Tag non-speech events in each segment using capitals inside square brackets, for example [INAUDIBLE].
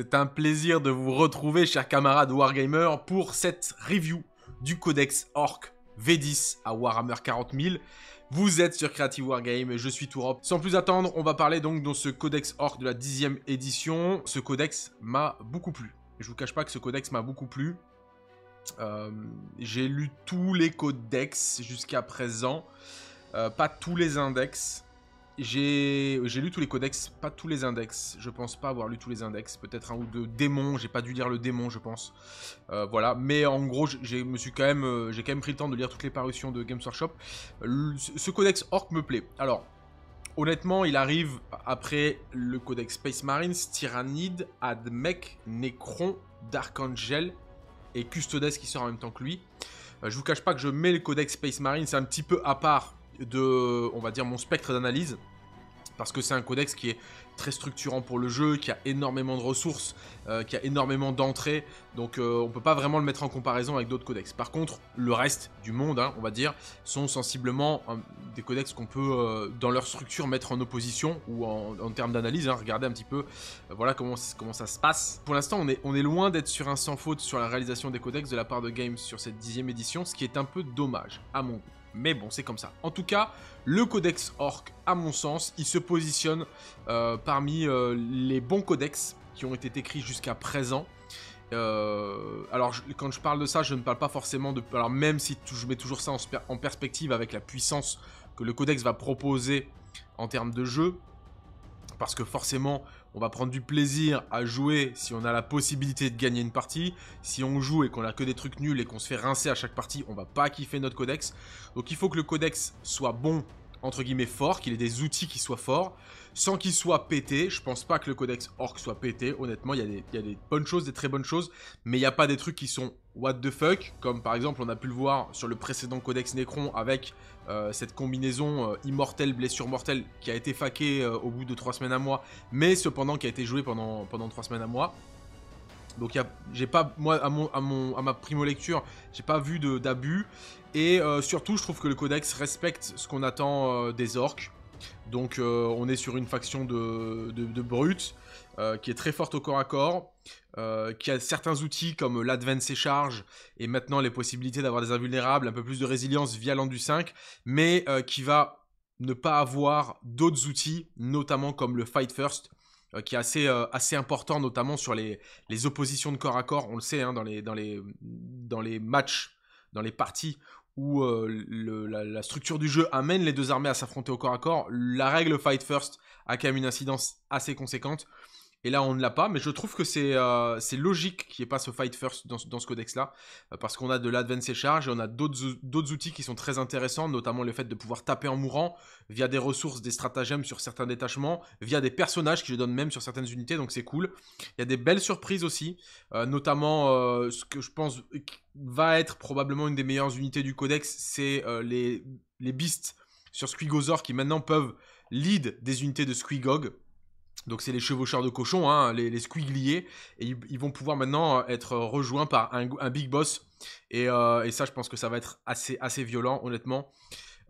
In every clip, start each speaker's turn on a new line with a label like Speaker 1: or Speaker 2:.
Speaker 1: C'est un plaisir de vous retrouver, chers camarades Wargamer, pour cette review du Codex Orc V10 à Warhammer 40 000. Vous êtes sur Creative Wargame, et je suis Tourop. Sans plus attendre, on va parler donc de ce Codex Orc de la 10ème édition. Ce Codex m'a beaucoup plu. Je vous cache pas que ce Codex m'a beaucoup plu. Euh, j'ai lu tous les Codex jusqu'à présent. Euh, pas tous les index, j'ai lu tous les codex, pas tous les index. Je pense pas avoir lu tous les index. Peut-être un ou deux démons. J'ai pas dû lire le démon, je pense. Euh, voilà. Mais en gros, j'ai suis quand même, euh, j'ai quand même pris le temps de lire toutes les parutions de Games Workshop. Euh, ce codex orc me plaît. Alors, honnêtement, il arrive après le codex Space Marines, Tyrannid, Admech, Necron, Dark Angel et Custodes qui sort en même temps que lui. je vous cache pas que je mets le codex Space Marines un petit peu à part de, on va dire, mon spectre d'analyse parce que c'est un codex qui est très structurant pour le jeu, qui a énormément de ressources, euh, qui a énormément d'entrées, donc on euh, on peut pas vraiment le mettre en comparaison avec d'autres codex. Par contre, le reste du monde, hein, on va dire, sont sensiblement euh, des codex qu'on peut, dans leur structure, mettre en opposition ou en, termes d'analyse. Hein. regardez un petit peu, voilà comment, comment ça se passe. Pour l'instant, on est, on est loin d'être sur un sans faute sur la réalisation des codex de la part de Games sur cette dixième édition, ce qui est un peu dommage, à mon goût. Mais bon, c'est comme ça. En tout cas, le codex Orc, à mon sens, il se positionne euh, parmi euh, les bons codex qui ont été écrits jusqu'à présent. Euh, alors, quand je parle de ça, je ne parle pas forcément de. Alors, même si je mets toujours ça en, perspective avec la puissance que le codex va proposer en termes de jeu, parce que forcément, on va prendre du plaisir à jouer si on a la possibilité de gagner une partie. Si on joue et qu'on a que des trucs nuls et qu'on se fait rincer à chaque partie, on va pas kiffer notre codex. Donc il faut que le codex soit bon, entre guillemets fort, qu'il ait des outils qui soient forts, sans qu'il soit pété. Je pense pas que le codex orc soit pété, honnêtement, il y, a des, il y a des bonnes choses, des très bonnes choses, mais il n'y a pas des trucs qui sont what the fuck, comme par exemple on a pu le voir sur le précédent codex Necron avec euh, cette combinaison euh, immortelle, blessure mortelle, qui a été faquée euh, au bout de 3 semaines à moi, mais cependant qui a été jouée pendant, pendant 3 semaines à moi. Donc j'ai pas, moi, à, mon, à, ma primo-lecture, j'ai pas vu d'abus. Et surtout, je trouve que le codex respecte ce qu'on attend des orques. Donc on est sur une faction de, de brutes qui est très forte au corps à corps. Euh, qui a certains outils comme l'advance et charge, et maintenant les possibilités d'avoir des invulnérables, un peu plus de résilience via l'an du 5, mais euh, qui va ne pas avoir d'autres outils, notamment comme le fight first, euh, qui est assez, assez important, notamment sur les, les, oppositions de corps à corps, on le sait, hein, dans, les, dans, les, dans les matchs, dans les parties où la structure du jeu amène les deux armées à s'affronter au corps à corps, la règle fight first a quand même une incidence assez conséquente. Et là, on ne l'a pas, mais je trouve que c'est euh, logique qu'il n'y ait pas ce fight first dans, ce codex-là, euh, parce qu'on a de l'advance et charge, et on a d'autres outils qui sont très intéressants, notamment le fait de pouvoir taper en mourant, via des ressources, des stratagèmes sur certains détachements, via des personnages qui je donne même sur certaines unités, donc c'est cool. Il y a des belles surprises aussi, euh, notamment ce que je pense va être probablement une des meilleures unités du codex, c'est les, les beasts sur Squigosaur qui maintenant peuvent lead des unités de Squigog, donc c'est les chevaucheurs de cochon, hein, les, les squigliers, et ils, vont pouvoir maintenant euh, être rejoints par un, big boss. Euh, et, ça, je pense que ça va être assez, assez violent, honnêtement.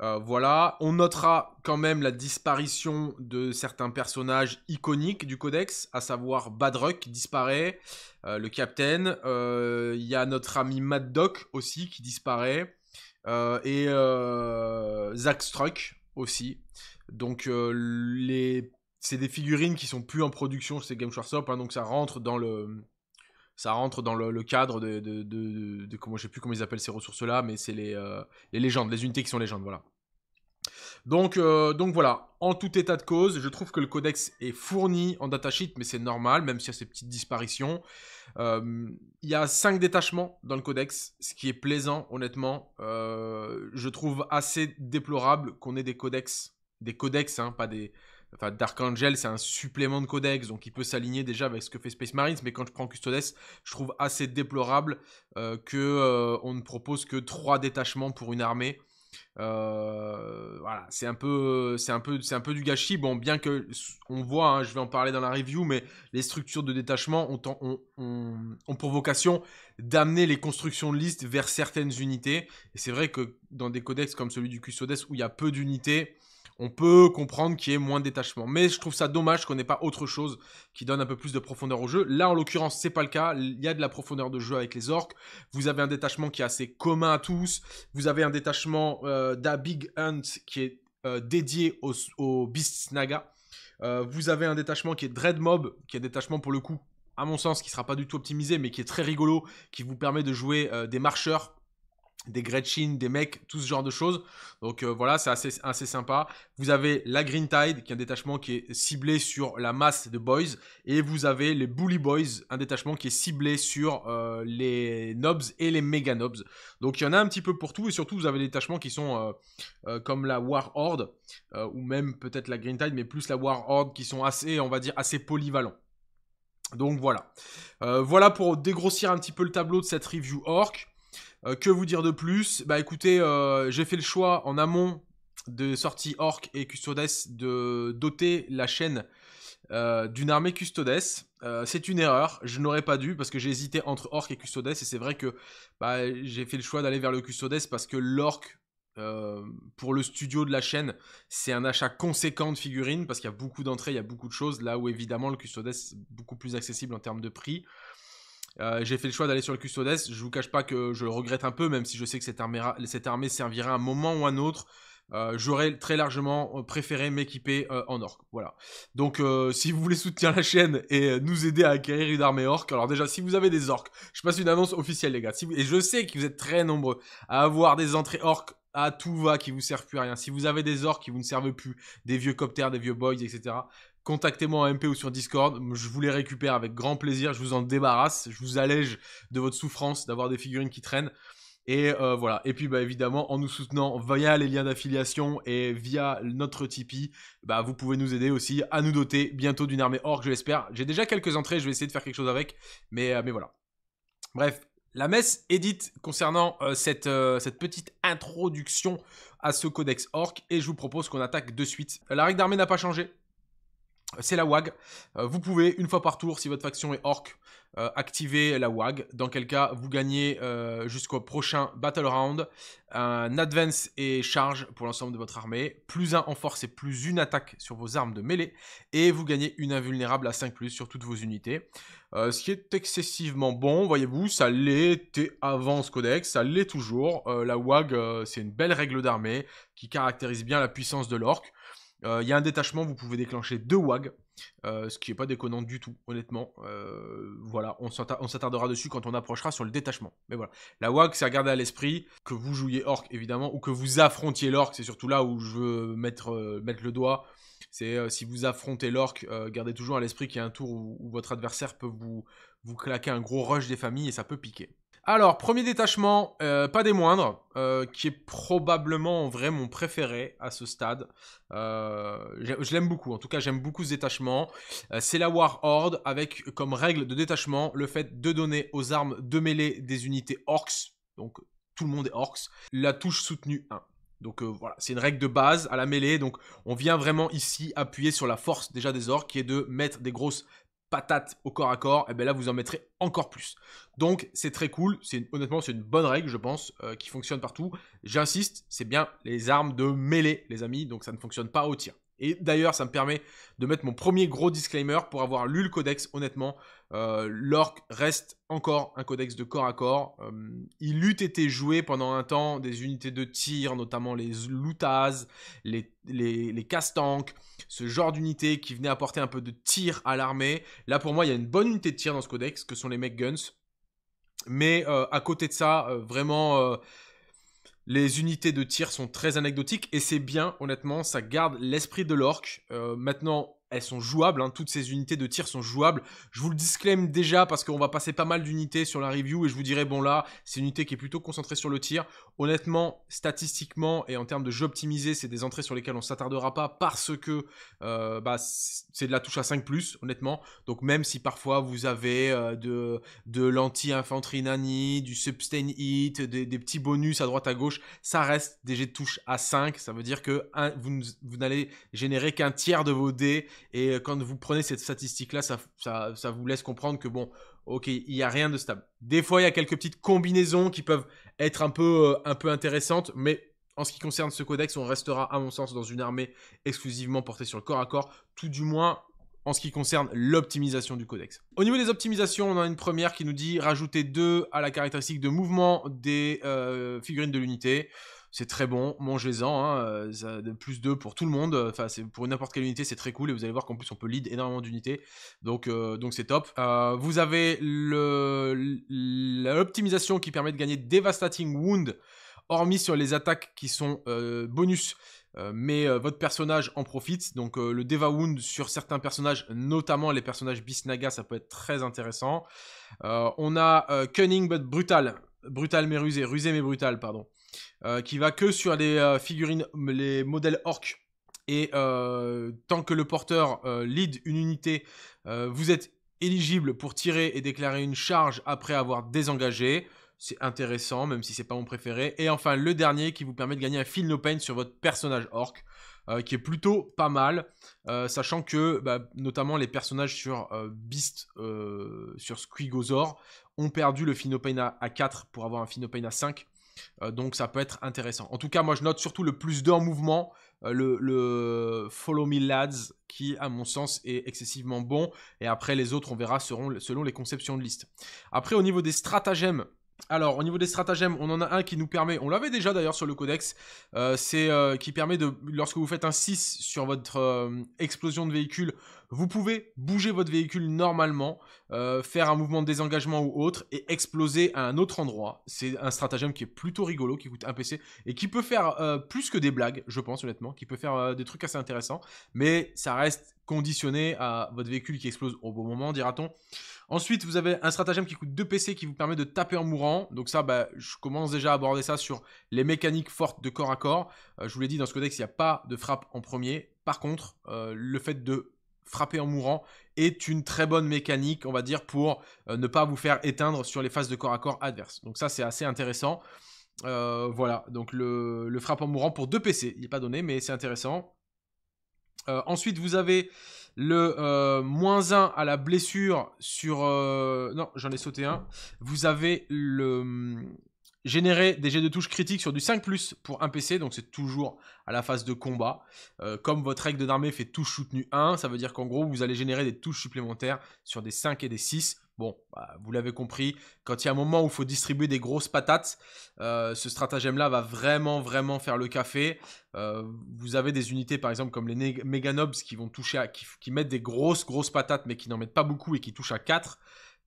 Speaker 1: Euh, voilà, on notera quand même la disparition de certains personnages iconiques du codex, à savoir Badruck qui disparaît, le Captain, il y a notre ami Mad Doc aussi qui disparaît, et Zack Struck aussi. Donc les c'est des figurines qui sont plus en production chez Game Workshop, hein, donc ça rentre dans le ça rentre dans le, cadre de, de, de, comment je sais plus comment ils appellent ces ressources là, mais c'est les, euh, les légendes, les unités qui sont légendes, voilà. Donc, euh, donc voilà, en tout état de cause, je trouve que le codex est fourni en datasheet, mais c'est normal, même s'il y a ces petites disparitions. Euh, il y a cinq détachements dans le codex, ce qui est plaisant, honnêtement. je trouve assez déplorable qu'on ait des codex, des codex, hein, pas des, Enfin, Dark Angel, c'est un supplément de codex, donc il peut s'aligner déjà avec ce que fait Space Marines. Mais quand je prends Custodes, je trouve assez déplorable euh, que euh, on ne propose que trois détachements pour une armée. Euh, voilà, c'est un peu, un peu, c'est un peu du gâchis. Bon, bien que on voit, hein, je vais en parler dans la review, mais les structures de détachement ont, pour vocation d'amener les constructions de listes vers certaines unités. Et c'est vrai que dans des codex comme celui du Custodes où il y a peu d'unités, on peut comprendre qu'il y ait moins de détachement. Mais je trouve ça dommage qu'on n'ait pas autre chose qui donne un peu plus de profondeur au jeu. Là, en l'occurrence, c'est pas le cas. Il y a de la profondeur de jeu avec les orques. Vous avez un détachement qui est assez commun à tous. Vous avez un détachement euh, Big Hunt qui est euh, dédié aux au Beasts Naga. Euh, vous avez un détachement qui est Dread Mob, qui est un détachement pour le coup à mon sens, qui ne sera pas du tout optimisé, mais qui est très rigolo, qui vous permet de jouer euh, des marcheurs des Gretchen, des mecs, tout ce genre de choses. Donc euh, voilà, c'est assez, assez sympa. Vous avez la Green Tide, qui est un détachement qui est ciblé sur la masse de boys. Et vous avez les Bully Boys, un détachement qui est ciblé sur euh, les Nobs et les Mega Nobs. Donc il y en a un petit peu pour tout. Et surtout, vous avez des détachements qui sont euh, comme la War Horde, ou même peut-être la Green Tide, mais plus la War Horde, qui sont assez, on va dire, assez polyvalents. Donc voilà. voilà pour dégrossir un petit peu le tableau de cette review orc. Euh, que vous dire de plus Bah écoutez, euh, j'ai fait le choix en amont de sortie Orc et Custodes de doter la chaîne euh, d'une armée Custodes. c'est une erreur, je n'aurais pas dû parce que j'ai hésité entre Orc et Custodes et c'est vrai que bah, j'ai fait le choix d'aller vers le Custodes parce que l'Orc pour le studio de la chaîne, c'est un achat conséquent de figurines parce qu'il y a beaucoup d'entrées, il y a beaucoup de choses. Là où évidemment le Custodes est beaucoup plus accessible en termes de prix. Euh, j'ai fait le choix d'aller sur le Custodes. Je vous cache pas que je le regrette un peu, même si je sais que cette armée, cette servirait à un moment ou à un autre. Euh, j'aurais très largement euh, préféré m'équiper en orc. Voilà. Donc, si vous voulez soutenir la chaîne et nous aider à acquérir une armée orc, alors déjà, si vous avez des orcs, je passe une annonce officielle, les gars. Et je sais que vous êtes très nombreux à avoir des entrées orques à tout va qui vous servent plus à rien. Si vous avez des orcs qui vous ne servent plus, des vieux copters, des vieux boys, etc contactez-moi en MP ou sur Discord. Je vous les récupère avec grand plaisir. Je vous en débarrasse. Je vous allège de votre souffrance d'avoir des figurines qui traînent. Et euh, voilà. Et puis, bah, évidemment, en nous soutenant via les liens d'affiliation et via notre Tipeee, bah, vous pouvez nous aider aussi à nous doter bientôt d'une armée orque, je l'espère. J'ai déjà quelques entrées, je vais essayer de faire quelque chose avec. Mais, euh, voilà. Bref, la messe est dite concernant euh, cette, cette, petite introduction à ce codex orc. Et je vous propose qu'on attaque de suite. La règle d'armée n'a pas changé c'est la WAG. Euh, vous pouvez, une fois par tour, si votre faction est orc, euh, activer la WAG, dans quel cas vous gagnez euh, jusqu'au prochain Battle Round un Advance et charge pour l'ensemble de votre armée, plus un en force et plus une attaque sur vos armes de mêlée, et vous gagnez une invulnérable à 5 sur toutes vos unités. ce qui est excessivement bon, voyez-vous, ça l'était avant ce codex, ça l'est toujours. la WAG, c'est une belle règle d'armée qui caractérise bien la puissance de l'orc. Euh, il y a un détachement, vous pouvez déclencher deux WAG, euh, ce qui n'est pas déconnant du tout, honnêtement. Euh, voilà, on s'attardera dessus quand on approchera sur le détachement. Mais voilà, la WAG, c'est à garder à l'esprit que vous jouiez Orc, évidemment, ou que vous affrontiez l'Orc, c'est surtout là où je veux mettre, mettre le doigt. C'est si vous affrontez l'Orc, gardez toujours à l'esprit qu'il y a un tour où, où, votre adversaire peut vous, vous claquer un gros rush des familles et ça peut piquer. Alors, premier détachement, euh, pas des moindres, euh, qui est probablement en vrai mon préféré à ce stade. Euh, je l'aime beaucoup, en tout cas j'aime beaucoup ce détachement. c'est la War Horde avec comme règle de détachement le fait de donner aux armes de mêlée des unités orcs, donc tout le monde est orcs, la touche soutenue 1. Donc voilà, c'est une règle de base à la mêlée. Donc on vient vraiment ici appuyer sur la force déjà des orques qui est de mettre des grosses patate au corps à corps, et eh bien là vous en mettrez encore plus. Donc c'est très cool, c'est honnêtement c'est une bonne règle je pense, euh, qui fonctionne partout. J'insiste, c'est bien les armes de mêlée les amis, donc ça ne fonctionne pas au tir. Et d'ailleurs ça me permet de mettre mon premier gros disclaimer pour avoir lu le codex honnêtement. Euh, l'orc reste encore un codex de corps à corps. Euh, il eût été joué pendant un temps des unités de tir, notamment les Lutas, les, les, Castanques, ce genre d'unités qui venait apporter un peu de tir à l'armée. Là, pour moi, il y a une bonne unité de tir dans ce codex, que sont les Mech Guns. Mais euh, à côté de ça, vraiment les unités de tir sont très anecdotiques et c'est bien, honnêtement, ça garde l'esprit de l'orc. maintenant, elles sont jouables, hein. toutes ces unités de tir sont jouables. Je vous le disclaim déjà parce qu'on va passer pas mal d'unités sur la review et je vous dirai, bon là, c'est une unité qui est plutôt concentrée sur le tir. Honnêtement, statistiquement et en termes de jeu optimisé, c'est des entrées sur lesquelles on s'attardera pas parce que euh, bah, c'est de la touche à 5 ⁇ honnêtement. Donc même si parfois vous avez euh, de, de l'anti-infanterie nani, du sustain hit, des, petits bonus à droite à gauche, ça reste des jets de touche à 5. Ça veut dire que vous, vous n'allez générer qu'un tiers de vos dés et euh, quand vous prenez cette statistique-là, ça, vous laisse comprendre que bon, ok, il n'y a rien de stable. Des fois, il y a quelques petites combinaisons qui peuvent être euh, un peu, intéressantes, mais en ce qui concerne ce codex, on restera, à mon sens, dans une armée exclusivement portée sur le corps à corps, tout du moins en ce qui concerne l'optimisation du codex. Au niveau des optimisations, on a une première qui nous dit rajouter 2 à la caractéristique de mouvement des euh, figurines de l'unité c'est très bon, mangez-en, hein, euh, plus 2 pour tout le monde, enfin c'est pour n'importe quelle unité c'est très cool et vous allez voir qu'en plus on peut lead énormément d'unités, donc euh, donc c'est top. Euh, vous avez l'optimisation qui permet de gagner Devastating Wound, hormis sur les attaques qui sont bonus, mais votre personnage en profite, donc le Deva Wound sur certains personnages, notamment les personnages Bisnaga, ça peut être très intéressant. on a Cunning but Brutal, Brutal mais rusé, rusé mais brutal, pardon. Euh, qui va que sur les euh, figurines, les modèles orcs. Et euh, tant que le porteur lead une unité, vous êtes éligible pour tirer et déclarer une charge après avoir désengagé. C'est intéressant, même si c'est pas mon préféré. Et enfin, le dernier qui vous permet de gagner un feel sur votre personnage orc. qui est plutôt pas mal, sachant que bah, notamment les personnages sur Beast, sur Squigosaur, ont perdu le Finopain à, à 4 pour avoir un pain à 5. Euh, donc ça peut être intéressant. En tout cas, moi je note surtout le plus 2 en mouvement, euh, le, Follow Me Lads, qui à mon sens est excessivement bon. Et après les autres, on verra selon les conceptions de liste. Après au niveau des stratagèmes, alors, au niveau des stratagèmes, on en a un qui nous permet, on l'avait déjà d'ailleurs sur le codex, euh, c'est qui permet de, lorsque vous faites un 6 sur votre explosion de véhicule, vous pouvez bouger votre véhicule normalement, euh, faire un mouvement de désengagement ou autre et exploser à un autre endroit. C'est un stratagème qui est plutôt rigolo, qui coûte un PC et qui peut faire euh, plus que des blagues, je pense honnêtement, qui peut faire euh, des trucs assez intéressants, mais ça reste conditionné à votre véhicule qui explose au bon moment, dira-t-on. Ensuite, vous avez un stratagème qui coûte 2 PC qui vous permet de taper en mourant. Donc ça, bah, je commence déjà à aborder ça sur les mécaniques fortes de corps à corps. je vous l'ai dit, dans ce codex, il n'y a pas de frappe en premier. Par contre, le fait de frapper en mourant est une très bonne mécanique, on va dire, pour euh, ne pas vous faire éteindre sur les phases de corps à corps adverses. Donc ça, c'est assez intéressant. Euh, voilà, donc le, le, frappe en mourant pour deux PC, il n'est pas donné, mais c'est intéressant. Euh, ensuite, vous avez le moins 1 à la blessure sur... non, j'en ai sauté un. Vous avez le... Générer des jets de touches critiques sur du 5 pour un PC, donc c'est toujours à la phase de combat. Euh, comme votre règle d'armée fait touche soutenue 1, ça veut dire qu'en gros vous allez générer des touches supplémentaires sur des 5 et des 6. Bon, bah, vous l'avez compris, quand il y a un moment où il faut distribuer des grosses patates, euh, ce stratagème-là va vraiment, vraiment faire le café. Euh, vous avez des unités, par exemple, comme les Meganobs qui vont toucher à, qui, mettent des grosses, grosses patates, mais qui n'en mettent pas beaucoup et qui touchent à 4.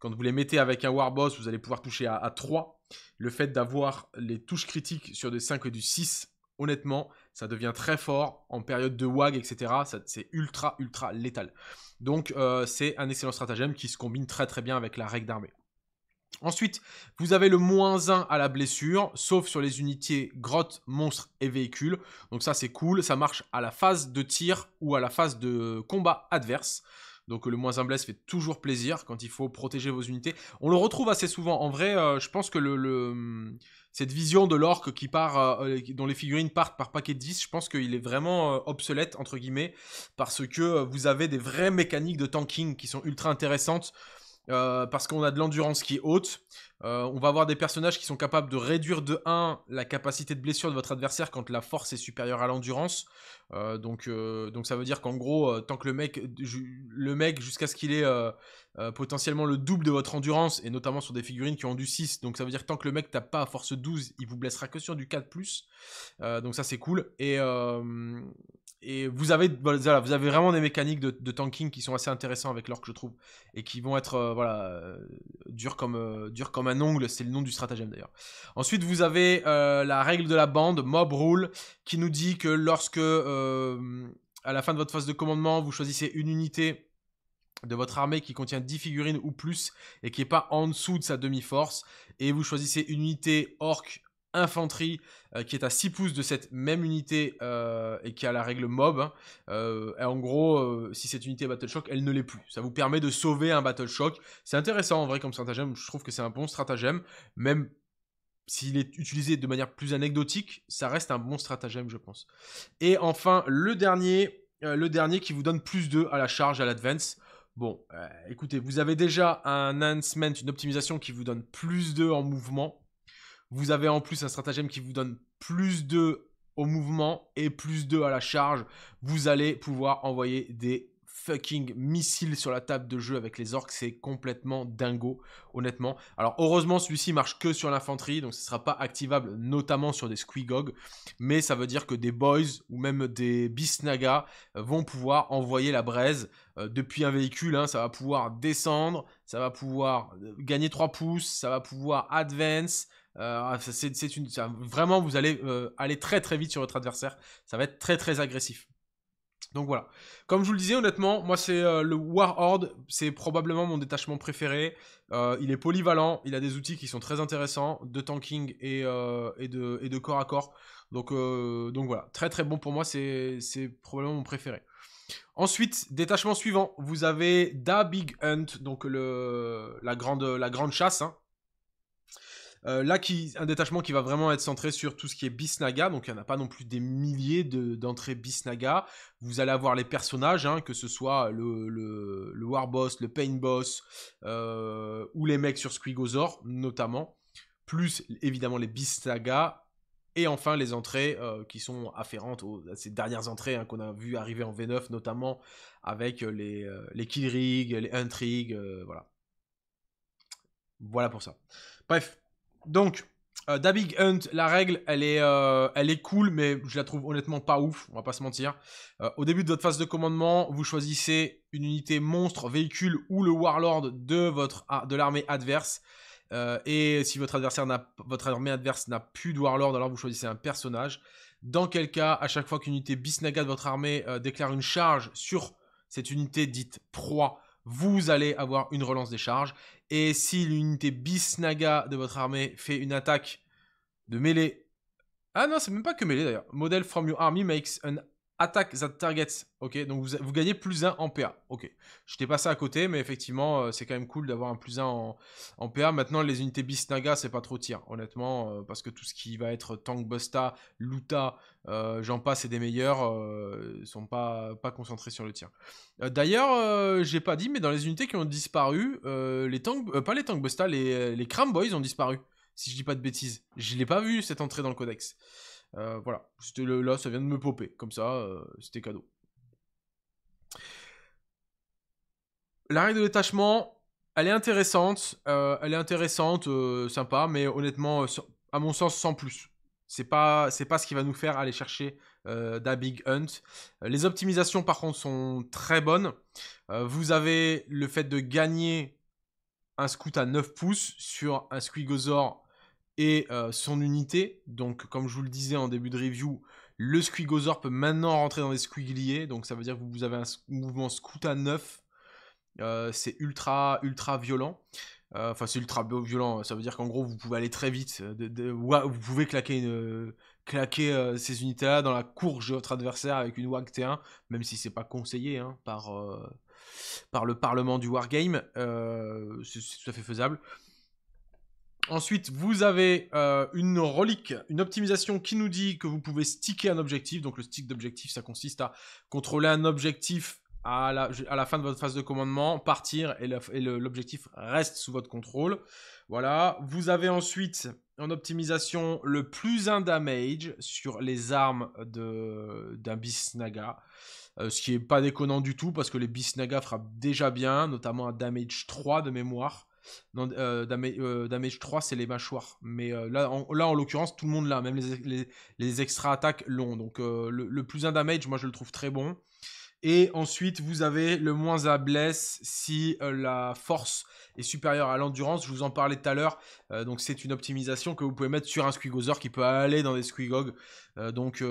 Speaker 1: Quand vous les mettez avec un Warboss, vous allez pouvoir toucher à, 3. Le fait d'avoir les touches critiques sur des 5 et du 6, honnêtement, ça devient très fort en période de WAG, etc. C'est ultra, ultra létal. Donc, euh, c'est un excellent stratagème qui se combine très, très bien avec la règle d'armée. Ensuite, vous avez le moins 1 à la blessure, sauf sur les unités grottes, monstres et véhicules. Donc ça, c'est cool. Ça marche à la phase de tir ou à la phase de combat adverse. Donc le moins un bless fait toujours plaisir quand il faut protéger vos unités. On le retrouve assez souvent. En vrai, euh, je pense que le, hum, cette vision de l'orque qui part, euh, euh, dont les figurines partent par paquet de 10, je pense qu'il est vraiment obsolète, entre guillemets, parce que vous avez des vraies mécaniques de tanking qui sont ultra intéressantes. Euh, parce qu'on a de l'endurance qui est haute. Euh, on va avoir des personnages qui sont capables de réduire de 1 la capacité de blessure de votre adversaire quand la force est supérieure à l'endurance. Euh, donc, donc ça veut dire qu'en gros, tant que le mec, le mec jusqu'à ce qu'il ait potentiellement le double de votre endurance, et notamment sur des figurines qui ont du 6, donc ça veut dire que tant que le mec tape pas à force 12, il vous blessera que sur du 4+. donc ça c'est cool. Et, et vous avez, vous avez vraiment des mécaniques de, tanking qui sont assez intéressantes avec l'orc, je trouve, et qui vont être euh, voilà, euh, dures comme, euh, comme un ongle, c'est le nom du stratagème d'ailleurs. Ensuite, vous avez la règle de la bande, Mob Rule, qui nous dit que lorsque, à la fin de votre phase de commandement, vous choisissez une unité de votre armée qui contient 10 figurines ou plus et qui n'est pas en dessous de sa demi-force, et vous choisissez une unité orc infanterie euh, qui est à 6 pouces de cette même unité euh, et qui a la règle mob. Hein. Euh, en gros, si cette unité est Battle Shock, elle ne l'est plus. Ça vous permet de sauver un Battle Shock. C'est intéressant en vrai comme stratagème, je trouve que c'est un bon stratagème. Même s'il est utilisé de manière plus anecdotique, ça reste un bon stratagème, je pense. Et enfin, le dernier, le dernier qui vous donne plus de à la charge, à l'advance. Bon, écoutez, vous avez déjà un enhancement, une optimisation qui vous donne plus de en mouvement vous avez en plus un stratagème qui vous donne plus de au mouvement et plus 2 à la charge. Vous allez pouvoir envoyer des fucking missiles sur la table de jeu avec les orques, c'est complètement dingo, honnêtement. Alors heureusement, celui-ci marche que sur l'infanterie, donc ce ne sera pas activable notamment sur des squigogs, mais ça veut dire que des boys ou même des bisnaga euh, vont pouvoir envoyer la braise euh, depuis un véhicule, hein. ça va pouvoir descendre, ça va pouvoir euh, gagner 3 pouces, ça va pouvoir advance, euh, c'est, une, vraiment, vous allez euh, aller très très vite sur votre adversaire. Ça va être très très agressif. Donc voilà. Comme je vous le disais, honnêtement, moi c'est euh, le War Horde, c'est probablement mon détachement préféré. il est polyvalent, il a des outils qui sont très intéressants de tanking et, de, corps à corps. Donc, donc voilà, très très bon pour moi, c'est, probablement mon préféré. Ensuite, détachement suivant, vous avez Da Big Hunt, donc la, grande, la grande chasse, hein. Euh, là, un détachement qui va vraiment être centré sur tout ce qui est Bisnaga, donc il n'y en a pas non plus des milliers d'entrées Bisnaga. Vous allez avoir les personnages, hein, que ce soit le, le, le, War Boss, le Pain Boss, euh, ou les mecs sur Squigosaur, notamment, plus évidemment les Bisnaga, et enfin, les entrées euh, qui sont afférentes à ces dernières entrées hein, qu'on a vu arriver en V9, notamment avec les, les Killrig, les Intrigue, voilà. Voilà pour ça. Bref, donc, Dabig euh, Hunt, la règle, elle est, euh, elle est cool, mais je la trouve honnêtement pas ouf, on va pas se mentir. Euh, au début de votre phase de commandement, vous choisissez une unité monstre, véhicule ou le warlord de, ah, de l'armée adverse. et si votre, adversaire votre armée adverse n'a plus de warlord, alors vous choisissez un personnage. Dans quel cas, à chaque fois qu'une unité bisnaga de votre armée déclare une charge sur cette unité dite proie, vous allez avoir une relance des charges. Et si l'unité Bisnaga de votre armée fait une attaque de mêlée... Ah non, c'est même pas que mêlée d'ailleurs. Model from your army makes an attack that target. Ok, donc vous, gagnez plus 1 en PA. Ok, Je t'ai passé à côté, mais effectivement, euh, c'est quand même cool d'avoir un plus 1 en, en, PA. Maintenant, les unités Bisnaga, c'est pas trop tir, honnêtement, euh, parce que tout ce qui va être Tank Busta, Luta, euh, j'en passe et des meilleurs, sont pas, pas concentrés sur le tir. D'ailleurs, j'ai pas dit, mais dans les unités qui ont disparu, les tanks, pas les Tank Busta, les, les Cram Boys ont disparu, si je dis pas de bêtises. Je l'ai pas vu cette entrée dans le codex. Euh, voilà, c'était là, ça vient de me popper, comme ça, euh, c'était cadeau. La règle de détachement, elle est intéressante, euh, elle est intéressante, sympa, mais honnêtement, à mon sens, sans plus. C'est pas, c'est pas ce qui va nous faire aller chercher Da Big Hunt. Les optimisations, par contre, sont très bonnes. vous avez le fait de gagner un scout à 9 pouces sur un squigosaure et euh, son unité. Donc, comme je vous le disais en début de review, le Squigosaur peut maintenant rentrer dans les Squigliers. Donc, ça veut dire que vous avez un mouvement scout à 9. Euh, c'est ultra, ultra violent. Euh, enfin, c'est ultra violent. Ça veut dire qu'en gros, vous pouvez aller très vite. vous pouvez claquer, ces unités-là dans la courge de votre adversaire avec une WAG T1, même si c'est pas conseillé hein, par, par le parlement du Wargame. c'est tout à fait faisable. Ensuite, vous avez euh, une relique, une optimisation qui nous dit que vous pouvez sticker un objectif. Donc le stick d'objectif, ça consiste à contrôler un objectif à la, fin de votre phase de commandement, partir et l'objectif reste sous votre contrôle. Voilà. Vous avez ensuite en optimisation le plus un damage sur les armes d'un Bisnaga. Euh, ce qui n'est pas déconnant du tout parce que les Bisnaga frappent déjà bien, notamment un damage 3 de mémoire. Euh, euh, damage, 3, c'est les mâchoires. Mais euh, là, en, là, en l'occurrence, tout le monde l'a. Même les, les, extra-attaques l'ont. Donc, le, plus un damage, moi, je le trouve très bon. Et ensuite, vous avez le moins à blesse si la force est supérieure à l'endurance. Je vous en parlais tout à l'heure. donc, c'est une optimisation que vous pouvez mettre sur un squigoseur qui peut aller dans des Squigogs. donc,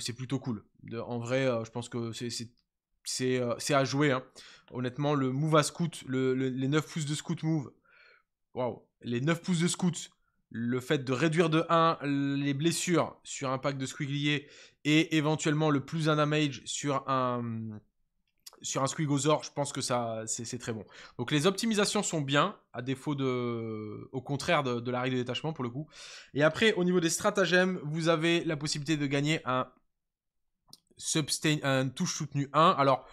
Speaker 1: c'est plutôt cool. en vrai, je pense que c'est euh, c'est à jouer. Hein. Honnêtement, le move à scout, les 9 pouces de scout move, waouh, les 9 pouces de scout, le fait de réduire de 1 les blessures sur un pack de squiglier et éventuellement le plus un damage sur un sur un squigosaur, je pense que ça c'est très bon. Donc les optimisations sont bien, à défaut de. au contraire de, de la règle de détachement pour le coup. Et après, au niveau des stratagèmes, vous avez la possibilité de gagner un un touche soutenu 1. Alors,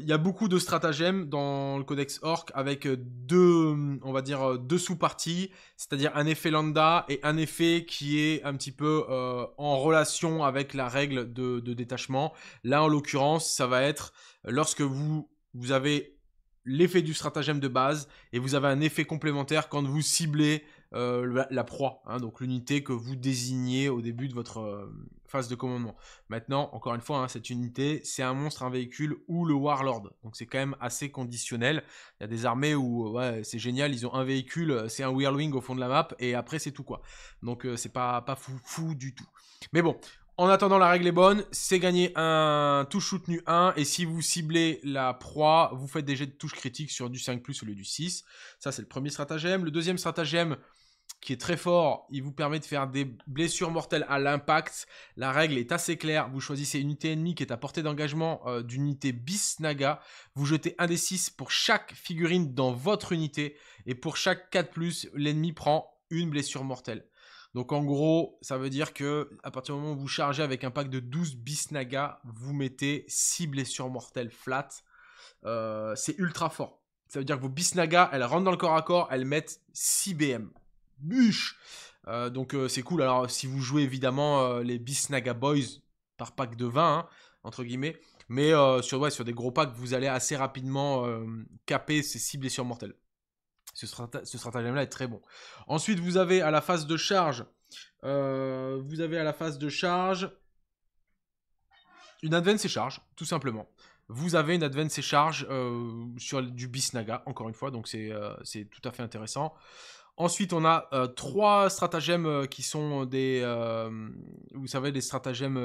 Speaker 1: il y a beaucoup de stratagèmes dans le codex orc avec euh, deux, on va dire, euh, deux sous-parties, c'est-à-dire un effet lambda et un effet qui est un petit peu euh, en relation avec la règle de, de détachement. Là, en l'occurrence, ça va être lorsque vous, vous avez l'effet du stratagème de base et vous avez un effet complémentaire quand vous ciblez euh, la, proie, hein, donc l'unité que vous désignez au début de votre euh, phase de commandement. Maintenant, encore une fois, hein, cette unité, c'est un monstre, un véhicule ou le warlord. Donc c'est quand même assez conditionnel. Il y a des armées où euh, c'est génial, ils ont un véhicule, c'est un whirlwing au fond de la map, et après c'est tout quoi. Donc c'est pas, pas fou, fou du tout. Mais bon, en attendant, la règle est bonne, c'est gagner un touche soutenu 1, et si vous ciblez la proie, vous faites des jets de touche critique sur du 5 au lieu du 6. Ça, c'est le premier stratagème. Le deuxième stratagème, qui est très fort. Il vous permet de faire des blessures mortelles à l'impact. La règle est assez claire. Vous choisissez une unité ennemie qui est à portée d'engagement euh, d'une d'unité Bisnaga. Vous jetez un des 6 pour chaque figurine dans votre unité. Et pour chaque 4+, l'ennemi prend une blessure mortelle. Donc en gros, ça veut dire que à partir du moment où vous chargez avec un pack de 12 Bisnaga, vous mettez 6 blessures mortelles flat. Euh, c'est ultra fort. Ça veut dire que vos Bisnaga, elles rentrent dans le corps à corps, elles mettent 6 BM bûche. Euh, donc euh, c'est cool. Alors si vous jouez évidemment euh, les Bisnaga Boys par pack de 20, hein, entre guillemets, mais sur, sur des gros packs, vous allez assez rapidement caper ces cibles blessures mortelles. Ce, stratagème-là est très bon. Ensuite, vous avez à la phase de charge, vous avez à la phase de charge une advance et charge, tout simplement vous avez une advance et charge sur du Bisnaga, encore une fois, donc c'est tout à fait intéressant. Ensuite, on a euh, trois stratagèmes euh, qui sont des, euh, vous savez, des stratagèmes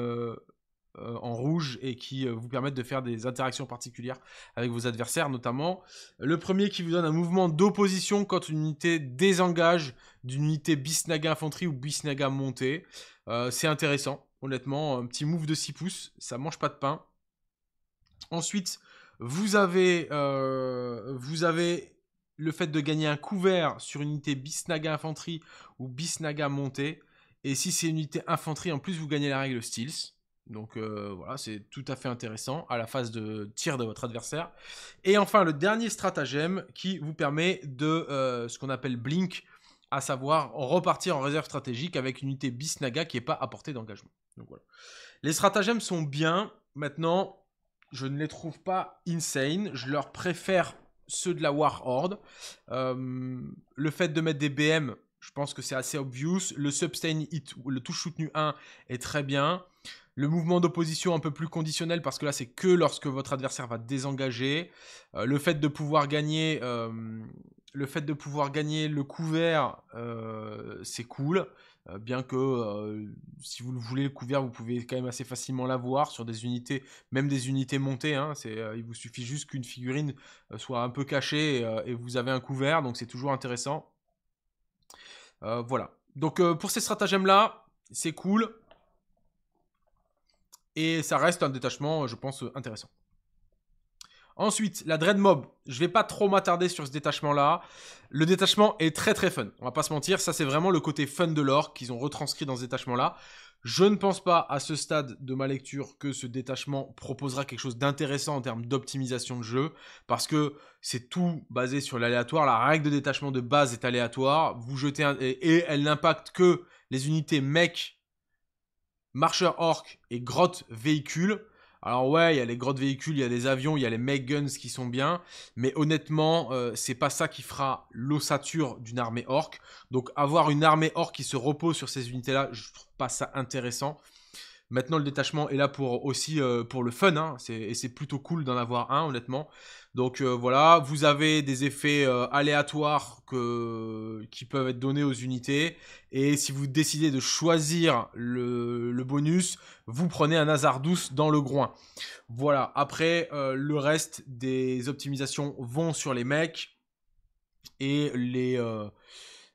Speaker 1: en rouge et qui vous permettent de faire des interactions particulières avec vos adversaires, notamment. Le premier qui vous donne un mouvement d'opposition quand une unité désengage d'une unité Bisnaga infanterie ou Bisnaga montée. C'est intéressant, honnêtement, un petit move de 6 pouces, ça mange pas de pain. Ensuite, vous avez, vous avez le fait de gagner un couvert sur une unité Bisnaga infanterie ou Bisnaga montée. Et si c'est une unité infanterie, en plus, vous gagnez la règle steals Donc euh, voilà, c'est tout à fait intéressant à la phase de tir de votre adversaire. Et enfin, le dernier stratagème qui vous permet de euh, ce qu'on appelle blink, à savoir repartir en réserve stratégique avec une unité Bisnaga qui n'est pas à portée d'engagement. Les stratagèmes sont bien. Maintenant, je ne les trouve pas insane. Je leur préfère ceux de la War Horde. Euh, le fait de mettre des BM, je pense que c'est assez obvious. Le Substain Hit, le touche soutenu 1 est très bien. Le mouvement d'opposition un peu plus conditionnel parce que là c'est que lorsque votre adversaire va désengager. Euh, le fait de pouvoir gagner, euh, le fait de pouvoir gagner le couvert, c'est cool. Euh, bien que euh, si vous le voulez le couvert vous pouvez quand même assez facilement l'avoir sur des unités même des unités montées hein. c'est euh, il vous suffit juste qu'une figurine soit un peu cachée et, vous avez un couvert donc c'est toujours intéressant voilà donc pour ces stratagèmes là c'est cool et ça reste un détachement je pense intéressant Ensuite, la Dread Mob. Je vais pas trop m'attarder sur ce détachement-là. Le détachement est très très fun. On va pas se mentir, ça c'est vraiment le côté fun de l'or qu'ils ont retranscrit dans ce détachement-là. Je ne pense pas à ce stade de ma lecture que ce détachement proposera quelque chose d'intéressant en termes d'optimisation de jeu, parce que c'est tout basé sur l'aléatoire. La règle de détachement de base est aléatoire. Vous jetez un... et elle n'impacte que les unités mech, marcheurs orc et grotte véhicule. Alors ouais, il y a les gros véhicules, il y a les avions, il y a les meg guns qui sont bien, mais honnêtement, euh, c'est pas ça qui fera l'ossature d'une armée orque. Donc avoir une armée orc qui se repose sur ces unités-là, je trouve pas ça intéressant. Maintenant, le détachement est là pour aussi euh, pour le fun, hein, et c'est plutôt cool d'en avoir un, honnêtement. Donc euh, voilà, vous avez des effets euh, aléatoires que, qui peuvent être donnés aux unités, et si vous décidez de choisir le, le bonus, vous prenez un hasard douce dans le groin. Voilà, après, le reste des optimisations vont sur les mecs, et les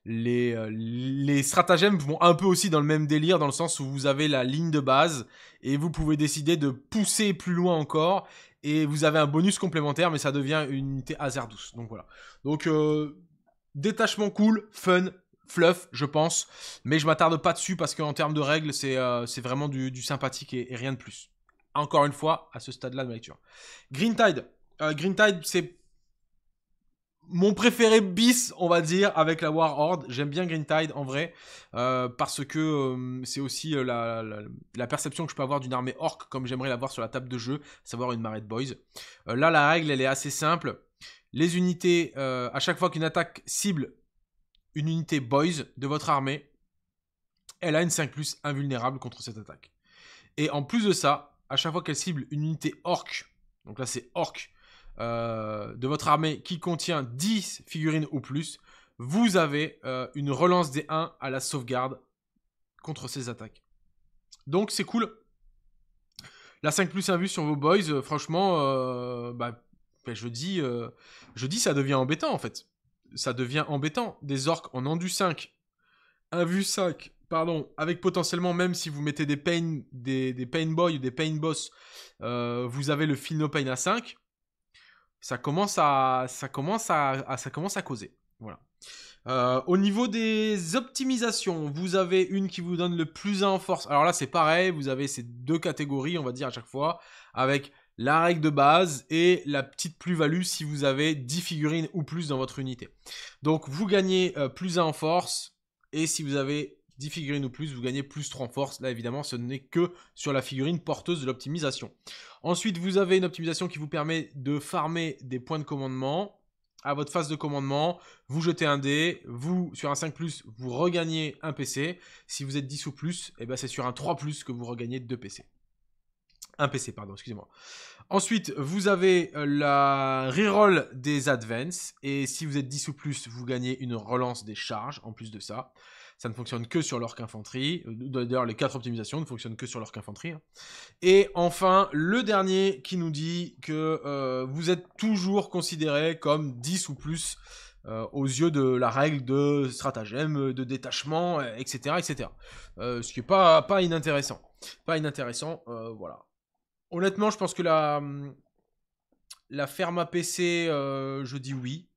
Speaker 1: euh, les, stratagèmes vont un peu aussi dans le même délire, dans le sens où vous avez la ligne de base et vous pouvez décider de pousser plus loin encore et vous avez un bonus complémentaire, mais ça devient une unité hasard douce. Donc voilà. Donc euh, détachement cool, fun, fluff, je pense, mais je m'attarde pas dessus parce qu'en termes de règles, c'est euh, vraiment du, sympathique et, rien de plus. Encore une fois, à ce stade-là de ma lecture. Green Tide. Green Tide, c'est mon préféré bis, on va dire, avec la War Horde. J'aime bien Green Tide en vrai, euh, parce que euh, c'est aussi euh, la, perception que je peux avoir d'une armée orc, comme j'aimerais l'avoir sur la table de jeu, à savoir une marée de boys. là, la règle, elle est assez simple. Les unités, à chaque fois qu'une attaque cible une unité boys de votre armée, elle a une 5 plus invulnérable contre cette attaque. Et en plus de ça, à chaque fois qu'elle cible une unité orc, donc là c'est orc, euh, de votre armée qui contient 10 figurines ou plus, vous avez euh, une relance des 1 à la sauvegarde contre ces attaques. Donc c'est cool. La 5 plus 1 vue sur vos boys, euh, franchement, bah, ben, je, dis, je dis ça devient embêtant en fait. Ça devient embêtant. Des orques en endu 5, 1 vue 5, pardon, avec potentiellement même si vous mettez des pain, des, ou des pain boss, vous avez le fil no pain à 5 ça commence à, ça commence à, ça commence à causer. Voilà. Euh, au niveau des optimisations, vous avez une qui vous donne le plus en force. Alors là, c'est pareil, vous avez ces deux catégories, on va dire à chaque fois, avec la règle de base et la petite plus-value si vous avez 10 figurines ou plus dans votre unité. Donc vous gagnez euh, plus 1 en force, et si vous avez 10 figurines ou plus, vous gagnez plus 3 en force. Là, évidemment, ce n'est que sur la figurine porteuse de l'optimisation. Ensuite, vous avez une optimisation qui vous permet de farmer des points de commandement. À votre phase de commandement, vous jetez un dé, vous, sur un 5+, vous regagnez un PC. Si vous êtes 10 ou plus, et eh ben, c'est sur un 3+, que vous regagnez 2 PC. Un PC, pardon, excusez-moi. Ensuite, vous avez euh, la reroll des advances. Et si vous êtes 10 ou plus, vous gagnez une relance des charges en plus de ça ça ne fonctionne que sur l'orc infanterie. Euh, d'ailleurs, les quatre optimisations ne fonctionnent que sur l'orc infanterie. Hein. Et enfin, le dernier qui nous dit que euh, vous êtes toujours considéré comme 10 ou plus euh, aux yeux de la règle de stratagème, de détachement, etc. etc. ce qui n'est pas, pas inintéressant. Pas inintéressant, voilà. Honnêtement, je pense que la, la ferme à PC, je dis oui.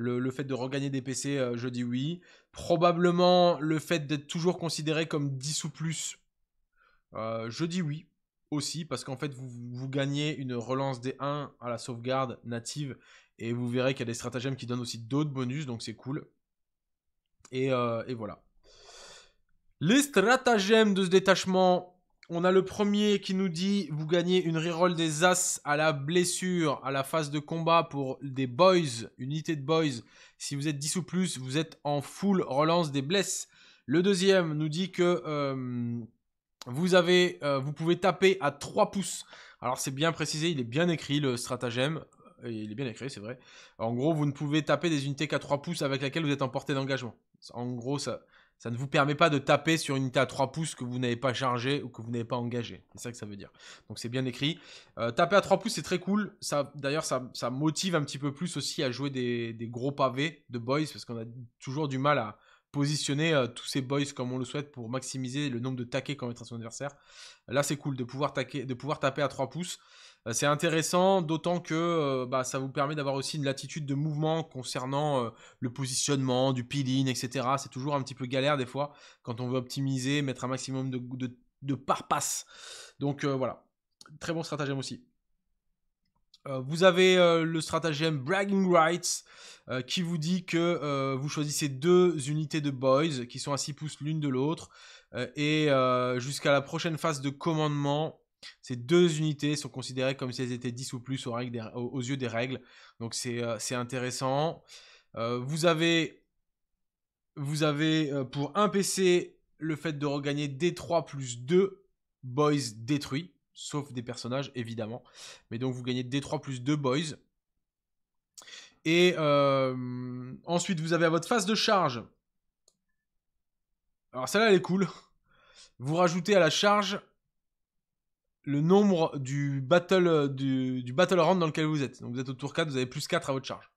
Speaker 1: Le, fait de regagner des PC, je dis oui. Probablement le fait d'être toujours considéré comme 10 ou plus. Euh, je dis oui aussi, parce qu'en fait, vous, gagnez une relance des 1 à la sauvegarde native, et vous verrez qu'il y a des stratagèmes qui donnent aussi d'autres bonus, donc c'est cool. Et, euh, et voilà. Les stratagèmes de ce détachement, on a le premier qui nous dit vous gagnez une reroll des As à la blessure, à la phase de combat pour des boys, unité de boys. Si vous êtes 10 ou plus, vous êtes en full relance des blesses. Le deuxième nous dit que euh, vous, avez, euh, vous pouvez taper à 3 pouces. Alors c'est bien précisé, il est bien écrit le stratagème. Euh, il est bien écrit, c'est vrai. En gros, vous ne pouvez taper des unités qu'à 3 pouces avec laquelle vous êtes en portée d'engagement. En gros, ça, ça ne vous permet pas de taper sur une unité à 3 pouces que vous n'avez pas chargée ou que vous n'avez pas engagée. C'est ça que ça veut dire. Donc c'est bien écrit. Euh, taper à 3 pouces, c'est très cool. Ça, D'ailleurs, ça, motive un petit peu plus aussi à jouer des, gros pavés de boys parce qu'on a toujours du mal à positionner euh, tous ces boys comme on le souhaite pour maximiser le nombre de taquets qu'on mettra son adversaire. Là, c'est cool de pouvoir, de pouvoir taper à 3 pouces. Bah, c'est intéressant, d'autant que euh, bah, ça vous permet d'avoir aussi une latitude de mouvement concernant euh, le positionnement, du peeling, etc. C'est toujours un petit peu galère des fois quand on veut optimiser, mettre un maximum de, par passe. Donc euh, voilà, très bon stratagème aussi vous avez le stratagème Bragging Rights qui vous dit que vous choisissez deux unités de boys qui sont à 6 pouces l'une de l'autre et jusqu'à la prochaine phase de commandement, ces deux unités sont considérées comme si elles étaient 10 ou plus aux, yeux des règles. Donc c'est euh, intéressant. Euh, vous avez, vous avez euh, pour un PC le fait de regagner D3 plus 2 boys détruits, sauf des personnages évidemment. Mais donc vous gagnez D3 plus 2 boys. Et ensuite vous avez à votre phase de charge. Alors celle-là elle est cool. Vous rajoutez à la charge le nombre du battle, euh, du, battle round dans lequel vous êtes. Donc vous êtes au tour 4, vous avez plus 4 à votre charge.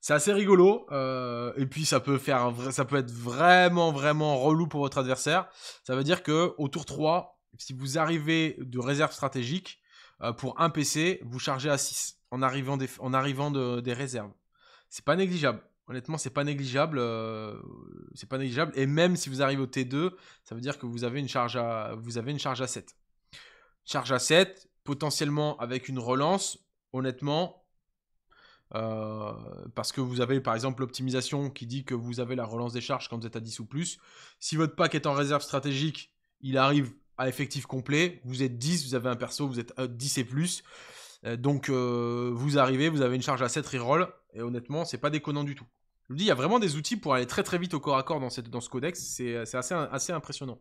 Speaker 1: C'est assez rigolo, euh, et puis ça peut, faire ça peut être vraiment, vraiment relou pour votre adversaire. Ça veut dire que tour 3, si vous arrivez de réserve stratégique, euh, pour un PC, vous chargez à 6 en arrivant des, en arrivant de, des réserves. C'est pas négligeable. Honnêtement, c'est pas négligeable. c'est pas négligeable. Et même si vous arrivez au T2, ça veut dire que vous avez une charge à, vous avez une charge à 7 charge à 7, potentiellement avec une relance, honnêtement, euh, parce que vous avez par exemple l'optimisation qui dit que vous avez la relance des charges quand vous êtes à 10 ou plus. Si votre pack est en réserve stratégique, il arrive à effectif complet, vous êtes 10, vous avez un perso, vous êtes 10 euh, et plus. Euh, donc vous arrivez, vous avez une charge à 7 reroll, et honnêtement, c'est pas déconnant du tout. Je vous dis, il y a vraiment des outils pour aller très très vite au corps à corps dans, ce codex. C'est assez, assez impressionnant.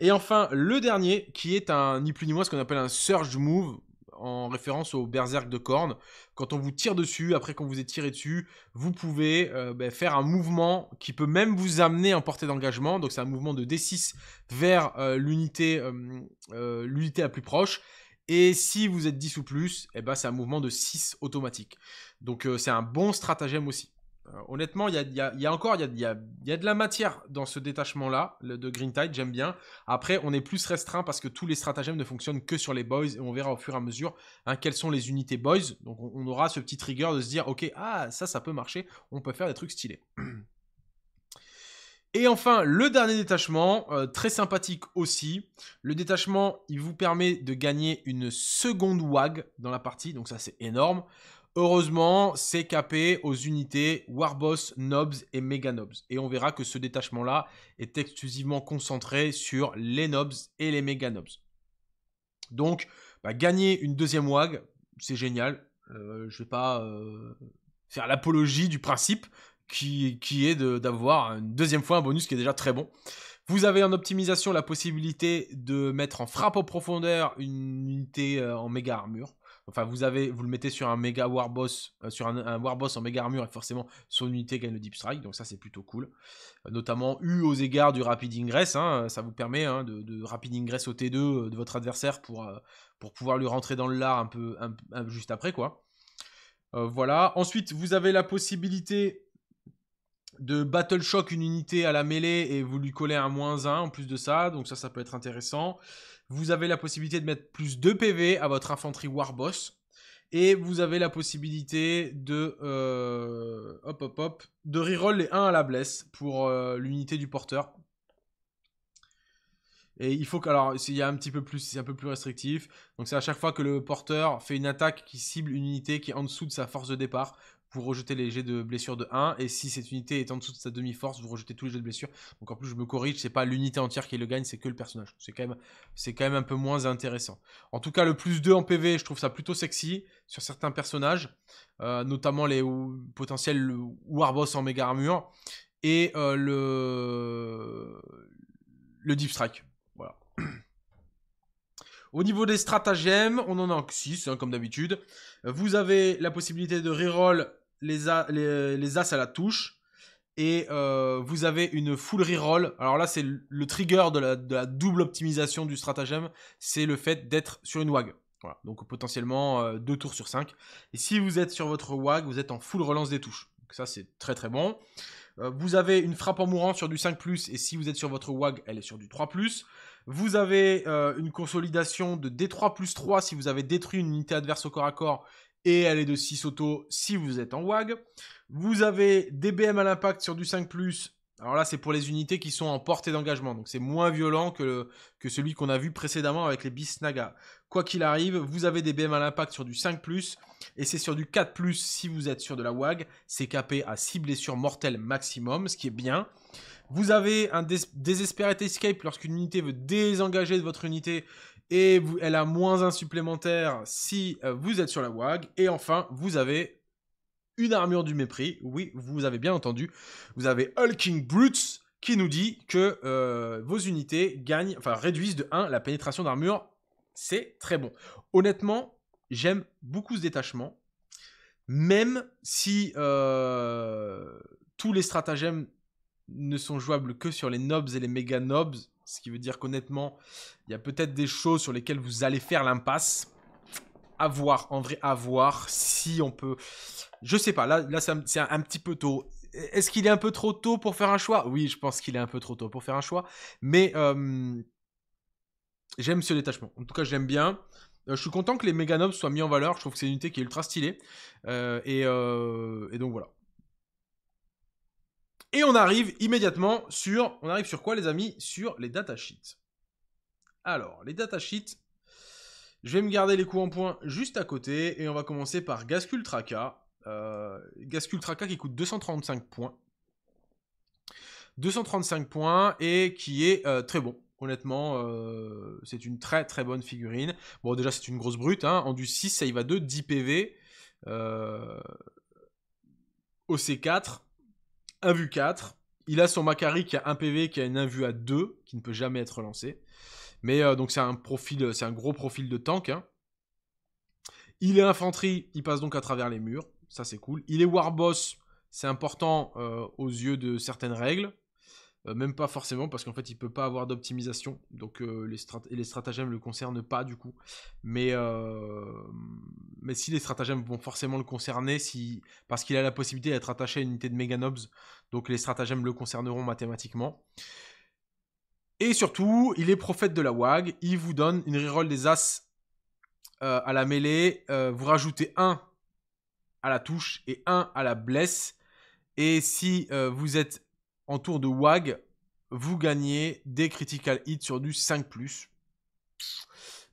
Speaker 1: Et enfin, le dernier, qui est un, ni plus ni moins, ce qu'on appelle un surge move, en référence au berserk de corne. Quand on vous tire dessus, après qu'on vous ait tiré dessus, vous pouvez euh, ben, faire un mouvement qui peut même vous amener en portée d'engagement. Donc c'est un mouvement de D6 vers euh, euh, l'unité la plus proche. Et si vous êtes 10 ou plus, eh ben, c'est un mouvement de 6 automatique. Donc c'est un bon stratagème aussi. Euh, honnêtement, il y a, encore il y a, de la matière dans ce détachement-là de Green Tide, j'aime bien. Après, on est plus restreint parce que tous les stratagèmes ne fonctionnent que sur les boys et on verra au fur et à mesure hein, quelles sont les unités boys. Donc on, aura ce petit trigger de se dire, ok, ah ça, ça peut marcher, on peut faire des trucs stylés. [CLEARS THROAT] Et enfin, le dernier détachement, euh, très sympathique aussi. Le détachement, il vous permet de gagner une seconde WAG dans la partie, donc ça c'est énorme. Heureusement, c'est capé aux unités Warboss, Nobs et Mega Nobs. Et on verra que ce détachement-là est exclusivement concentré sur les Nobs et les Mega Nobs. Donc, bah, gagner une deuxième WAG, c'est génial. Euh, je ne vais pas euh, faire l'apologie du principe qui, est d'avoir une deuxième fois un bonus qui est déjà très bon. Vous avez en optimisation la possibilité de mettre en frappe en profondeur une unité euh, en méga armure. Enfin, vous avez, vous le mettez sur un méga warboss, euh, sur un, warboss en méga armure, et forcément, son unité gagne le deep strike, donc ça c'est plutôt cool. Euh, notamment eu aux égards du rapid ingress, hein, ça vous permet hein, de, rapid ingress au T2 euh, de votre adversaire pour, pour pouvoir lui rentrer dans le lard un peu juste après, quoi. voilà. Ensuite, vous avez la possibilité de Battle Shock une unité à la mêlée et vous lui collez un moins 1 en plus de ça, donc ça ça peut être intéressant vous avez la possibilité de mettre plus de PV à votre infanterie Warboss. Et vous avez la possibilité de, euh, hop, hop, hop, de reroll les 1 à la blesse pour euh, l'unité du porteur. Et il faut que, alors, il y a un petit peu plus, c'est un peu plus restrictif. Donc c'est à chaque fois que le porteur fait une attaque qui cible une unité qui est en dessous de sa force de départ vous rejetez les jets de blessure de 1, et si cette unité est en dessous de sa demi-force, vous rejetez tous les jets de blessure. Donc en plus, je me corrige, c'est pas l'unité entière qui le gagne, c'est que le personnage. C'est quand, même, quand même un peu moins intéressant. En tout cas, le plus 2 en PV, je trouve ça plutôt sexy sur certains personnages, euh, notamment les potentiels Warboss en méga armure, et euh, le, le Deep Strike. Voilà. [CLEARS THROAT] Au niveau des stratagèmes, on en a 6, hein, comme d'habitude. Vous avez la possibilité de reroll euh, les, As à la touche. Et euh, vous avez une full reroll. Alors là, c'est le, trigger de la, double optimisation du stratagème. C'est le fait d'être sur une WAG. donc potentiellement euh, deux tours sur 5. Et si vous êtes sur votre WAG, vous êtes en full relance des touches. Donc ça, c'est très très bon. vous avez une frappe en mourant sur du 5+, et si vous êtes sur votre WAG, elle est sur du 3+. Vous avez une consolidation de D3 plus 3 si vous avez détruit une unité adverse au corps à corps et elle est de 6 auto si vous êtes en WAG. Vous avez des BM à l'impact sur du 5 ⁇ alors là, c'est pour les unités qui sont en portée d'engagement, donc c'est moins violent que, que celui qu'on a vu précédemment avec les Bisnaga. Quoi qu'il arrive, vous avez des BM à l'impact sur du 5 ⁇ et c'est sur du 4 ⁇ si vous êtes sur de la WAG. C'est capé à 6 blessures mortelles maximum, ce qui est bien. Vous avez un désespéré Escape lorsqu'une unité veut désengager de votre unité et elle a moins un supplémentaire si euh, vous êtes sur la WAG. Et enfin, vous avez une armure du mépris. Oui, vous avez bien entendu. Vous avez Hulking Brutes qui nous dit que euh, vos unités gagnent, enfin réduisent de 1 la pénétration d'armure. C'est très bon. Honnêtement, j'aime beaucoup ce détachement. Même si euh, tous les stratagèmes ne sont jouables que sur les nobs et les méga nobs, ce qui veut dire qu'honnêtement, il y a peut-être des choses sur lesquelles vous allez faire l'impasse. À voir, en vrai, à voir si on peut... Je sais pas, là, là c'est un, petit peu tôt e-, est-ce qu'il est un peu trop tôt pour faire un choix Oui, je pense qu'il est un peu trop tôt pour faire un choix. Mais j'aime ce détachement. En tout cas, j'aime bien. Euh, je suis content que les méganobs soient mis en valeur. Je trouve que c'est une unité qui est ultra stylée. Euh, euh, et, donc voilà. Et on arrive immédiatement sur... On arrive sur quoi, les amis Sur les datasheets. Alors, les datasheets, je vais me garder les coups en point juste à côté, et on va commencer par Gascultraca. Euh, Gascultraca qui coûte 235 points. 235 points, et qui est euh, très bon. Honnêtement, euh, c'est une très très bonne figurine. Bon, déjà, c'est une grosse brute. Hein. En du 6, ça y va 2, 10 PV. Euh, OC4, 1 4. Il a son Macari qui a un PV, qui a une 1 à 2, qui ne peut jamais être lancé. Mais euh, donc c'est un profil, euh, c'est un gros profil de tank. Hein. Il est infanterie, il passe donc à travers les murs, ça c'est cool. Il est warboss, c'est important euh, aux yeux de certaines règles. Euh, même pas forcément, parce qu'en fait, il peut pas avoir d'optimisation. Donc, euh, les, stratagèmes ne le concernent pas, du coup. Mais, euh, mais si les stratagèmes vont forcément le concerner, si, parce qu'il a la possibilité d'être attaché à une unité de nobs, Donc, les stratagèmes le concerneront mathématiquement. Et surtout, il est prophète de la WAG. Il vous donne une reroll des As à la mêlée. vous rajoutez 1 à la touche et 1 à la blesse. Et si vous êtes en tour de WAG, vous gagnez des critical hits sur du 5 ⁇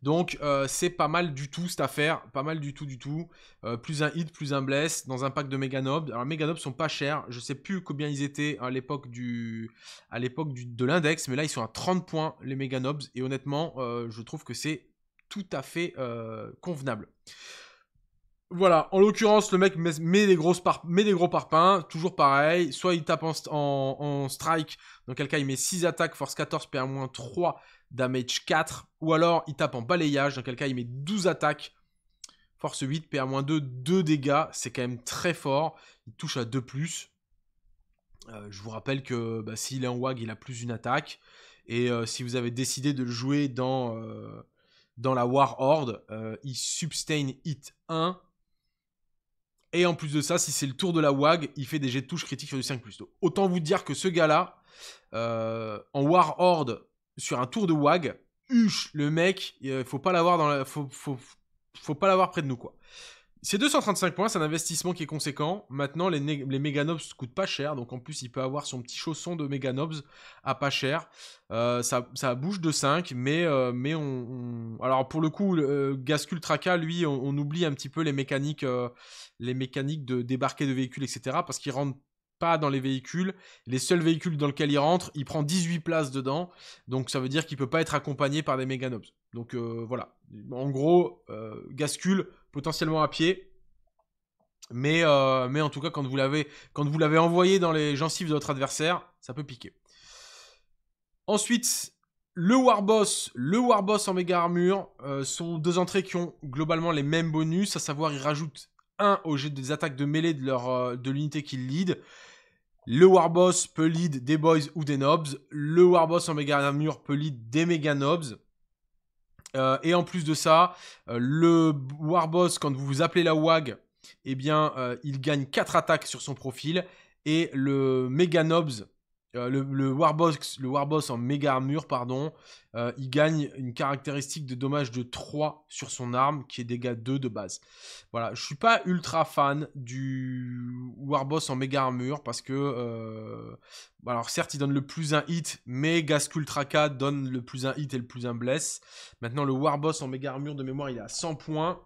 Speaker 1: donc euh, c'est pas mal du tout cette affaire, pas mal du tout du tout. Euh, plus un hit, plus un bless dans un pack de nobs Alors nobs sont pas chers, je sais plus combien ils étaient à l'époque du, à l'époque de l'index, mais là ils sont à 30 points les Meganobs et honnêtement euh, je trouve que c'est tout à fait convenable. Voilà, en l'occurrence, le mec met des, grosses des gros parpaings, toujours pareil. Soit il tape en, strike, dans quel cas il met 6 attaques, force 14, PA-3, damage 4. Ou alors il tape en balayage, dans quel cas il met 12 attaques, force 8, PA-2, 2 dégâts. C'est quand même très fort. Il touche à 2 plus. Euh, je vous rappelle que bah, s'il est en WAG, il a plus une attaque. Et euh, si vous avez décidé de le jouer dans, euh, dans la War Horde, il sustain hit 1 et en plus de ça, si c'est le tour de la WAG, il fait des jets de touche critiques sur du 5 ⁇ Autant vous dire que ce gars-là, euh, en War Horde, sur un tour de WAG, huche, le mec, il euh, faut pas l'avoir dans la... faut, faut, pas l'avoir près de nous, quoi. C'est 235 points, c'est un investissement qui est conséquent. Maintenant, les, les ne coûtent pas cher, donc en plus, il peut avoir son petit chausson de Meganobs à pas cher. Euh, ça, bouge de 5, mais, euh, mais on, Alors, pour le coup, euh, Gascul lui, on, oublie un petit peu les mécaniques, euh, les mécaniques de débarquer de véhicules, etc., parce qu'il rentre pas dans les véhicules. Les seuls véhicules dans lesquels il rentre, il prend 18 places dedans. Donc ça veut dire qu'il peut pas être accompagné par des nobs, Donc euh, voilà. En gros, euh, Gascule potentiellement à pied. Mais, euh, mais en tout cas, quand vous l'avez quand vous l'avez envoyé dans les gencives de votre adversaire, ça peut piquer. Ensuite, le Warboss, le boss en méga armure sont deux entrées qui ont globalement les mêmes bonus, à savoir ils rajoute un, au jeu des attaques de mêlée de, leur, euh, de l'unité qu'il lead. Le Warboss peut lead des Boys ou des Nobs. Le Warboss en méga armure peut lead des méga Nobs. Euh, et en plus de ça, euh, le Warboss, quand vous vous appelez la WAG, eh bien, il gagne 4 attaques sur son profil. Et le Mega Nobs, euh, le, Warboss, en méga armure, pardon, euh, il gagne une caractéristique de dommage de 3 sur son arme, qui est dégâts 2 de base. Voilà, je suis pas ultra fan du Warboss en méga armure, parce que, euh, alors certes, il donne le plus 1 hit, mais K donne le plus 1 hit et le plus 1 bless. Maintenant, le Warboss en méga armure de mémoire, il est à 100 points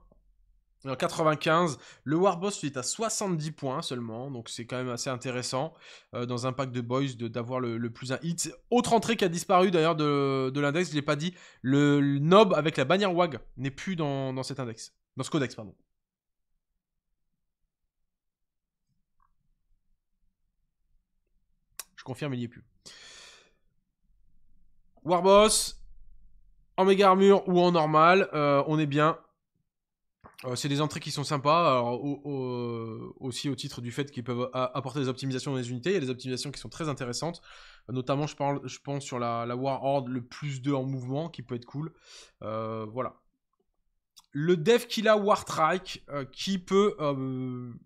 Speaker 1: en 95, le Warboss est à 70 points seulement, donc c'est quand même assez intéressant euh, dans un pack de boys d'avoir le, le, plus un hit. Autre entrée qui a disparu d'ailleurs de, l'index, je l'ai pas dit, le, Nob avec la bannière WAG n'est plus dans, cet index, dans ce codex pardon. Je confirme, il n'y est plus. Warboss, en méga armure ou en normal, euh, on est bien. Euh, c'est des entrées qui sont sympas, aussi au titre du fait qu'ils peuvent apporter des optimisations dans les unités. Il y a des optimisations qui sont très intéressantes, euh, notamment je, pense sur la, la War Horde, le plus 2 en mouvement, qui peut être cool. Euh, voilà. Le dev qui a Wartrike, qui peut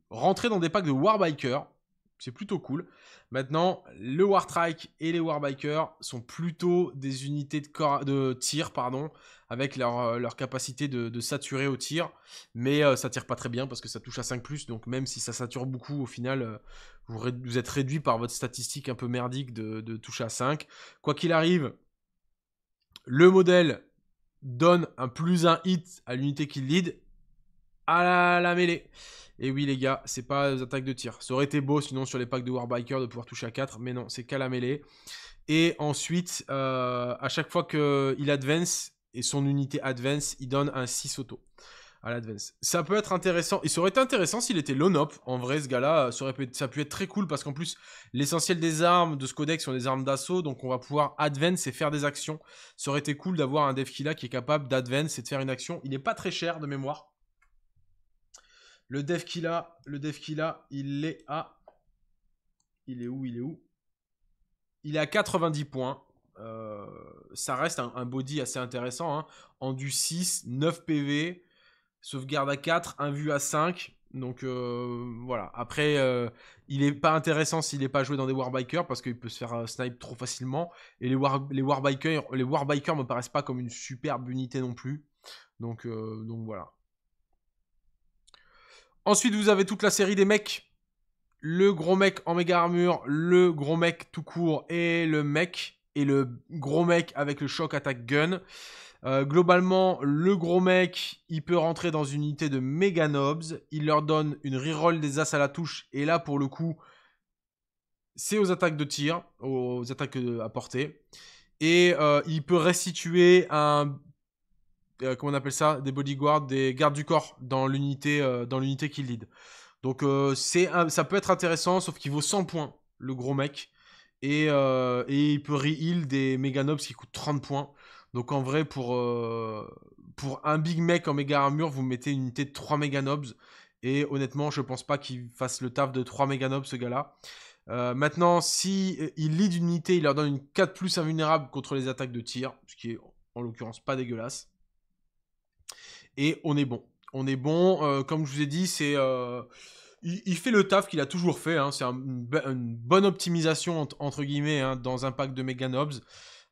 Speaker 1: rentrer dans des packs de Warbiker, c'est plutôt cool. Maintenant, le Wartrike et les Warbikers sont plutôt des unités de, de tir pardon, avec leur, euh, capacité de, saturer au tir, mais ça euh, ça tire pas très bien parce que ça touche à 5 donc même si ça sature beaucoup, au final, euh, vous, êtes réduit par votre statistique un peu merdique de, toucher à 5. Quoi qu'il arrive, le modèle donne un plus 1 hit à l'unité qui lead à la, mêlée. Et oui les gars, c'est pas des attaques de tir. Ça aurait été beau sinon sur les packs de Warbiker de pouvoir toucher à 4, mais non, c'est qu'à la mêlée. Et ensuite, à chaque fois qu'il advance, et son unité Advance, il donne un 6 auto à l'Advance. Ça peut être intéressant. Il serait intéressant s'il était l'onop. En vrai, ce gars-là, ça, aurait pu, être très cool parce qu'en plus, l'essentiel des armes de ce codex sont des armes d'assaut. Donc, on va pouvoir advance et faire des actions. Ça aurait été cool d'avoir un dev qui est capable d'advance et de faire une action. Il n'est pas très cher de mémoire. Le dev le il est à. Il est où Il est où Il est à 90 points. Euh, ça reste un, body assez intéressant. Hein. en du 6, 9 PV, sauvegarde à 4, un vu à 5. Donc euh, voilà. Après, euh, il est pas intéressant s'il n'est pas joué dans des Warbikers parce qu'il peut se faire un snipe trop facilement. Et les, Warbikers les Warbikers me paraissent pas comme une superbe unité non plus. Donc, donc voilà. Ensuite, vous avez toute la série des mecs. Le gros mec en méga armure, le gros mec tout court et le mec et le gros mec avec le shock attack gun. Euh, globalement, le gros mec, il peut rentrer dans une unité de méga nobs. Il leur donne une reroll des as à la touche. Et là, pour le coup, c'est aux attaques de tir, aux attaques euh, à portée. Et euh, il peut restituer un... comment on appelle ça Des bodyguards, des gardes du corps dans l'unité l'unité qu'il lead. Donc ça peut être intéressant, sauf qu'il vaut 100 points, le gros mec. Euh, et, il peut re-heal des Meganobs qui coûtent 30 points. Donc en vrai, pour, euh, pour un big mec en méga armure, vous mettez une unité de 3 Meganobs. Et honnêtement, je ne pense pas qu'il fasse le taf de 3 nobs, ce gars-là. Euh, maintenant, si il lead une unité, il leur donne une 4 plus invulnérable contre les attaques de tir, ce qui est en l'occurrence pas dégueulasse. Et on est bon. On est bon. comme je vous ai dit, c'est il, fait le taf qu'il a toujours fait. Hein. C'est une, bonne optimisation entre, guillemets hein, dans un pack de Mega Nobs.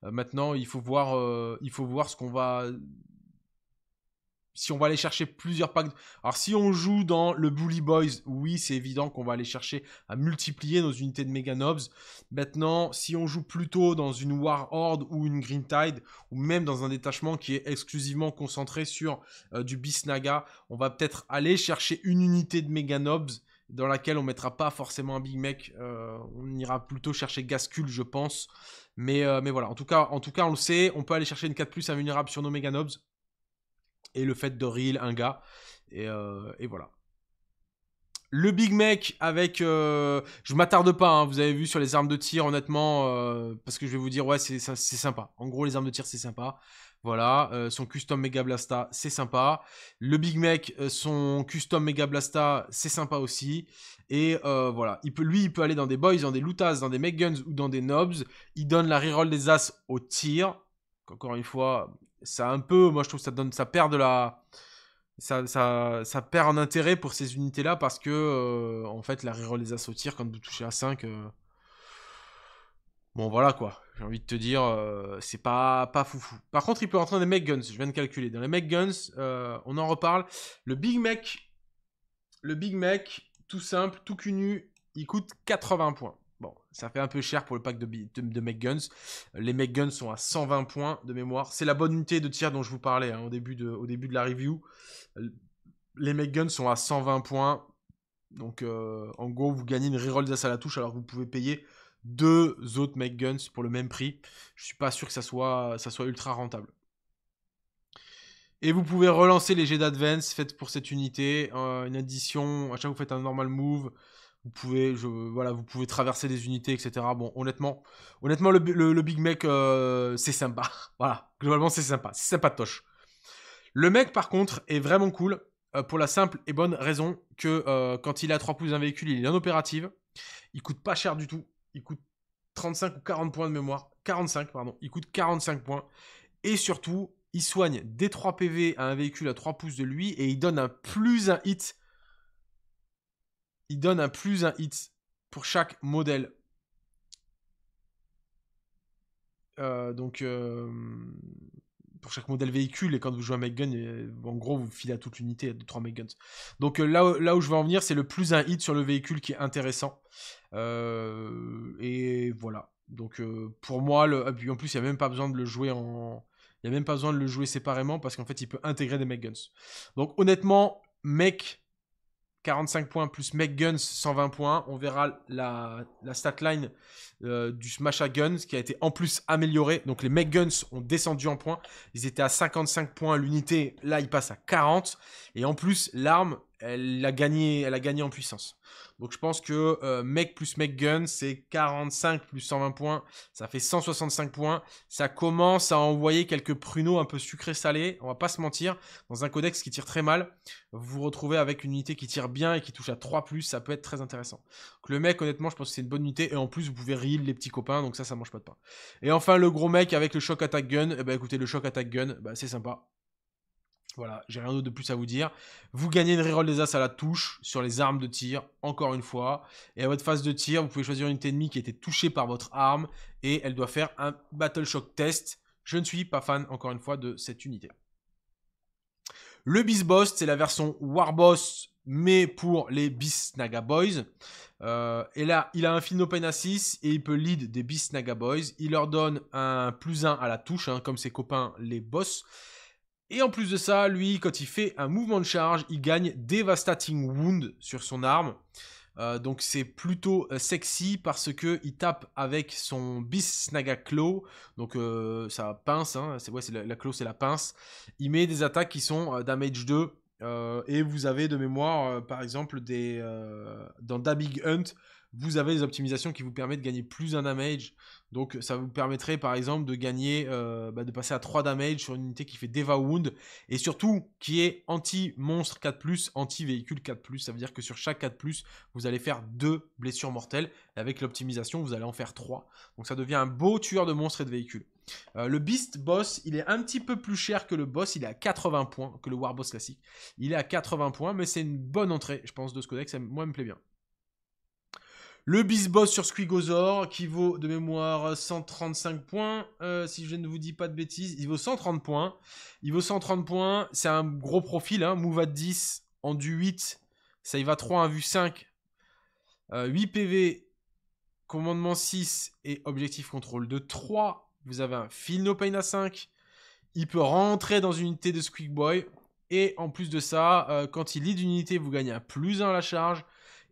Speaker 1: Euh, maintenant, il faut voir, euh, il faut voir ce qu'on va, si on va aller chercher plusieurs packs. Alors si on joue dans le Bully Boys, oui, c'est évident qu'on va aller chercher à multiplier nos unités de Mega Nobs. Maintenant, si on joue plutôt dans une War Horde ou une Green Tide, ou même dans un détachement qui est exclusivement concentré sur du euh, du Bisnaga, on va peut-être aller chercher une unité de Mega Nobs dans laquelle on mettra pas forcément un Big Mac, euh, on ira plutôt chercher Gascule, je pense. Mais, euh, mais voilà, en tout, cas, en tout cas, on le sait, on peut aller chercher une 4+, invulnérable sur nos Mega Nobs et le fait de reel un gars. Et, euh, voilà. Le Big mec avec... Euh, je m'attarde pas, hein, vous avez vu sur les armes de tir, honnêtement, euh, parce que je vais vous dire, ouais, c'est sympa. En gros, les armes de tir, c'est sympa. Voilà, son custom Mega Blasta, c'est sympa. Le Big mec, son custom Mega Blasta, c'est sympa aussi. Et voilà, il peut, lui, il peut aller dans des boys, dans des lootas, dans des Meg Guns ou dans des nobs. Il donne la reroll des as au tir. Encore une fois, ça un peu, moi je trouve ça donne, ça perd de la, ça, ça, perd en intérêt pour ces unités là parce que euh, en fait la reroll les assauts quand vous touchez à 5 euh, Bon voilà quoi, j'ai envie de te dire, euh, c'est pas, pas foufou. Par contre, il peut rentrer dans les mech guns, je viens de calculer. Dans les mech guns, on en reparle. Le Big Mac, le Big Mac, tout simple, tout cunu, il coûte 80 points. Ça fait un peu cher pour le pack de, de, Guns. Les Les Guns sont à 120 points de mémoire. C'est la bonne unité de tir dont je vous parlais hein, au, début de, la review. Les Guns sont à 120 points. Donc euh, en gros, vous gagnez une reroll d'assaut à la touche alors vous pouvez payer deux autres Guns pour le même prix. Je ne suis pas sûr que ça soit, ultra rentable. Et vous pouvez relancer les jets d'advance faites pour cette unité. Euh, une addition, à chaque fois que vous faites un normal move, vous pouvez, voilà, vous pouvez traverser des unités, etc. Bon, honnêtement, honnêtement le, Big mec, euh, c'est sympa. [LAUGHS] Voilà, globalement, c'est sympa. C'est sympa de toche. Le mec, par contre, est vraiment cool euh, pour la simple et bonne raison que euh, quand il a 3 pouces d'un véhicule, il est en opérative. Il coûte pas cher du tout. Il coûte 35 ou 40 points de mémoire. 45, pardon. Il coûte 45 points. Et surtout, il soigne des 3 PV à un véhicule à 3 pouces de lui et il donne un plus un hit il donne un plus un hit pour chaque modèle. Euh, donc, euh, pour chaque modèle véhicule, et quand vous jouez à make gun, euh, en gros, vous filez à toute l'unité, de trois 3 guns. Donc là, où, là où je veux en venir, c'est le plus un hit sur le véhicule qui est intéressant. et voilà. Donc pour moi, ah, en plus, il n'y a même pas besoin de le jouer en. Il n'y a même pas besoin de le jouer séparément parce qu'en fait, il peut intégrer des make guns. Donc honnêtement, mec, 45 points plus guns 120 points. On verra la, la statline euh, du smash à guns qui a été en plus améliorée. Donc les guns ont descendu en points. Ils étaient à 55 points l'unité. Là, il passe à 40. Et en plus, l'arme elle a gagné, elle a gagné en puissance. Donc je pense que euh, mec plus mec gun, c'est 45 plus 120 points, ça fait 165 points. Ça commence à envoyer quelques pruneaux un peu sucrés-salés, on va pas se mentir. Dans un codex qui tire très mal, vous vous retrouvez avec une unité qui tire bien et qui touche à 3 plus, ça peut être très intéressant. Donc le mec, honnêtement, je pense que c'est une bonne unité. Et en plus, vous pouvez rire les petits copains, donc ça, ça mange pas de pain. Et enfin, le gros mec avec le choc attack gun, et eh ben écoutez, le choc attack gun, bah, c'est sympa. Voilà, j'ai rien d'autre de plus à vous dire. Vous gagnez une reroll des As à la touche sur les armes de tir, encore une fois. Et à votre phase de tir, vous pouvez choisir une unité ennemie qui a été touchée par votre arme et elle doit faire un Battle Shock test. Je ne suis pas fan, encore une fois, de cette unité. Le Boss, c'est la version war boss, mais pour les naga Boys. Euh, et là, il a un film open et il peut lead des naga Boys. Il leur donne un plus 1 à la touche, hein, comme ses copains les boss. Et en plus de ça, lui, quand il fait un mouvement de charge, il gagne Devastating Wound sur son arme. Euh, donc c'est plutôt euh, sexy parce que il tape avec son bis snaga claw, donc euh, ça pince, hein. c'est ouais, la, la claw c'est la pince. Il met des attaques qui sont euh, damage 2 et vous avez de mémoire par exemple des dans Dabig Hunt, vous avez des optimisations qui vous permettent de gagner plus un damage. Donc ça vous permettrait par exemple de gagner, euh, bah, de passer à 3 damage sur une unité qui fait Deva Wound et surtout qui est anti-monstre 4+, anti-véhicule 4+. Ça veut dire que sur chaque 4+, vous allez faire 2 blessures mortelles. Et avec l'optimisation, vous allez en faire 3. Donc ça devient un beau tueur de monstres et de véhicules. Euh, le Beast Boss, il est un petit peu plus cher que le Boss, il est à 80 points, que le War Boss classique. Il est à 80 points, mais c'est une bonne entrée, je pense, de ce codex, moi, il me plaît bien. Le Bisboss sur Squigozor qui vaut de mémoire 135 points. Euh, si je ne vous dis pas de bêtises, il vaut 130 points. Il vaut 130 points. C'est un gros profil. Hein. Move à 10, en du 8. Ça y va 3, à vue 5. 8 PV, commandement 6 et objectif contrôle de 3. Vous avez un Feel No Pain à 5. Il peut rentrer dans une unité de Squeak Boy. Et en plus de ça, euh, quand il lit une unité, vous gagnez un plus 1 à la charge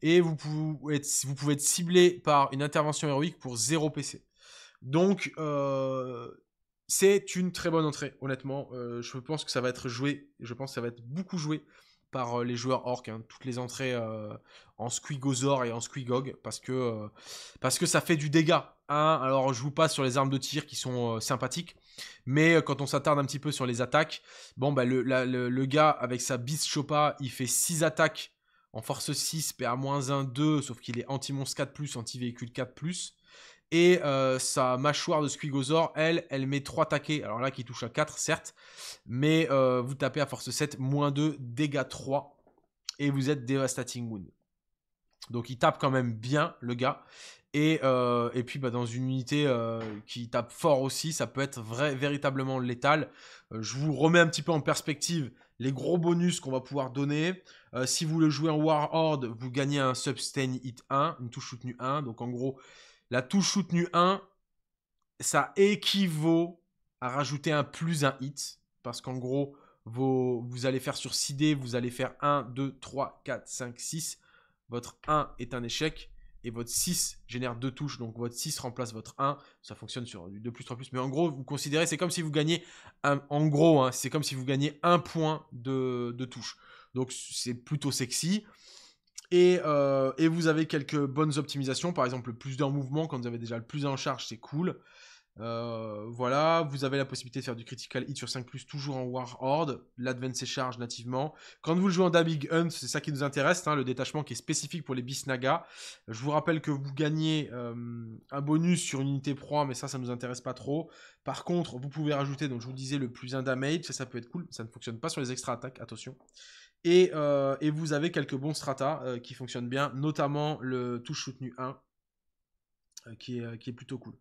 Speaker 1: et vous pouvez, être, vous pouvez être ciblé par une intervention héroïque pour 0 PC. Donc, euh, c'est une très bonne entrée, honnêtement. Euh, je pense que ça va être joué, je pense que ça va être beaucoup joué par euh, les joueurs orcs, hein. toutes les entrées en Squigozor et en Squigog, parce que, parce que ça fait du dégât. Hein. Alors, je vous passe sur les armes de tir qui sont sympathiques, mais quand on s'attarde un petit peu sur les attaques, bon, bah, le, le, gars avec sa bis chopa, il fait 6 attaques en force 6, PA-1, 2, sauf qu'il est anti-monstre 4+, anti-véhicule 4+. Et euh, sa mâchoire de Squigosaur, elle, elle met 3 taquets. Alors là, qui touche à 4, certes. Mais euh, vous tapez à force 7, moins 2, dégâts 3. Et vous êtes Devastating Wound. Donc il tape quand même bien, le gars. Et, euh, puis bah, dans une unité qui tape fort aussi, ça peut être vrai, véritablement létal. je vous remets un petit peu en perspective les gros bonus qu'on va pouvoir donner. Euh, si vous le jouez en Warhorde, vous gagnez un Sustain Hit 1, une touche soutenue 1. Donc en gros, la touche soutenue 1, ça équivaut à rajouter un plus un hit. Parce qu'en gros, vous allez faire sur 6 d vous allez faire 1, 2, 3, 4, 5, 6. Votre 1 est un échec et votre 6 génère deux touches, donc votre 6 remplace votre 1, ça fonctionne sur du 2 plus 3 plus, mais en gros, vous considérez, c'est comme si vous gagnez, un, en gros, hein, c'est comme si vous gagnez un point de, touche. Donc c'est plutôt sexy. Et, euh, et, vous avez quelques bonnes optimisations, par exemple le plus d'un mouvement, quand vous avez déjà le plus en charge, c'est cool. Euh, voilà, vous avez la possibilité de faire du critical hit sur 5 plus toujours en war horde L'advance et charge nativement. Quand vous le jouez en Damig Hunt, c'est ça qui nous intéresse, hein, le détachement qui est spécifique pour les Bisnaga. Je vous rappelle que vous gagnez euh, un bonus sur une unité proie, mais ça, ça nous intéresse pas trop. Par contre, vous pouvez rajouter, donc je vous le disais, le plus 1 damage, ça, peut être cool. Ça ne fonctionne pas sur les extra attaques, attention. Et, euh, vous avez quelques bons strata qui fonctionnent bien, notamment le touche soutenu 1, qui est plutôt cool.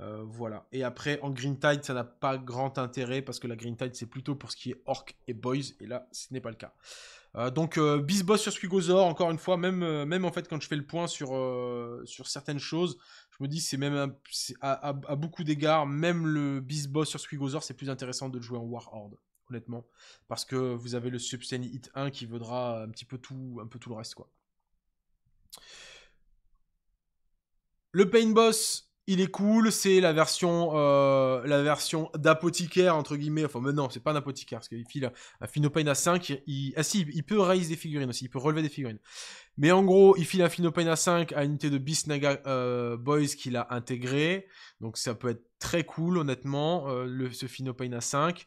Speaker 1: Euh, voilà. Et après, en Green Tide, ça n'a pas grand intérêt parce que la Green Tide, c'est plutôt pour ce qui est Orc et Boys. Et là, ce n'est pas le cas. Euh, donc, euh, Beast Boss sur Squigozor, encore une fois, même, même en fait, quand je fais le point sur, sur certaines choses, je me dis c'est même à, beaucoup d'égards, même le Boss sur Squigozor, c'est plus intéressant de le jouer en Horde, honnêtement. Parce que vous avez le Substain Hit 1 qui vaudra un petit peu tout, un peu tout le reste, quoi. Le Pain Boss, il est cool, c'est la version, euh, version d'apothicaire, entre guillemets. Enfin, mais non, c'est pas un apothicaire, parce qu'il file un Finopane à 5. Il, ah si, il peut raise des figurines aussi, il peut relever des figurines. Mais en gros, il file un Finopane à 5 à unité de Bisnaga euh, Boys qu'il a intégré. Donc ça peut être très cool, honnêtement, euh, le, ce Finopane à 5.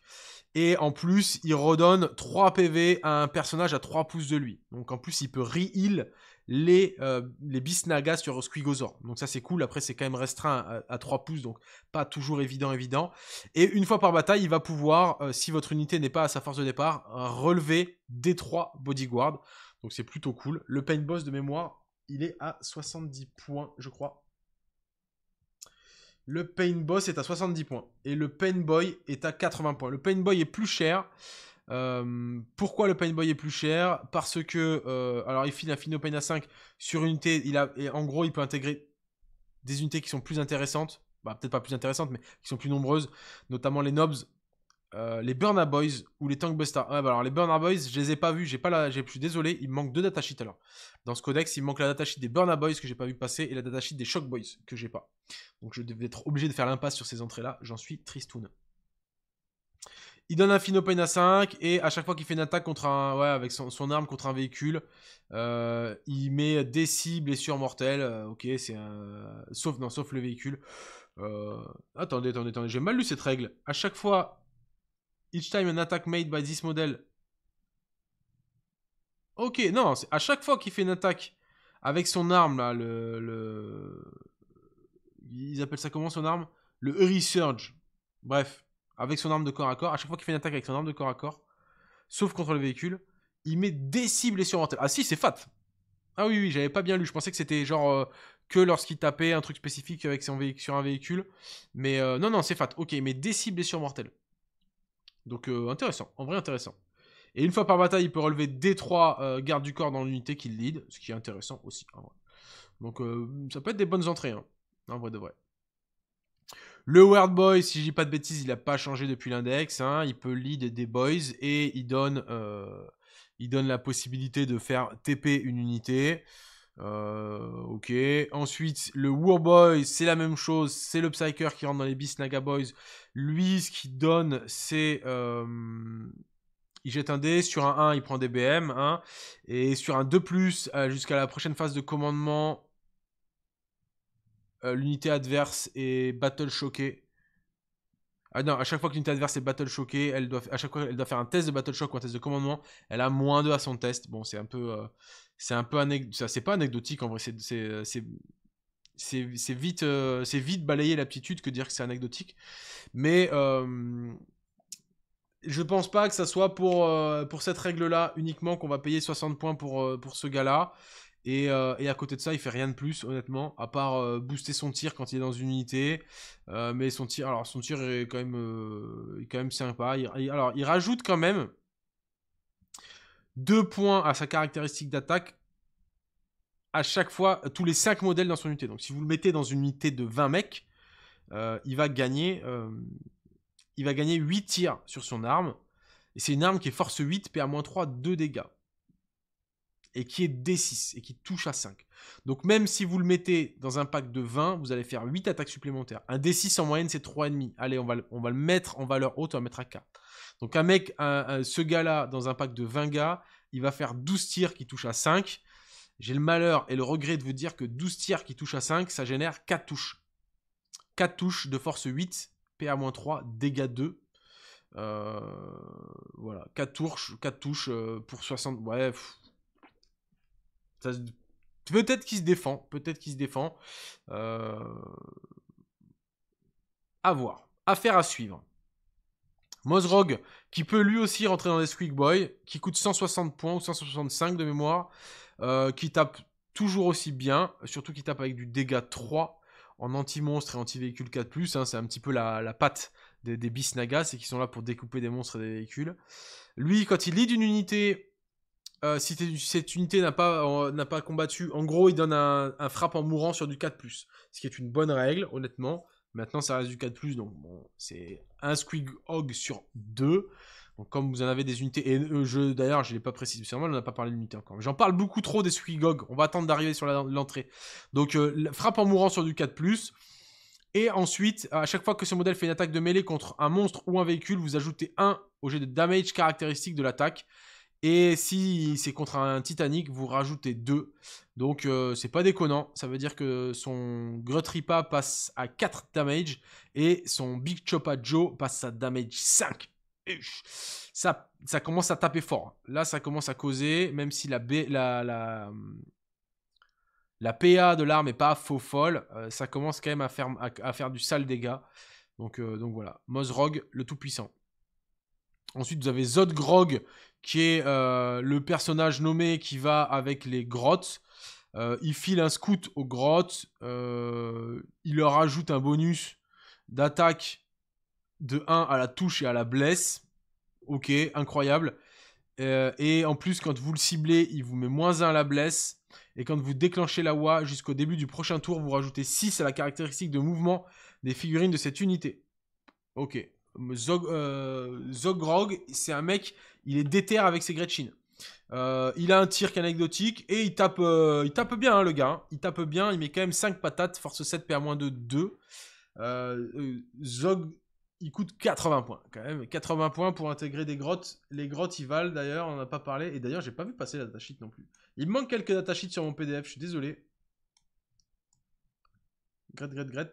Speaker 1: Et en plus, il redonne 3 PV à un personnage à 3 pouces de lui. Donc en plus, il peut re-heal euh, les, bisnagas Bisnaga sur Squigosaur. Donc ça c'est cool, après c'est quand même restreint à, 3 pouces, donc pas toujours évident évident. Et une fois par bataille, il va pouvoir, euh, si votre unité n'est pas à sa force de départ, relever des 3 bodyguard. Donc c'est plutôt cool. Le pain boss de mémoire, il est à 70 points, je crois. Le pain boss est à 70 points. Et le pain boy est à 80 points. Le pain boy est plus cher. Euh, pourquoi le Pain Boy est plus cher Parce que, euh, alors il file un Fino Pain a 5 sur unité, il a, et en gros il peut intégrer des unités qui sont plus intéressantes, bah, peut-être pas plus intéressantes, mais qui sont plus nombreuses, notamment les Nobs, euh, les Burner Boys ou les Tankbusters. Ouais, ah, bah alors les Burner Boys, je les ai pas vus, j'ai pas la, je suis désolé, il me manque deux datasheets alors. Dans ce codex, il me manque la datasheet des Burner Boys que j'ai pas vu passer et la datasheet des Shock Boys que j'ai pas. Donc je devais être obligé de faire l'impasse sur ces entrées là, j'en suis tristoun. Il donne un open à 5 et à chaque fois qu'il fait une attaque contre un, avec son, arme contre un véhicule, euh, il met des cibles blessures mortelles. Euh, ok, c'est un... Sauf, non, sauf le véhicule. Euh, attendez, attendez, attendez. J'ai mal lu cette règle. À chaque fois, each time an attack made by this model. Ok, non, à chaque fois qu'il fait une attaque avec son arme, là, le, le... Ils appellent ça comment son arme Le Resurge. Bref, avec son arme de corps à corps. À chaque fois qu'il fait une attaque avec son arme de corps à corps, sauf contre le véhicule, il met des cibles et sur Ah si, c'est fat. Ah oui, oui, j'avais pas bien lu. Je pensais que c'était genre euh, que lorsqu'il tapait un truc spécifique avec son sur un véhicule. Mais euh, non, non, c'est fat. Ok, mais des cibles et sur Donc euh, intéressant, en vrai intéressant. Et une fois par bataille, il peut relever des 3 gardes du corps dans l'unité qu'il lead, ce qui est intéressant aussi. Donc ça peut être des bonnes entrées, hein. en vrai de vrai. Le word Boy, si je dis pas de bêtises, il n'a pas changé depuis l'index. Hein. Il peut lead des boys et il donne, euh, il donne la possibilité de faire TP une unité. Euh, ok. Ensuite, le Boy, c'est la même chose. C'est le Psyker qui rentre dans les Beast Naga Boys. Lui, ce qu'il donne, c'est... Euh, il jette un dé, sur un 1, il prend des BM, hein. et sur un 2+, jusqu'à la prochaine phase de commandement, euh, l'unité adverse est battle choquée. Ah non, à chaque fois que l'unité adverse est battle choquée, elle doit, à chaque fois elle doit faire un test de battle shock ou un test de commandement. Elle a moins 2 à son test. Bon, c'est un peu. Euh, c'est un peu anecdotique. C'est pas anecdotique en vrai. C'est vite, euh, vite balayer l'aptitude que dire que c'est anecdotique. Mais euh, je pense pas que ça soit pour, pour cette règle-là uniquement qu'on va payer 60 points pour, pour ce gars-là. Euh, et, à côté de ça, il fait rien de plus, honnêtement, à part euh, booster son tir quand il est dans une unité. Euh, mais son tir, alors son tir est quand même, quand même sympa. Il, alors, il rajoute quand même 2 points à sa caractéristique d'attaque à chaque fois, tous les 5 modèles dans son unité. Donc, si vous le mettez dans une unité de 20 mecs, il va gagner. il va gagner 8 tirs sur son arme. Et c'est une arme qui est force 8, PA-3, 2 dégâts et qui est D6 et qui touche à 5. Donc même si vous le mettez dans un pack de 20, vous allez faire 8 attaques supplémentaires. Un D6 en moyenne, c'est 3,5. Allez, on va, on va le mettre en valeur haute, on va le mettre à 4. Donc un mec, ce gars-là, dans un pack de 20 gars, il va faire 12 tirs qui touchent à 5. J'ai le malheur et le regret de vous dire que 12 tirs qui touchent à 5, ça génère 4 touches. 4 touches de force 8, PA-3, dégâts 2. Euh, voilà, 4 touches, 4 euh, touches pour 60... Ouais, Peut-être qu'il se défend, peut-être qu'il se défend. Euh, à voir. Affaire à suivre. Mozrog, qui peut lui aussi rentrer dans les Squeak Boy, qui coûte 160 points ou 165 de mémoire, euh, qui tape toujours aussi bien, surtout qui tape avec du dégât 3 en anti-monstre et anti-véhicule 4+, hein, c'est un petit peu la, patte des, des Bisnaga, c'est qu'ils sont là pour découper des monstres et des véhicules. Lui, quand il lit d'une unité euh, si cette unité n'a pas, pas, combattu, en gros, il donne un, frappe en mourant sur du 4, ce qui est une bonne règle, honnêtement. Maintenant, ça reste du 4, donc bon, c'est un Squig sur 2. Donc, comme vous en avez des unités, et je d'ailleurs, je ne l'ai pas précisé, c'est normal, on n'a pas parlé d'unité encore. J'en parle beaucoup trop des Squig on va attendre d'arriver sur l'entrée. Donc, euh, frappe en mourant sur du 4, et ensuite, à chaque fois que ce modèle fait une attaque de mêlée contre un monstre ou un véhicule, vous ajoutez un au jet de damage caractéristique de l'attaque. Et si c'est contre un Titanic, vous rajoutez 2. Donc euh, c'est pas déconnant. Ça veut dire que son Grutripa passe à 4 damage et son Big Choppa Joe passe à damage 5. Ça, ça commence à taper fort. Là, ça commence à causer, même si la, PA de l'arme n'est pas faux folle, euh, ça commence quand même à faire, du sale dégât. Donc, euh, donc voilà, Mozrog, le tout-puissant. Ensuite, vous avez Zodgrog qui est euh, le personnage nommé qui va avec les grottes. Euh, il file un scout aux grottes, euh, il leur ajoute un bonus d'attaque de 1 à la touche et à la blesse. Ok, incroyable. et en plus, quand vous le ciblez, il vous met moins 1 à la blesse. Et quand vous déclenchez la WA jusqu'au début du prochain tour, vous rajoutez 6 à la caractéristique de mouvement des figurines de cette unité. Ok, Zog, euh, Zogrog, c'est un mec, il est déter avec ses Gretchen. Euh, il a un tir anecdotique et il tape, euh, il tape bien hein, le gars. Hein. Il tape bien, il met quand même 5 patates, force 7, moins 2 2. Zog, il coûte 80 points quand même. 80 points pour intégrer des grottes. Les grottes, ils valent d'ailleurs, on n'a a pas parlé. Et d'ailleurs, j'ai pas vu passer la datasheet non plus. Il manque quelques datasheets sur mon PDF, je suis désolé. Gret gret gret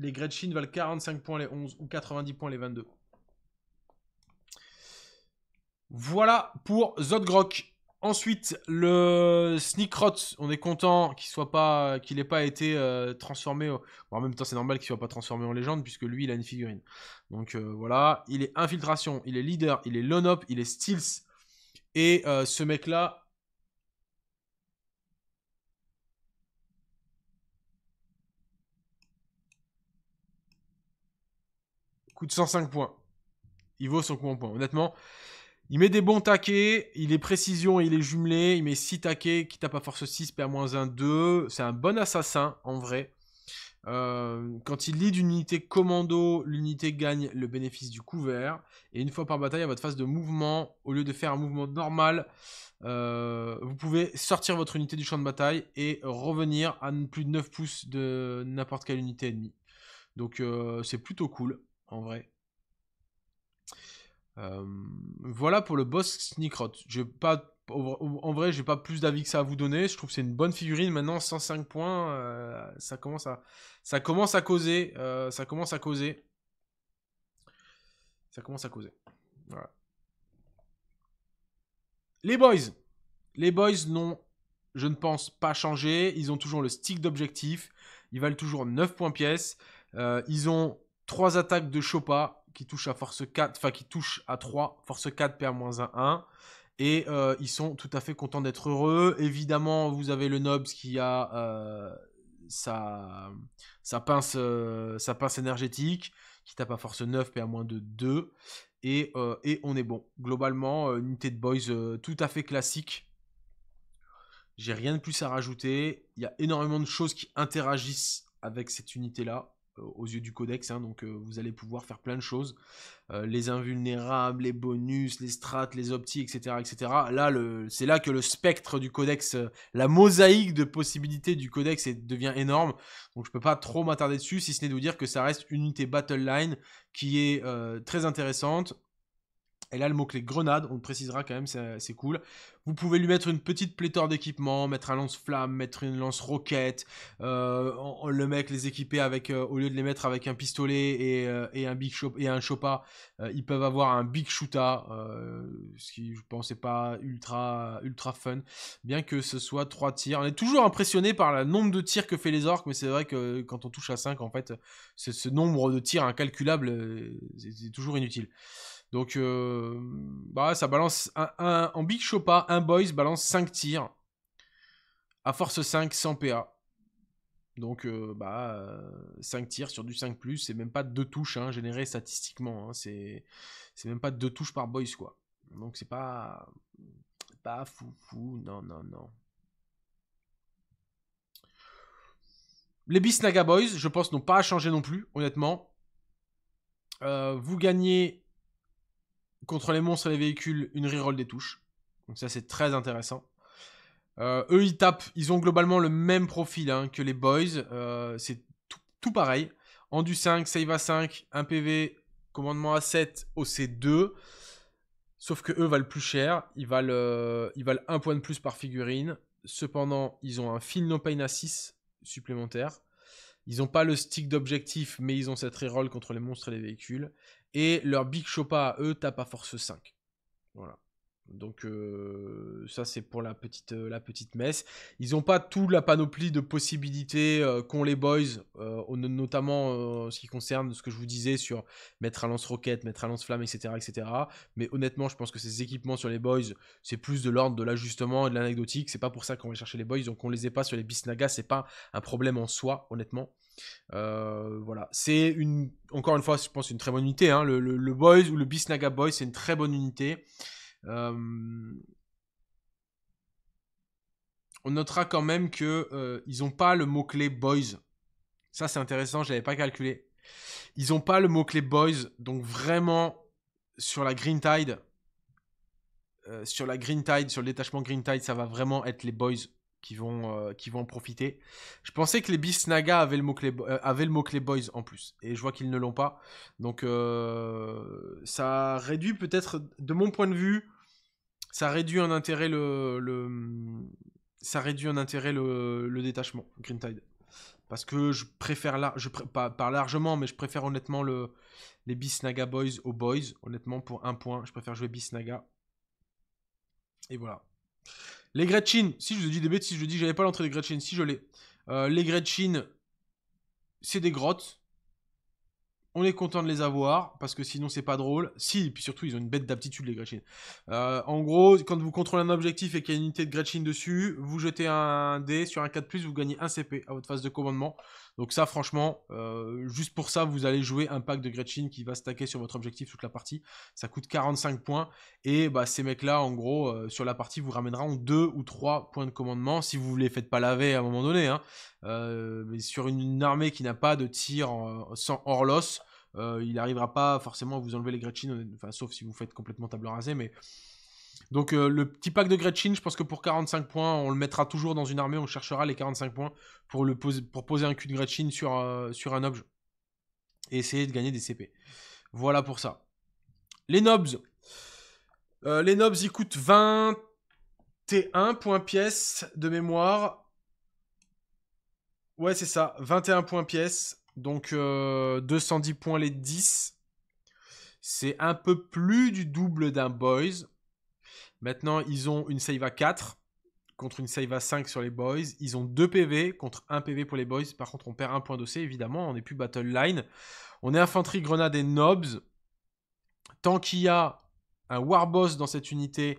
Speaker 1: les Gretchen valent 45 points les 11 ou 90 points les 22. Voilà pour Zodgrok. Ensuite, le Sneakrot, on est content qu'il soit pas, qu'il n'ait pas été euh, transformé. en même temps, c'est normal qu'il soit pas transformé en légende puisque lui, il a une figurine. Donc euh, voilà, il est infiltration, il est leader, il est lone-up, il est steals. Et euh, ce mec-là, coûte 105 points. Il vaut son coup points. Honnêtement, il met des bons taquets, il est précision, il est jumelé, il met 6 taquets, qui tape à force 6, perd moins 1, 2. C'est un bon assassin, en vrai. Euh, quand il lit d'une unité commando, l'unité gagne le bénéfice du couvert. Et une fois par bataille, à votre phase de mouvement, au lieu de faire un mouvement normal, euh, vous pouvez sortir votre unité du champ de bataille et revenir à plus de 9 pouces de n'importe quelle unité ennemie. Donc euh, c'est plutôt cool en vrai. Euh, voilà pour le boss Snickrot. J'ai pas en vrai, j'ai pas plus d'avis que ça à vous donner. Je trouve que c'est une bonne figurine. Maintenant, 105 points, euh, ça commence à, euh, ça commence à causer, ça commence à causer, ça commence à causer. Les boys, les boys n'ont, je ne pense pas changé. Ils ont toujours le stick d'objectif. Ils valent toujours 9 points pièce. ils ont 3 attaques de Chopa qui touchent à force 4, enfin qui touchent à 3, force 4 PA-1 1. Et euh, ils sont tout à fait contents d'être heureux. Évidemment, vous avez le Nobs qui a euh, sa, pince, euh, sa pince énergétique qui tape à force 9, PA-2 2. Et, et on est bon. Globalement, une unité de boys tout à fait classique. J'ai rien de plus à rajouter. Il y a énormément de choses qui interagissent avec cette unité-là. Euh, aux yeux du codex, hein, donc euh, vous allez pouvoir faire plein de choses, euh, les invulnérables, les bonus, les strates, les optiques, etc., etc. Là, c'est là que le spectre du codex, la mosaïque de possibilités du codex est, devient énorme. Donc je peux pas trop m'attarder dessus, si ce n'est de vous dire que ça reste une unité battle line qui est très intéressante, elle a le mot-clé grenade, on le précisera quand même, c'est cool. Vous pouvez lui mettre une petite pléthore d'équipements, mettre un lance-flamme, mettre une lance-roquette, euh, le mec les équiper avec, euh, au lieu de les mettre avec un pistolet et, euh, un big shop, et un chopa, euh, ils peuvent avoir un big shoota, ce qui je pense n'est pas ultra, ultra fun, bien que ce soit trois tirs. On est toujours impressionné par le nombre de tirs que fait les orques, mais c'est vrai que quand on touche à 5, en fait, ce nombre de tirs incalculable, c'est toujours inutile. Donc, euh, bah, ça balance un, en Big Chopa, un Boys balance 5 tirs. À force 5, sans PA. Donc, euh, bah, 5 euh, tirs sur du 5, c'est même pas 2 touches hein, générées statistiquement. Hein, c'est même pas 2 touches par Boys, quoi. Donc, c'est pas. Pas fou, fou, non, non, non. Les Bisnaga Naga Boys, je pense, n'ont pas à changer non plus, honnêtement. vous gagnez contre les monstres et les véhicules, une reroll des touches. Donc ça, c'est très intéressant. Euh, eux, ils tapent, ils ont globalement le même profil hein, que les boys. Euh, c'est tout, pareil. En du 5, save à 5, 1 PV, commandement à 7, OC 2. Sauf que eux valent plus cher. Ils valent, euh, ils valent un point de plus par figurine. Cependant, ils ont un fil no pain à 6 supplémentaire. Ils n'ont pas le stick d'objectif, mais ils ont cette reroll contre les monstres et les véhicules. Et leur Big Chopa à eux tape à force 5. Voilà. Donc euh, ça c'est pour la petite, euh, la petite messe. Ils n'ont pas toute la panoplie de possibilités euh, qu'ont les boys, notamment ce qui concerne ce que je vous disais sur mettre à lance-roquette, mettre à lance-flamme, etc., etc. Mais honnêtement, je pense que ces équipements sur les boys, c'est plus de l'ordre de l'ajustement et de l'anecdotique. C'est pas pour ça qu'on va chercher les boys, donc qu'on les ait pas sur les bisnagas, c'est pas un problème en soi, honnêtement. Euh, voilà, c'est une, encore une fois, je pense une très bonne unité. Hein. Le, Boys ou le Bisnaga Boys, c'est une très bonne unité. Euh, on notera quand même que euh, ils n'ont pas le mot clé Boys. Ça, c'est intéressant, je n'avais pas calculé. Ils n'ont pas le mot-clé boys, donc vraiment sur la Green Tide, sur la Green Tide, sur le détachement Green Tide, ça va vraiment être les boys qui vont, euh, qui vont en profiter. Je pensais que les Beast Naga avaient le mot-clé euh, mot Boys en plus, et je vois qu'ils ne l'ont pas. Donc euh, ça réduit peut-être, de mon point de vue, ça réduit en intérêt le, ça réduit en intérêt le, détachement Green Tide. Parce que je préfère, là, je pas, largement, mais je préfère honnêtement le, les Beast Naga Boys aux Boys. Honnêtement, pour un point, je préfère jouer Beast Naga. Et voilà. Les Gretchen, si je vous ai dit des bêtes, si je dis que j'avais pas l'entrée des Gretchen, si je l'ai. Euh, les Gretchen, c'est des grottes. On est content de les avoir, parce que sinon c'est pas drôle. Si, puis surtout ils ont une bête d'aptitude les Gretchen. Euh, en gros, quand vous contrôlez un objectif et qu'il y a une unité de Gretchen dessus, vous jetez un dé sur un 4+, vous gagnez un CP à votre phase de commandement. Donc ça, franchement, euh, juste pour ça, vous allez jouer un pack de Gretchen qui va stacker sur votre objectif toute la partie. Ça coûte 45 points. Et bah, ces mecs-là, en gros, euh, sur la partie, vous ramèneront 2 ou 3 points de commandement si vous ne les faites pas laver à un moment donné. Hein. Euh, mais sur une, armée qui n'a pas de tir sans hors il n'arrivera pas forcément à vous enlever les Gretchen, enfin, sauf si vous faites complètement table rasée, mais... Donc euh, le petit pack de Gretchen, je pense que pour 45 points, on le mettra toujours dans une armée, on cherchera les 45 points pour, poser, un cul de Gretchen euh, sur, un objet. Et essayer de gagner des CP. Voilà pour ça. Les nobs. Euh, les nobs, ils coûtent 21 points pièce de mémoire. Ouais, c'est ça. 21 points pièce. Donc 210 points les 10. C'est un peu plus du double d'un boys. Maintenant, ils ont une save à 4 contre une save à 5 sur les boys. Ils ont 2 PV contre 1 PV pour les boys. Par contre, on perd un point d'OC, évidemment. On n'est plus battle line. On est infanterie, grenade et nobs. Tant qu'il y a un warboss dans cette unité,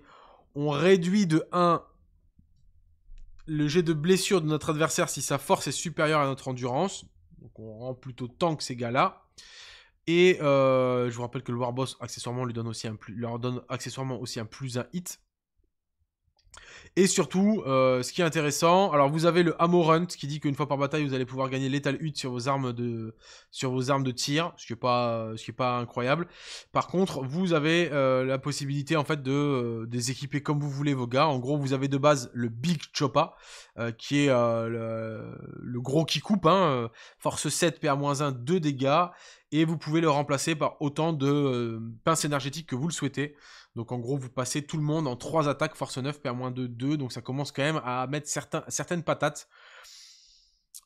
Speaker 1: on réduit de 1 le jet de blessure de notre adversaire si sa force est supérieure à notre endurance. Donc on rend plutôt tank ces gars-là. Et euh, je vous rappelle que le Warboss accessoirement lui donne aussi un plus, leur donne accessoirement aussi un plus un hit. Et surtout, euh, ce qui est intéressant, alors vous avez le Amorunt qui dit qu'une fois par bataille, vous allez pouvoir gagner l'étal hut sur vos armes de, sur vos armes de tir, ce qui est pas, euh, ce qui est pas incroyable. Par contre, vous avez euh, la possibilité en fait de euh, déséquiper comme vous voulez vos gars. En gros, vous avez de base le Big Choppa, qui est le, gros qui coupe, hein, force 7, PA-1, 2 dégâts, et vous pouvez le remplacer par autant de pinces énergétiques que vous le souhaitez. Donc en gros, vous passez tout le monde en 3 attaques, force 9, moins de 2. Donc ça commence quand même à mettre certaines patates.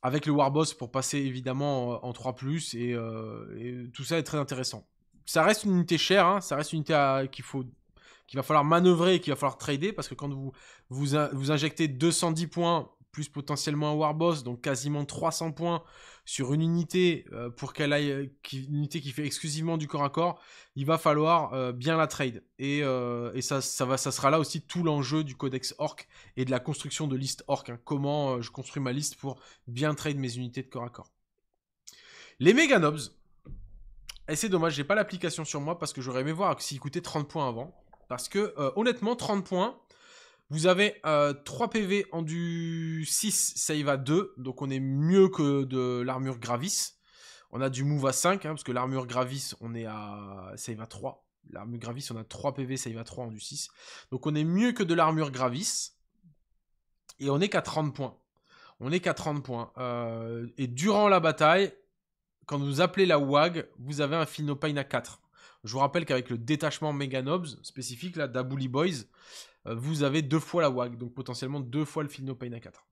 Speaker 1: Avec le Warboss pour passer évidemment en 3 euh, Et, tout ça est très intéressant. Ça reste une unité chère, hein. ça reste une unité qu'il faut va falloir manœuvrer et qu'il va falloir trader parce que quand vous, vous injectez 210 points plus potentiellement un Warboss, donc quasiment 300 points sur une unité euh, pour qu'elle aille, euh, une unité qui fait exclusivement du corps à corps, il va falloir euh, bien la trade. Et, ça, ça, va, ça sera là aussi tout l'enjeu du codex orc et de la construction de liste orc. Hein. comment je construis ma liste pour bien trade mes unités de corps à corps. Les nobs, Et eh, c'est dommage, j'ai pas l'application sur moi parce que j'aurais aimé voir s'il coûtait 30 points avant. Parce que honnêtement, 30 points, vous avez 3 euh, PV en du 6, save à 2, donc on est mieux que de l'armure Gravis. On a du move à 5, hein, parce que l'armure Gravis, on est à save à 3. L'armure Gravis, on a 3 PV, save à 3 en du 6. Donc on est mieux que de l'armure Gravis. Et on est qu'à 30 points. On est qu'à 30 points. Euh, et durant la bataille, quand vous appelez la WAG, vous avez un Finopine à 4. Je vous rappelle qu'avec le détachement Mega Nobs spécifique là d'Abuli Boys, euh, vous avez deux fois la WAG, donc potentiellement deux fois le Filno Pain à 4.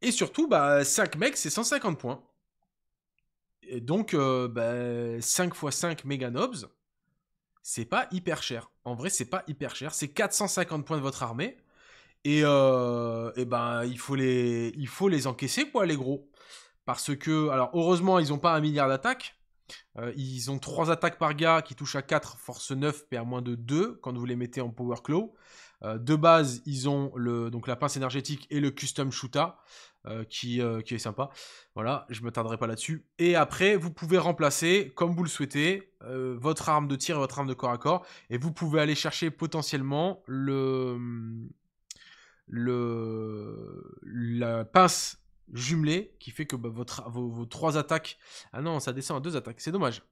Speaker 1: Et surtout, bah, 5 mecs, c'est 150 points. Et donc, 5 x 5 Mega Nobs, c'est pas hyper cher. En vrai, c'est pas hyper cher. C'est 450 points de votre armée. Et, ben, il faut, les, il faut les encaisser, quoi, les gros. Parce que, alors, heureusement, ils n'ont pas un milliard d'attaques. Euh, ils ont 3 attaques par gars qui touchent à 4, force 9, PA moins de 2 quand vous les mettez en power claw. Euh, de base, ils ont le, donc la pince énergétique et le custom shoota euh, qui, est sympa. Voilà, je ne tarderai pas là-dessus. Et après, vous pouvez remplacer, comme vous le souhaitez, votre arme de tir et votre arme de corps à corps. Et vous pouvez aller chercher potentiellement le, le, la pince jumelé qui fait que bah, votre, vos, trois attaques... Ah non, ça descend à deux attaques, c'est dommage.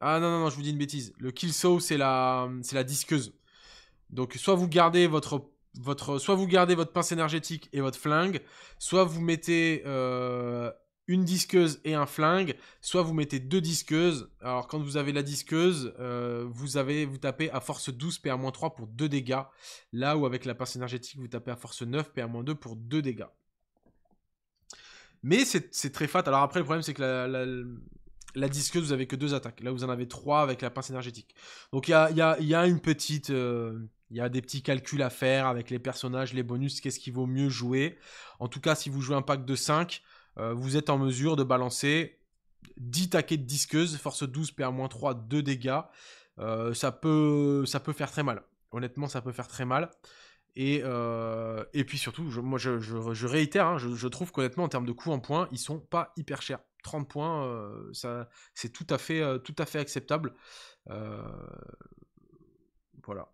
Speaker 1: Ah non, non, non, je vous dis une bêtise. Le kill saw, c'est la, la disqueuse. Donc soit vous gardez votre votre, soit vous gardez votre pince énergétique et votre flingue, soit vous mettez euh, une disqueuse et un flingue, soit vous mettez deux disqueuses. Alors quand vous avez la disqueuse, euh, vous, avez, vous tapez à force 12 PA-3 pour 2 dégâts, là où avec la pince énergétique, vous tapez à force 9 PA-2 pour 2 dégâts. Mais c'est très fat. Alors après, le problème, c'est que la, disqueuse, vous avez que deux attaques. Là, vous en avez trois avec la pince énergétique. Donc il y a, une petite... Euh, il y a des petits calculs à faire avec les personnages, les bonus, qu'est-ce qui vaut mieux jouer. En tout cas, si vous jouez un pack de 5, euh, vous êtes en mesure de balancer 10 taquets de disqueuse, force 12, PA-3, 2 dégâts. Euh, ça, peut, ça peut faire très mal. Honnêtement, ça peut faire très mal. Et, euh, puis surtout, je, moi je, réitère, hein, je, trouve qu'honnêtement, en termes de coûts en points, ils sont pas hyper chers. 30 points, c'est tout à fait, tout à fait acceptable. voilà.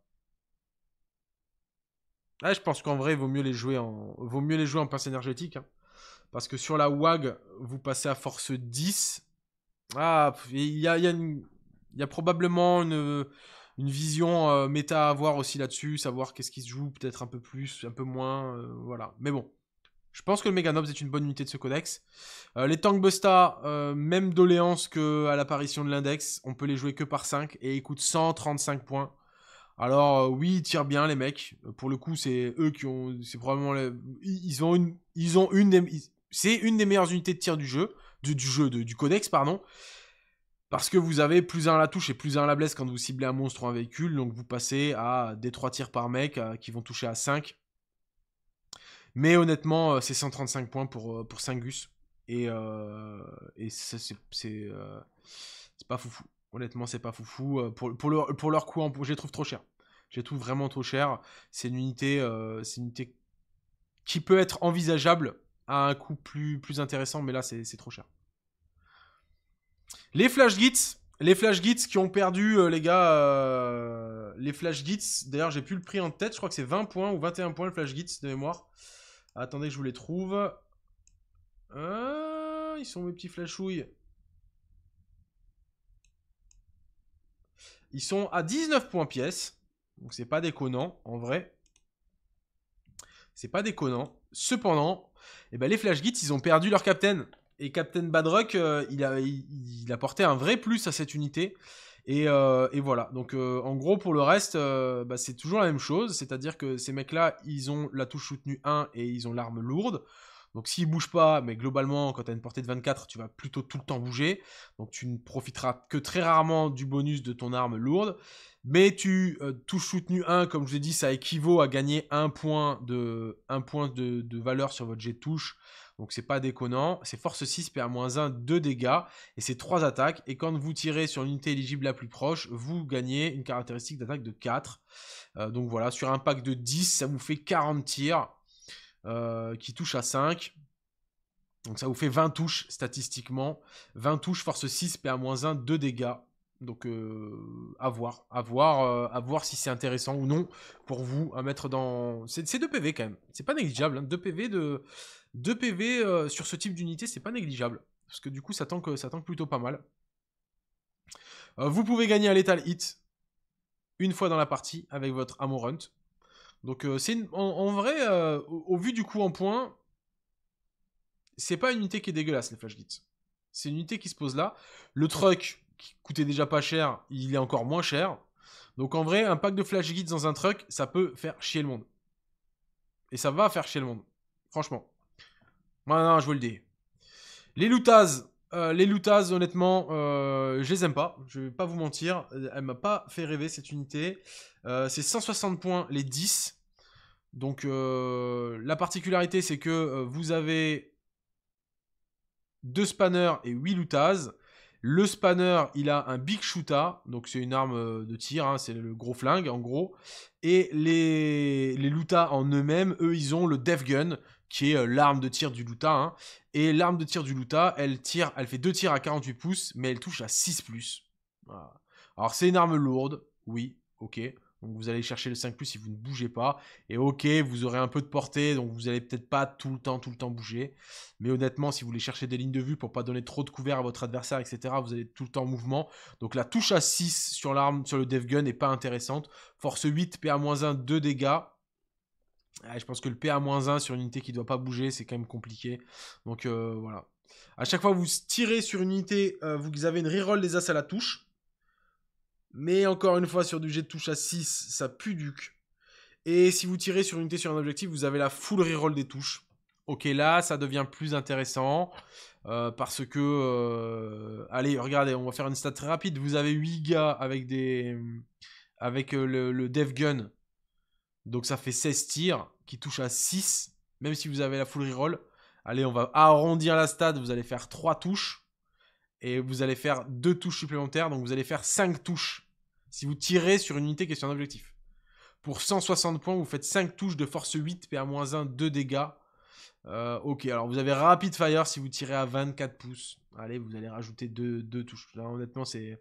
Speaker 1: Ah, je pense qu'en vrai, il vaut mieux les jouer en, vaut mieux les jouer en énergétique. Hein. Parce que sur la WAG, vous passez à force 10. Ah, il y, a, probablement une, vision euh, méta à avoir aussi là-dessus, savoir qu'est-ce qui se joue, peut-être un peu plus, un peu moins, euh, voilà. Mais bon, je pense que le Meganobs est une bonne unité de ce codex. Euh, les tank busta, même doléance qu'à l'apparition de l'index, on peut les jouer que par 5 et ils coûtent 135 points. Alors oui, ils tirent bien les mecs. Pour le coup, c'est eux qui ont... C'est probablement... Ils, ont une... Ils ont une... C'est une des meilleures unités de tir du jeu, du, jeu, du codex, pardon. Parce que vous avez plus 1 à la touche et plus 1 à la blesse quand vous ciblez un monstre ou un véhicule. Donc vous passez à des 3 tirs par mec euh, qui vont toucher à 5. Mais honnêtement, euh, c'est 135 points pour, euh, pour gus. Et, et ça, c'est, c'est, pas foufou. Honnêtement, c'est pas foufou. Pour, pour, leur, pour leur coût, je les trouve trop cher. Je les trouve vraiment trop cher. C'est une unité, c'est une unité qui peut être envisageable à un coût plus, plus intéressant, mais là, c'est trop cher. Les Flash gits les Flash FlashGits qui ont perdu, euh, les gars, euh, Les Flash gits d'ailleurs j'ai plus le prix en tête, je crois que c'est 20 points ou 21 points le gits de mémoire. Attendez que je vous les trouve. Euh, ils sont mes petits flashouilles. Ils sont à 19 points pièce, donc c'est pas déconnant en vrai. C'est pas déconnant. Cependant, et ben les Flash Gits, ils ont perdu leur captain. Et Captain Badrock, euh, il, a, il, porté un vrai plus à cette unité. Et, euh, voilà. Donc, euh, en gros, pour le reste, bah, c'est toujours la même chose. C'est-à-dire que ces mecs-là, ils ont la touche soutenue 1 et ils ont l'arme lourde. Donc, s'ils bougent pas, mais globalement, quand tu as une portée de 24, tu vas plutôt tout le temps bouger. Donc, tu ne profiteras que très rarement du bonus de ton arme lourde mais tu euh, touches soutenu 1, comme je l'ai dit, ça équivaut à gagner 1 point de, point de, valeur sur votre jet de touche. Donc c'est pas déconnant. C'est force 6, PA-1, 2 dégâts. Et c'est 3 attaques. Et quand vous tirez sur l'unité éligible la plus proche, vous gagnez une caractéristique d'attaque de 4. Euh, donc voilà, sur un pack de 10, ça vous fait 40 tirs euh, qui touchent à 5. Donc ça vous fait 20 touches statistiquement. 20 touches, force 6, PA-1, 2 dégâts. Donc euh, à voir, euh, à voir, si c'est intéressant ou non pour vous à mettre dans. C'est 2 PV quand même, c'est pas négligeable. 2 hein. PV de PV euh, sur ce type d'unité, c'est pas négligeable parce que du coup ça tente, ça plutôt pas mal. vous pouvez gagner à l'étal hit une fois dans la partie avec votre hunt. Donc c'est en, vrai, au, vu du coup en point, c'est pas une unité qui est dégueulasse les Flash Gits. C'est une unité qui se pose là. Le truck qui coûtait déjà pas cher, il est encore moins cher. Donc en vrai, un pack de flash guides dans un truck, ça peut faire chier le monde. Et ça va faire chier le monde. Franchement. Non, je vous le dis. Les Loutas, euh, les Loutas honnêtement, euh, je les aime pas. Je vais pas vous mentir. Elle m'a pas fait rêver cette unité. Euh, c'est 160 points les 10. Donc la particularité, c'est que vous avez deux spanners et 8 Loutas. Le spanner, il a un big Shooter, donc c'est une arme euh, de tir, hein, c'est le gros flingue en gros. Et les, les en eux-mêmes, eux, ils ont le dev gun, qui est euh, l'arme de tir du luta. Hein. Et l'arme de tir du luta, elle tire, elle fait deux tirs à 48 pouces, mais elle touche à 6 plus. Alors c'est une arme lourde, oui, ok. Donc vous allez chercher le 5 plus si vous ne bougez pas. Et ok, vous aurez un peu de portée, donc vous allez peut-être pas tout le temps, tout le temps bouger. Mais honnêtement, si vous voulez chercher des lignes de vue pour pas donner trop de couvert à votre adversaire, etc., vous allez tout le temps en mouvement. Donc la touche à 6 sur l'arme, sur le Dev Gun n'est pas intéressante. Force 8, PA-1, 2 dégâts. Ah, je pense que le PA-1 sur une unité qui ne doit pas bouger, c'est quand même compliqué. Donc euh, voilà. À chaque fois que vous tirez sur une unité, euh, vous avez une reroll des as à la touche. Mais encore une fois, sur du jet de touche à 6, ça pue duc. Et si vous tirez sur une unité sur un objectif, vous avez la full reroll des touches. Ok, là, ça devient plus intéressant. Euh, parce que... Euh, allez, regardez, on va faire une stat très rapide. Vous avez 8 gars avec des... Avec euh, le, Dev Gun. Donc ça fait 16 tirs qui touchent à 6. Même si vous avez la full reroll. Allez, on va arrondir la stat, Vous allez faire 3 touches et vous allez faire deux touches supplémentaires, donc vous allez faire 5 touches si vous tirez sur une unité qui est sur un objectif. Pour 160 points, vous faites 5 touches de force 8, PA-1, 2 dégâts. Euh, ok, alors vous avez Rapid Fire si vous tirez à 24 pouces. Allez, vous allez rajouter 2, touches. Là, honnêtement, c'est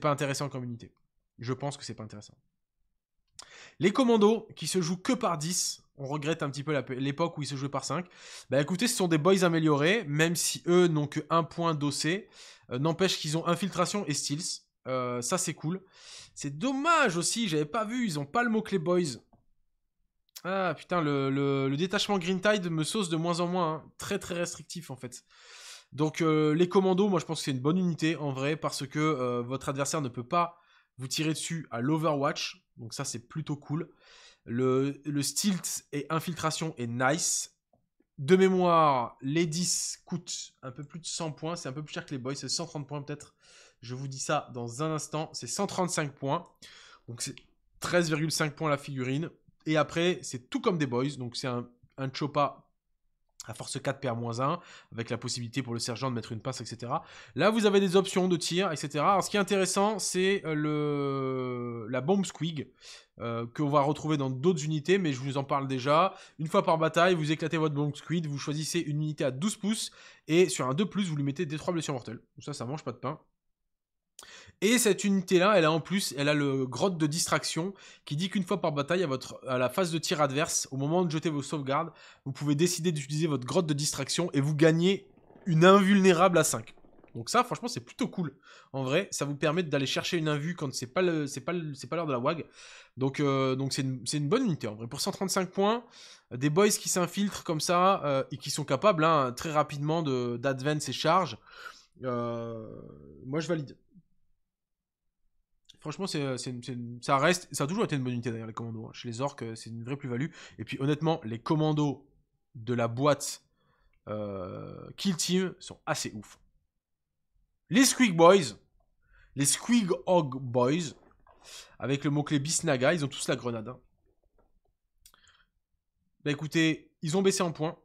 Speaker 1: pas intéressant comme unité. Je pense que c'est pas intéressant. Les commandos qui se jouent que par 10, on regrette un petit peu l'époque où ils se jouaient par 5. Bah écoutez, ce sont des boys améliorés, même si eux n'ont que 1 point d'ossé. Euh, n'empêche qu'ils ont Infiltration et Steals. Euh, ça, c'est cool. C'est dommage aussi, j'avais pas vu, ils ont pas le mot-clé Boys. Ah putain, le, détachement Green Tide me sauce de moins en moins. Hein. Très très restrictif en fait. Donc euh, les commandos, moi je pense que c'est une bonne unité en vrai parce que votre adversaire ne peut pas vous tirer dessus à l'Overwatch. Donc ça c'est plutôt cool. Le, le, et Infiltration est nice. De mémoire, les 10 coûtent un peu plus de 100 points. C'est un peu plus cher que les boys. C'est 130 points peut-être. Je vous dis ça dans un instant. C'est 135 points. Donc c'est 13,5 points la figurine. Et après, c'est tout comme des boys. Donc c'est un, un chopa la force 4 PA-1, avec la possibilité pour le sergent de mettre une passe, etc. Là, vous avez des options de tir, etc. Alors, ce qui est intéressant, c'est euh, le... la bombe squig, euh, que qu'on va retrouver dans d'autres unités, mais je vous en parle déjà. Une fois par bataille, vous éclatez votre bombe squig, vous choisissez une unité à 12 pouces, et sur un 2+, vous lui mettez des 3 blessures mortelles. ça, ça mange pas de pain. Et cette unité-là, elle a en plus, elle a le grotte de distraction qui dit qu'une fois par bataille à, votre, à la phase de tir adverse, au moment de jeter vos sauvegardes, vous pouvez décider d'utiliser votre grotte de distraction et vous gagnez une invulnérable à 5. Donc ça, franchement, c'est plutôt cool. En vrai, ça vous permet d'aller chercher une invue quand c'est pas le, c'est pas c'est pas l'heure de la wag. Donc euh, donc c'est une, bonne unité en vrai. Pour 135 points, des boys qui s'infiltrent comme ça euh, et qui sont capables hein, très rapidement de d'advance et charge. Euh, moi, je valide. Franchement, euh, ça reste, ça a toujours été une bonne unité d'ailleurs, les commandos. Hein. Chez les orques, euh, c'est une vraie plus-value. Et puis honnêtement, les commandos de la boîte euh, Kill Team sont assez ouf. Les Squig Boys, les Squig Hog Boys, avec le mot-clé Bisnaga, ils ont tous la grenade. Hein. Bah écoutez, ils ont baissé en points.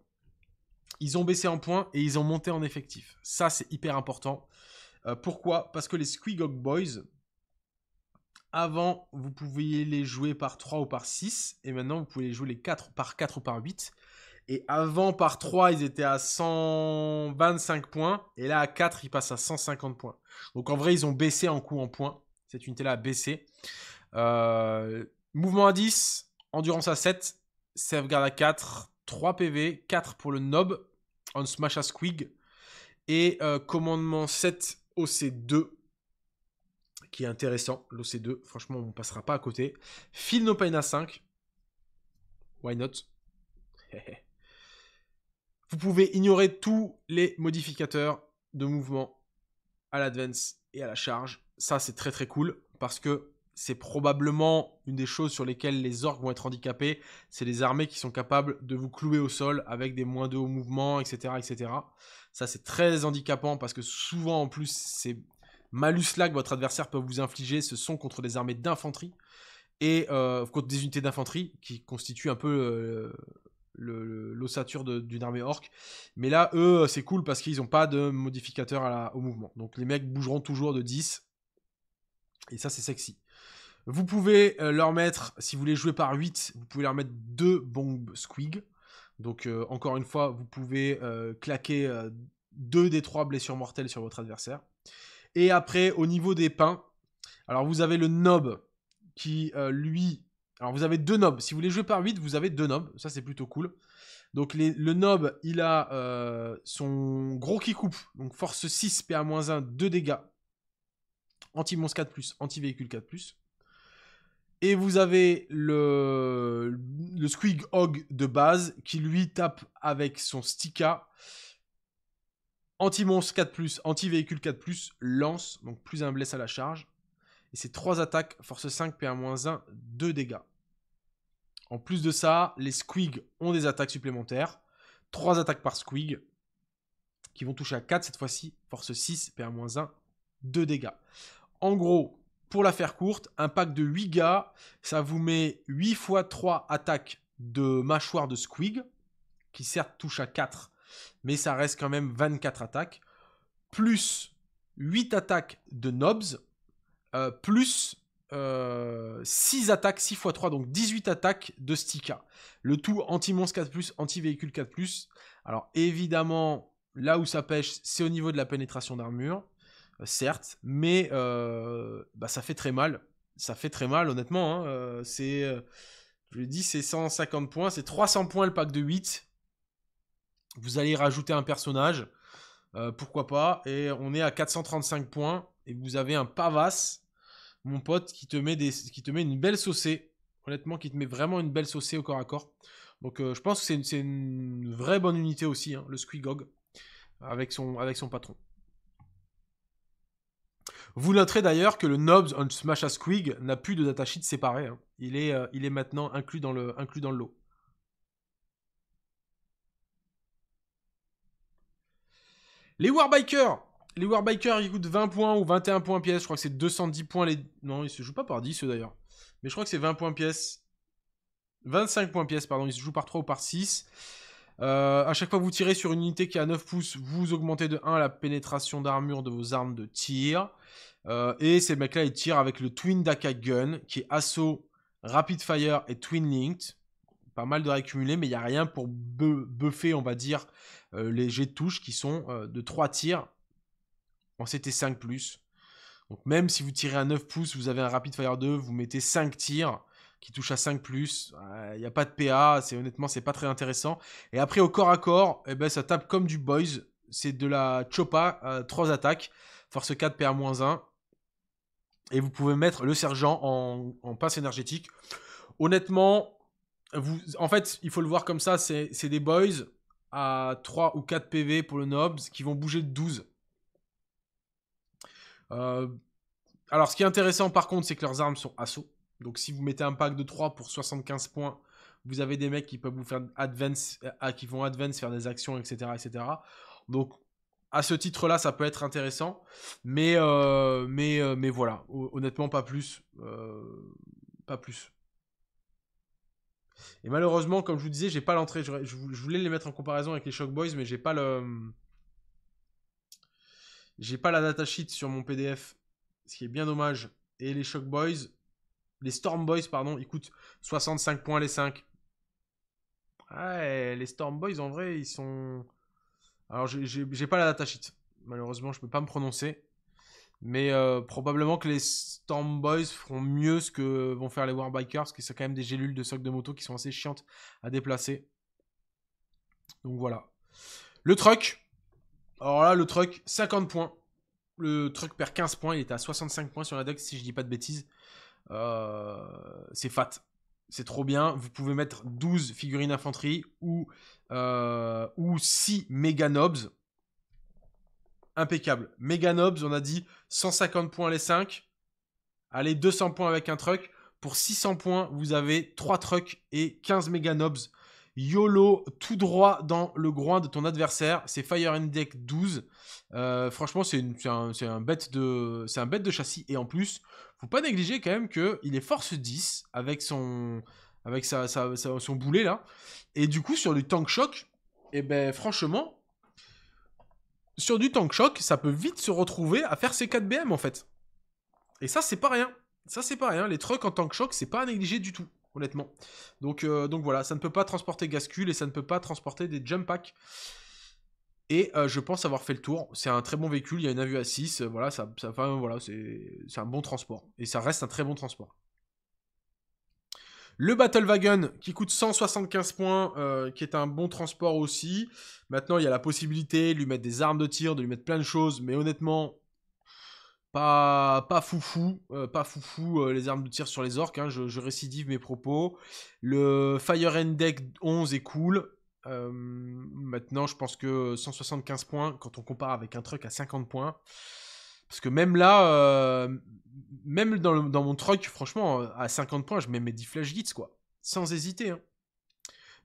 Speaker 1: Ils ont baissé en points et ils ont monté en effectif. Ça, c'est hyper important. pourquoi Parce que les Hog Boys, avant, vous pouviez les jouer par 3 ou par 6, et maintenant vous pouvez les jouer par 4 ou par 8. Et avant, par 3, ils étaient à 125 points, et là, à 4, ils passent à 150 points. Donc en vrai, ils ont baissé en coût en points. Cette unité-là a baissé. Euh, mouvement à 10, endurance à 7, sauvegarde à 4, 3 PV, 4 pour le knob, on smash à squig, et euh, commandement 7 OC2 qui est intéressant, l'OC2. Franchement, on passera pas à côté. Phil à 5. Why not [LAUGHS] Vous pouvez ignorer tous les modificateurs de mouvement à l'advance et à la charge. Ça, c'est très très cool parce que c'est probablement une des choses sur lesquelles les orques vont être handicapés. C'est les armées qui sont capables de vous clouer au sol avec des moins de hauts mouvements, etc., etc. Ça, c'est très handicapant parce que souvent, en plus, c'est malus là que votre adversaire peut vous infliger, ce sont contre des armées d'infanterie et euh, contre des unités d'infanterie qui constituent un peu euh, l'ossature d'une armée orque. Mais là, eux, euh, c'est cool parce qu'ils n'ont pas de modificateur au mouvement. Donc les mecs bougeront toujours de 10. Et ça, c'est sexy. Vous pouvez leur mettre, si vous voulez jouer par 8, vous pouvez leur mettre 2 bombes squig. Donc encore une fois, vous pouvez claquer 2 des 3 blessures mortelles sur votre adversaire. Et après, au niveau des pains, alors vous avez le nob qui, euh, lui... Alors vous avez deux knobs. Si vous voulez jouer par 8, vous avez deux knobs. Ça, c'est plutôt cool. Donc le nob, il a euh, son gros qui coupe. Donc force 6, PA-1, 2 dégâts. Anti-monstre 4+, anti-véhicule 4+. Et vous avez le, le Squig Hog de base qui lui tape avec son Stika Anti-monstre 4+, anti-véhicule 4+, lance, donc plus un bless à la charge. Et c'est 3 attaques, force 5, PA-1, 2 dégâts. En plus de ça, les squigs ont des attaques supplémentaires. 3 attaques par squig, qui vont toucher à 4 cette fois-ci, force 6, PA-1, 2 dégâts. En gros, pour la faire courte, un pack de 8 gars, ça vous met 8 x 3 attaques de mâchoire de squig, qui certes touche à 4, mais ça reste quand même 24 attaques, plus 8 attaques de Nobs, euh, plus 6 euh, attaques, 6 x 3, donc 18 attaques de Stika. Le tout anti-monstre 4+, anti-véhicule 4+. Alors évidemment, là où ça pêche, c'est au niveau de la pénétration d'armure, euh, certes, mais bah, ça fait très mal. Ça fait très mal, honnêtement. Hein, c'est... Je l'ai dit, c'est 150 points, c'est 300 points le pack de 8. Vous allez rajouter un personnage, euh, pourquoi pas, et on est à 435 points, et vous avez un Pavas, mon pote, qui te met, des, qui te met une belle saucée, honnêtement, qui te met vraiment une belle saucée au corps à corps. Donc euh, je pense que c'est une, vraie bonne unité aussi, hein, le Squigog, avec son, avec son patron. Vous noterez d'ailleurs que le Nobs on Smash à Squig n'a plus de datasheet séparé. Hein. Il, est, euh, il est maintenant inclus dans le, inclus dans le lot. Les Warbikers Les Warbikers, ils coûtent 20 points ou 21 points pièce. Je crois que c'est 210 points les... Non, ils se jouent pas par 10, eux, d'ailleurs. Mais je crois que c'est 20 points pièce. 25 points pièce, pardon. Ils se jouent par 3 ou par 6. Euh, à chaque fois que vous tirez sur une unité qui a 9 pouces, vous augmentez de 1 la pénétration d'armure de vos armes de tir. Euh, et ces mecs-là, ils tirent avec le Twin Daka Gun, qui est assaut, rapid fire et twin linked pas mal de récumulés, mais il n'y a rien pour buffer, on va dire, euh, les jets de touche qui sont euh, de 3 tirs en CT5+. Donc même si vous tirez à 9 pouces, vous avez un Rapid Fire 2, vous mettez 5 tirs qui touchent à 5+, euh, il n'y a pas de PA, c'est honnêtement, c'est pas très intéressant. Et après, au corps à corps, eh ben, ça tape comme du Boys, c'est de la Chopa, 3 attaques, force 4, PA-1, et vous pouvez mettre le sergent en, en, énergétique. Honnêtement, en fait, il faut le voir comme ça, c'est des boys à 3 ou 4 PV pour le Nobs qui vont bouger de 12. Euh, alors, ce qui est intéressant par contre, c'est que leurs armes sont assaut. Donc, si vous mettez un pack de 3 pour 75 points, vous avez des mecs qui peuvent vous faire advance, euh, qui vont advance, faire des actions, etc. etc. Donc, à ce titre-là, ça peut être intéressant. Mais, euh, mais, mais voilà, honnêtement, pas plus. pas plus. Et malheureusement, comme je vous disais, j'ai pas l'entrée. Je, voulais les mettre en comparaison avec les Shock Boys, mais j'ai pas le. J'ai pas la datasheet sur mon PDF, ce qui est bien dommage. Et les Shock Boys, les Storm Boys, pardon, ils coûtent 65 points les 5. Ouais, les Storm Boys, en vrai, ils sont. Alors, j'ai pas la data sheet Malheureusement, je peux pas me prononcer. Mais euh, probablement que les Storm Boys feront mieux ce que vont faire les War Warbikers, qui sont quand même des gélules de soc de moto qui sont assez chiantes à déplacer. Donc voilà. Le truck. Alors là, le truck, 50 points. Le truck perd 15 points. Il était à 65 points sur la deck, si je dis pas de bêtises. Euh, c'est fat. C'est trop bien. Vous pouvez mettre 12 figurines d'infanterie ou, euh, ou 6 méga nobs impeccable. Mega Nobs, on a dit 150 points les 5. Allez, 200 points avec un truck. Pour 600 points, vous avez 3 trucks et 15 Mega Nobs. YOLO tout droit dans le groin de ton adversaire. C'est Fire and Deck 12. Euh, franchement, c'est un, un, bête de, un bête de châssis. Et en plus, faut pas négliger quand même qu'il est force 10 avec son, avec sa, son boulet là. Et du coup, sur le tank shock, eh ben franchement, sur du tank choc, ça peut vite se retrouver à faire ses 4 BM en fait. Et ça, c'est pas rien. Ça, c'est pas rien. Les trucks en tank choc, c'est pas à négliger du tout, honnêtement. Donc, euh, donc voilà, ça ne peut pas transporter Gascule et ça ne peut pas transporter des jump packs. Et euh, je pense avoir fait le tour. C'est un très bon véhicule, il y a une AVU à 6. voilà, ça, ça voilà c'est un bon transport. Et ça reste un très bon transport. Le Battle Wagon, qui coûte 175 points, euh, qui est un bon transport aussi. Maintenant, il y a la possibilité de lui mettre des armes de tir, de lui mettre plein de choses, mais honnêtement, pas, pas foufou, euh, pas foufou euh, les armes de tir sur les orques, hein. je, je, récidive mes propos. Le Fire End Deck 11 est cool. maintenant, je pense que 175 points, quand on compare avec un truc à 50 points, parce que même là, euh, même dans, mon truck, franchement, euh, à 50 points, je mets mes 10 flash guides, quoi. Sans hésiter. Hein.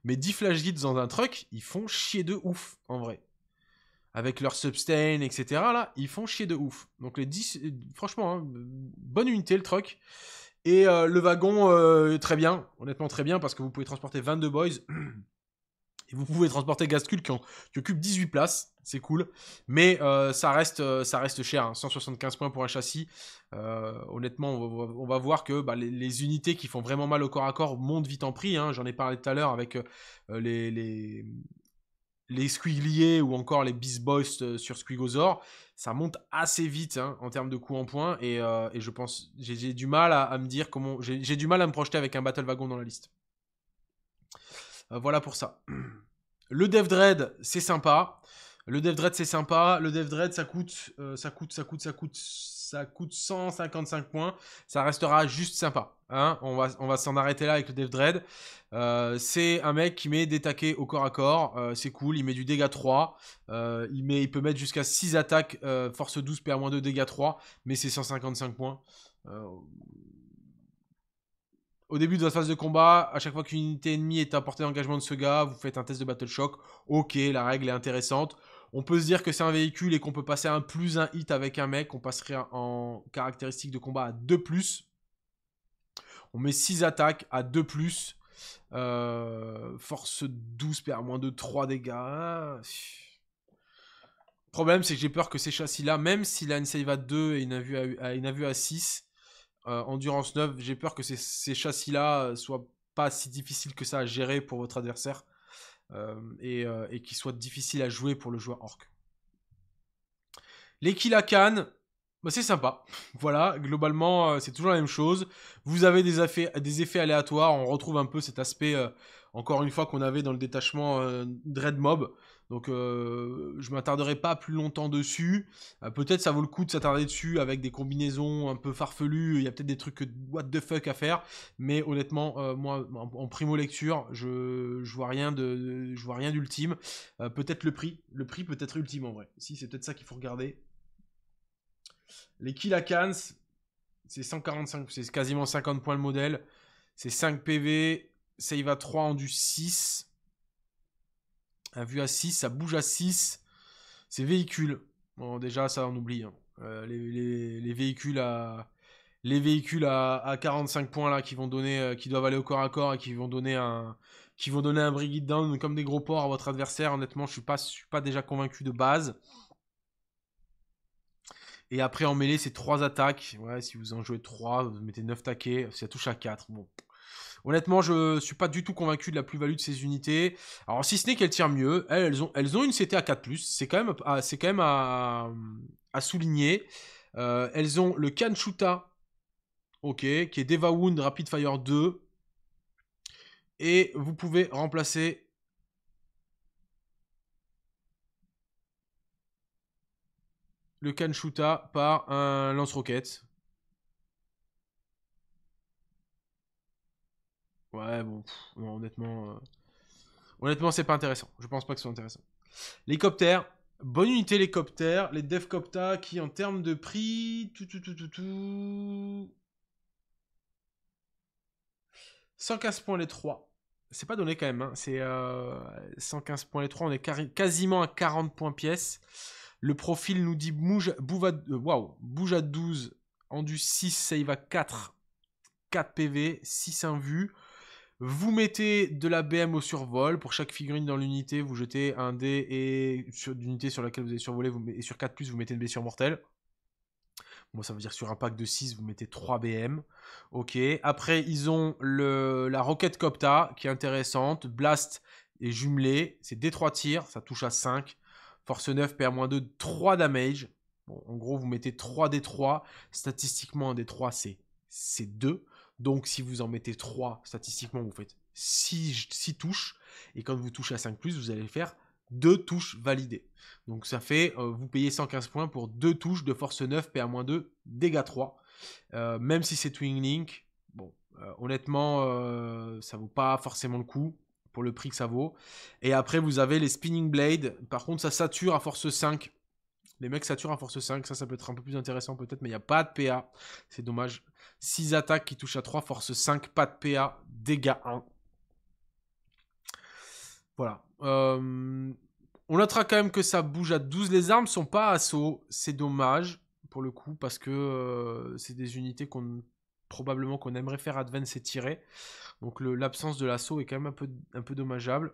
Speaker 1: Mes 10 flash guides dans un truck, ils font chier de ouf, en vrai. Avec leur sustain, etc. Là, ils font chier de ouf. Donc les 10, euh, franchement, hein, bonne unité le truck. Et le wagon, très bien. Honnêtement, très bien, parce que vous pouvez transporter 22 boys. [CLEARS THROAT] vous pouvez transporter Gascul qui, occupe 18 places, c'est cool. Mais euh, ça, reste, euh, ça reste cher, 175 hein. points pour un châssis. Euh, honnêtement, on va, voir que bah, les, unités qui font vraiment mal au corps à corps montent vite en prix. Hein. J'en ai parlé tout à l'heure avec les, les, les Squigliers ou encore les Beast Boys sur Squigosaur, ça monte assez vite hein, en termes de coûts en points. Et, je pense, j'ai du mal à, me dire comment, j'ai du mal à me projeter avec un Battle Wagon dans la liste. Euh, voilà pour ça. Le Dev Dread, c'est sympa. Le Dev Dread, c'est sympa. Le Dev Dread, ça coûte, euh, ça coûte, ça coûte, ça coûte, ça coûte 155 points. Ça restera juste sympa. Hein. on va, on va s'en arrêter là avec le Dev Dread. Euh, c'est un mec qui met des taquets au corps à corps. c'est cool. Il met du dégât 3. il, peut mettre jusqu'à 6 attaques, force 12, PA-2, dégâts 3. Mais c'est 155 points. Au début de votre phase de combat, à chaque fois qu'une unité ennemie est à portée d'engagement de ce gars, vous faites un test de Battle Shock. Ok, la règle est intéressante. On peut se dire que c'est un véhicule et qu'on peut passer un plus un hit avec un mec. On passerait en caractéristique de combat à 2 plus. On met 6 attaques à 2 plus. Euh, force 12 perd moins de 3 dégâts. problème, c'est que j'ai peur que ces châssis-là, même s'il a une save à 2 et une vue à, à 6, euh, endurance 9, j'ai peur que ces, châssis-là euh, soient pas si difficiles que ça à gérer pour votre adversaire euh, et, qu'ils soient difficiles à jouer pour le joueur orc. Les Kilakan, bah c'est sympa. [LAUGHS] voilà, globalement, c'est toujours la même chose. Vous avez des effets, des effets aléatoires, on retrouve un peu cet aspect, encore une fois, qu'on avait dans le détachement Dread Mob. Donc je euh, je m'attarderai pas plus longtemps dessus. Euh, peut-être ça vaut le coup de s'attarder dessus avec des combinaisons un peu farfelues. Il y a peut-être des trucs what the fuck à faire. Mais honnêtement, euh, moi, en, primo lecture, je, ne vois rien de, je vois rien d'ultime. peut-être le prix, le prix peut être ultime en vrai. Si c'est peut-être ça qu'il faut regarder. Les Killacans, c'est 145, c'est quasiment 50 points le modèle. C'est 5 PV, save à 3 en du 6. Un vue à 6, ça bouge à 6. ces véhicules Bon, déjà, ça, on oublie. Hein. Euh, les, véhicules à... Les véhicules à, 45 points là qui vont donner, euh, qui doivent aller au corps à corps et qui vont donner un, qui vont donner un brigade down comme des gros porcs à votre adversaire. Honnêtement, je suis pas, suis pas déjà convaincu de base. Et après en mêlée, c'est trois attaques. Ouais, si vous en jouez 3, vous mettez 9 taquets, ça touche à 4. Bon, Honnêtement, je suis pas du tout convaincu de la plus-value de ces unités. Alors, si ce n'est qu'elles tirent mieux, elles, ont, elles ont une CT à 4+, c'est quand même à, quand même à, souligner. Euh, elles ont le Kanchuta, ok, qui est Wound Rapid Fire 2. Et vous pouvez remplacer... Le Kanchuta par un lance-roquette. Ouais, bon, honnêtement, euh, honnêtement, c'est pas intéressant. Je pense pas que ce soit intéressant. Les bonne unité les les devcopta qui en termes de prix, tout, tout, tout, tout, tout, 115 points les 3. C'est pas donné quand même, hein. c'est 115 euh, points les 3, on est quasiment à 40 points pièce. Le profil nous dit bouge, bouva à, bouge à 12, endu 6, save à 4, 4 PV, 6 vue. Vous mettez de la BM au survol. Pour chaque figurine dans l'unité, vous jetez un dé et sur l'unité sur laquelle vous avez survolé, vous, et sur 4, vous mettez une blessure mortelle. Bon, ça veut dire sur un pack de 6, vous mettez 3 BM. Ok. Après, ils ont la roquette Copta qui est intéressante. Blast est jumelé. C'est D3 tirs. Ça touche à 5. Force 9 perd 2, 3 damage. en gros, vous mettez 3 D3. Statistiquement, un D3, c'est 2. Donc si vous en mettez 3, statistiquement, vous faites 6, touches. Et quand vous touchez à 5 plus, vous allez faire 2 touches validées. Donc ça fait, euh, vous payez 115 points pour 2 touches de force 9, PA-2, dégâts 3. Euh, même si c'est Twin Link, bon, euh, honnêtement, ça vaut pas forcément le coup pour le prix que ça vaut. Et après, vous avez les Spinning Blade. Par contre, ça sature à force 5. Les mecs saturent à force 5, ça, ça peut être un peu plus intéressant peut-être, mais il n'y a pas de PA. C'est dommage. 6 attaques qui touchent à 3, force 5, pas de PA, dégâts 1. Voilà. Euh, on notera quand même que ça bouge à 12. Les armes sont pas assaut. C'est dommage, pour le coup, parce que euh, c'est des unités qu'on probablement qu'on aimerait faire advance et tirer. Donc l'absence de l'assaut est quand même un peu, un peu dommageable.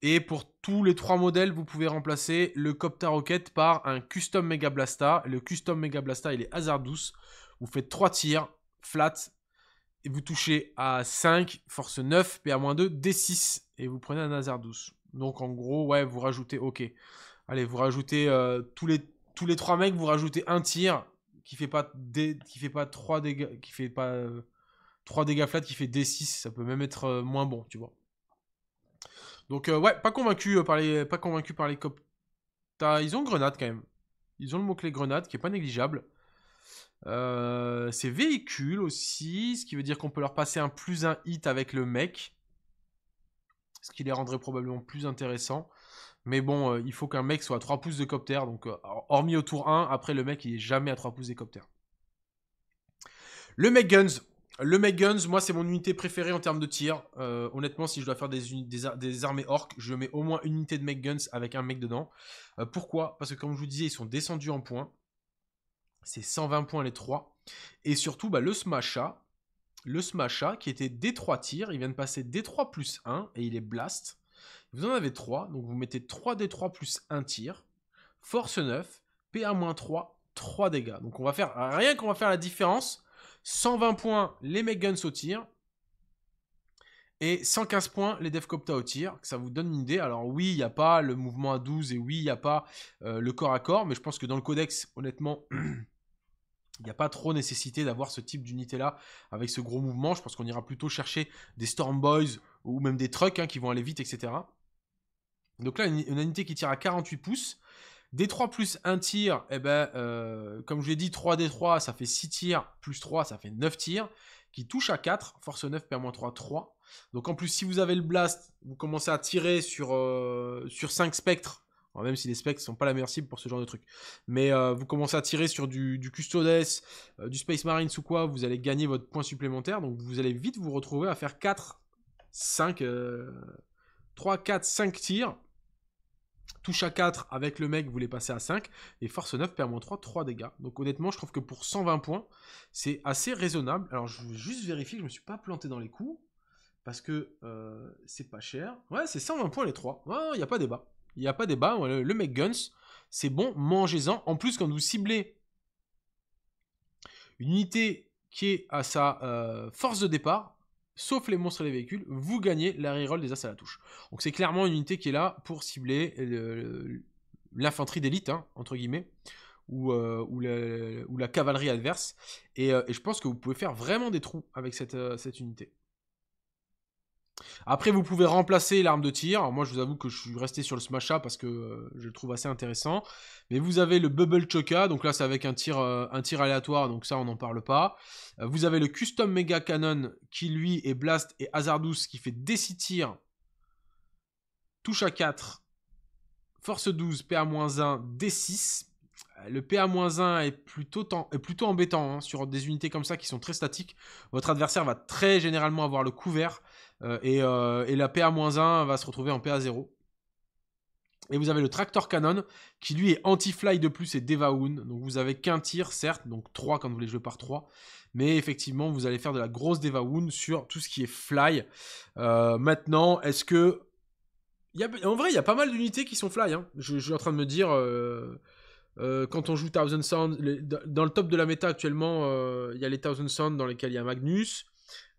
Speaker 1: Et pour tous les trois modèles, vous pouvez remplacer le Copter Rocket par un Custom Mega Blasta. Le Custom Mega Blasta, il est hasard douce. Vous faites 3 tirs, flat, et vous touchez à 5, force 9, PA-2, D6, et vous prenez un hasard douce. Donc en gros, ouais, vous rajoutez, ok. Allez, vous rajoutez euh, tous les tous les trois mecs, vous rajoutez un tir qui fait pas qui fait pas 3 dégâts, qui fait pas euh, trois dégâts flat, qui fait D6, ça peut même être euh, moins bon, tu vois. Donc, euh, ouais, pas convaincu, euh, par les, pas convaincu par les Ils ont grenade quand même. Ils ont le mot-clé grenade qui est pas négligeable. Euh, ces véhicules aussi, ce qui veut dire qu'on peut leur passer un plus un hit avec le mec. Ce qui les rendrait probablement plus intéressants. Mais bon, il faut qu'un mec soit à 3 pouces de copter. Donc, hormis au tour 1, après le mec, il est jamais à 3 pouces des copter. Le mec Guns, le Meg Guns, moi, c'est mon unité préférée en termes de tir. Euh, honnêtement, si je dois faire des, armées orques, je mets au moins une unité de Meg Guns avec un mec dedans. Euh, pourquoi Parce que, comme je vous disais, ils sont descendus en points. C'est 120 points les 3. Et surtout, bah, le Smasha, le Smasha qui était D3 tir, il vient de passer D3 plus 1 et il est Blast. Vous en avez 3, donc vous mettez 3 D3 plus 1 tir, Force 9, PA-3, 3 dégâts. Donc on va faire, rien qu'on va faire la différence 120 points, les megan au tir. Et 115 points, les Devcopta au tir. Ça vous donne une idée. Alors oui, il n'y a pas le mouvement à 12 et oui, il n'y a pas euh, le corps à corps. Mais je pense que dans le codex, honnêtement... [CLEARS THROAT] Il n'y a pas trop nécessité d'avoir ce type d'unité-là avec ce gros mouvement. Je pense qu'on ira plutôt chercher des Storm Boys ou même des trucks hein, qui vont aller vite, etc. Donc là, une, unité qui tire à 48 pouces, D3 plus 1 tir, eh ben, euh, comme je l'ai dit, 3D3, ça fait 6 tirs, plus 3, ça fait 9 tirs, qui touche à 4, force 9, moins 3 3. Donc en plus, si vous avez le blast, vous commencez à tirer sur, euh, sur 5 spectres, même si les spectres ne sont pas la meilleure cible pour ce genre de truc. Mais euh, vous commencez à tirer sur du, du Custodes, du Space Marines ou quoi, vous allez gagner votre point supplémentaire, donc vous allez vite vous retrouver à faire 4, 5, 3, 4, 5 tirs touche à 4 avec le mec, vous les passez à 5, et force 9 perd moins 3, 3 dégâts. Donc honnêtement, je trouve que pour 120 points, c'est assez raisonnable. Alors je vais juste vérifier que je me suis pas planté dans les coups, parce que euh, c'est pas cher. Ouais, c'est 120 points les 3. Il n'y a pas débat. Il n'y a pas débat. Le, mec Guns, c'est bon, mangez-en. En plus, quand vous ciblez une unité qui est à sa euh, force de départ, sauf les monstres et les véhicules, vous gagnez la reroll des as à la touche. Donc c'est clairement une unité qui est là pour cibler euh, l'infanterie d'élite, hein, entre guillemets, euh, ou, la, cavalerie adverse. Euh, et, je pense que vous pouvez faire vraiment des trous avec cette unité. Après, vous pouvez remplacer l'arme de tir. moi, je vous avoue que je suis resté sur le Smasha parce que euh, je le trouve assez intéressant. Mais vous avez le Bubble Choka, donc là, c'est avec un tir, euh, un tir aléatoire, donc ça, on n'en parle pas. Euh, vous avez le Custom Mega Cannon qui, lui, est Blast et Hazardous qui fait d 6 tirs, touche à 4, force 12, PA-1, D6. Le PA-1 est plutôt, est plutôt embêtant hein, sur des unités comme ça qui sont très statiques. Votre adversaire va très généralement avoir le couvert. Euh, euh, et, la PA-1 va se retrouver en PA0. Et vous avez le Tractor canon qui lui est anti-fly de plus et deva-wound Donc vous avez qu'un tir, certes, donc 3 quand vous les jouez par 3. Mais effectivement, vous allez faire de la grosse deva-wound sur tout ce qui est fly. Euh, maintenant, est-ce que... En vrai, il y a pas mal d'unités qui sont fly. Hein. Je, suis en train de me dire... quand on joue Thousand Sound, dans le top de la méta actuellement, il y a les Thousand Sound dans lesquels il y a Magnus.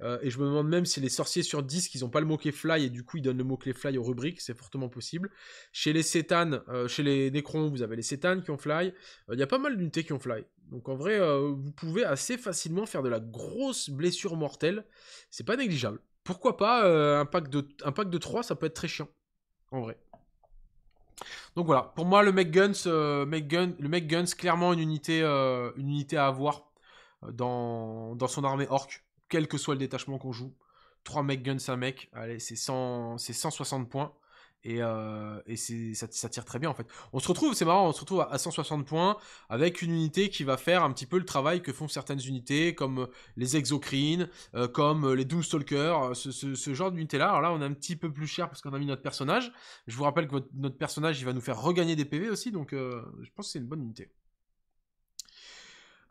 Speaker 1: Euh, et je me demande même si les sorciers sur 10, ils n'ont pas le mot-clé fly, et du coup, ils donnent le mot-clé fly aux rubriques, c'est fortement possible. Chez les sétanes, euh, chez les nécrons, vous avez les sétanes qui ont fly. Euh, il y a pas mal d'unités qui ont fly. Donc en vrai, vous pouvez assez facilement faire de la grosse blessure mortelle. C'est pas négligeable. Pourquoi pas un, pack de, un 3, ça peut être très chiant. En vrai. Donc voilà, pour moi le mec guns, le clairement une unité, une unité à avoir dans, son armée orque quel que soit le détachement qu'on joue. 3 mecs guns, 5 mecs, allez, c'est 160 points. Et, euh, ça, tire très bien en fait. On se retrouve, c'est marrant, on se retrouve à, 160 points avec une unité qui va faire un petit peu le travail que font certaines unités comme euh, les exocrines, euh, comme les Doomstalkers, ce, ce, genre d'unité-là. Alors là, on est un petit peu plus cher parce qu'on a mis notre personnage. Je vous rappelle que notre personnage, il va nous faire regagner des PV aussi, donc je pense que c'est une bonne unité.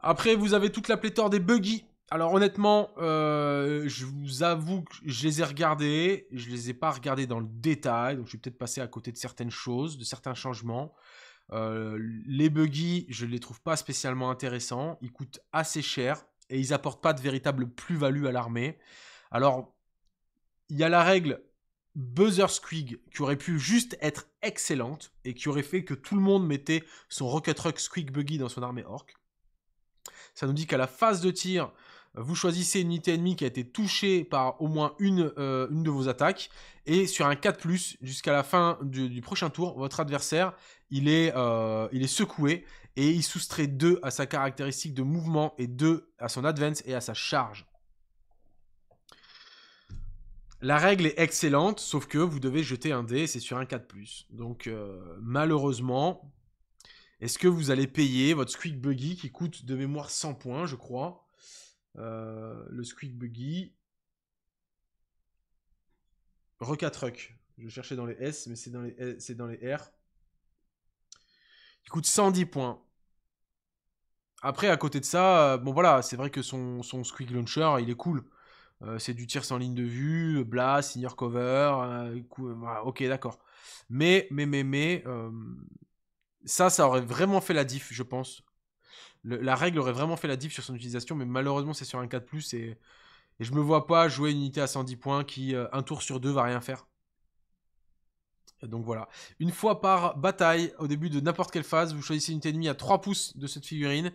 Speaker 1: Après, vous avez toute la pléthore des buggy alors honnêtement, euh, je vous avoue que je les ai regardés, je les ai pas regardés dans le détail, donc je suis peut-être passé à côté de certaines choses, de certains changements. Euh, les buggy, je les trouve pas spécialement intéressants, ils coûtent assez cher et ils apportent pas de véritable plus-value à l'armée. Alors, il y a la règle Buzzer Squig qui aurait pu juste être excellente et qui aurait fait que tout le monde mettait son Rocket Truck Squig Buggy dans son armée orque. Ça nous dit qu'à la phase de tir, vous choisissez une unité ennemie qui a été touchée par au moins une, euh, une de vos attaques. Et sur un 4+, jusqu'à la fin du, prochain tour, votre adversaire, il est, euh, il est secoué. Et il soustrait 2 à sa caractéristique de mouvement et 2 à son advance et à sa charge. La règle est excellente, sauf que vous devez jeter un dé, c'est sur un 4+. Donc euh, malheureusement, est-ce que vous allez payer votre Squeak Buggy qui coûte de mémoire 100 points, je crois euh, le Squeak Buggy, Truck. Je cherchais dans les S, mais c'est dans les, dans les R. Il coûte 110 points. Après, à côté de ça, euh, bon voilà, c'est vrai que son, son Squeak Launcher, il est cool. Euh, c'est du tir sans ligne de vue, blast, senior cover, ok, d'accord. Mais, mais, mais, mais, ça, ça aurait vraiment fait la diff, je pense, la règle aurait vraiment fait la diff sur son utilisation, mais malheureusement, c'est sur un 4 et, je me vois pas jouer une unité à 110 points qui, euh, un tour sur deux, va rien faire. Donc voilà. Une fois par bataille, au début de n'importe quelle phase, vous choisissez une unité ennemie à 3 pouces de cette figurine.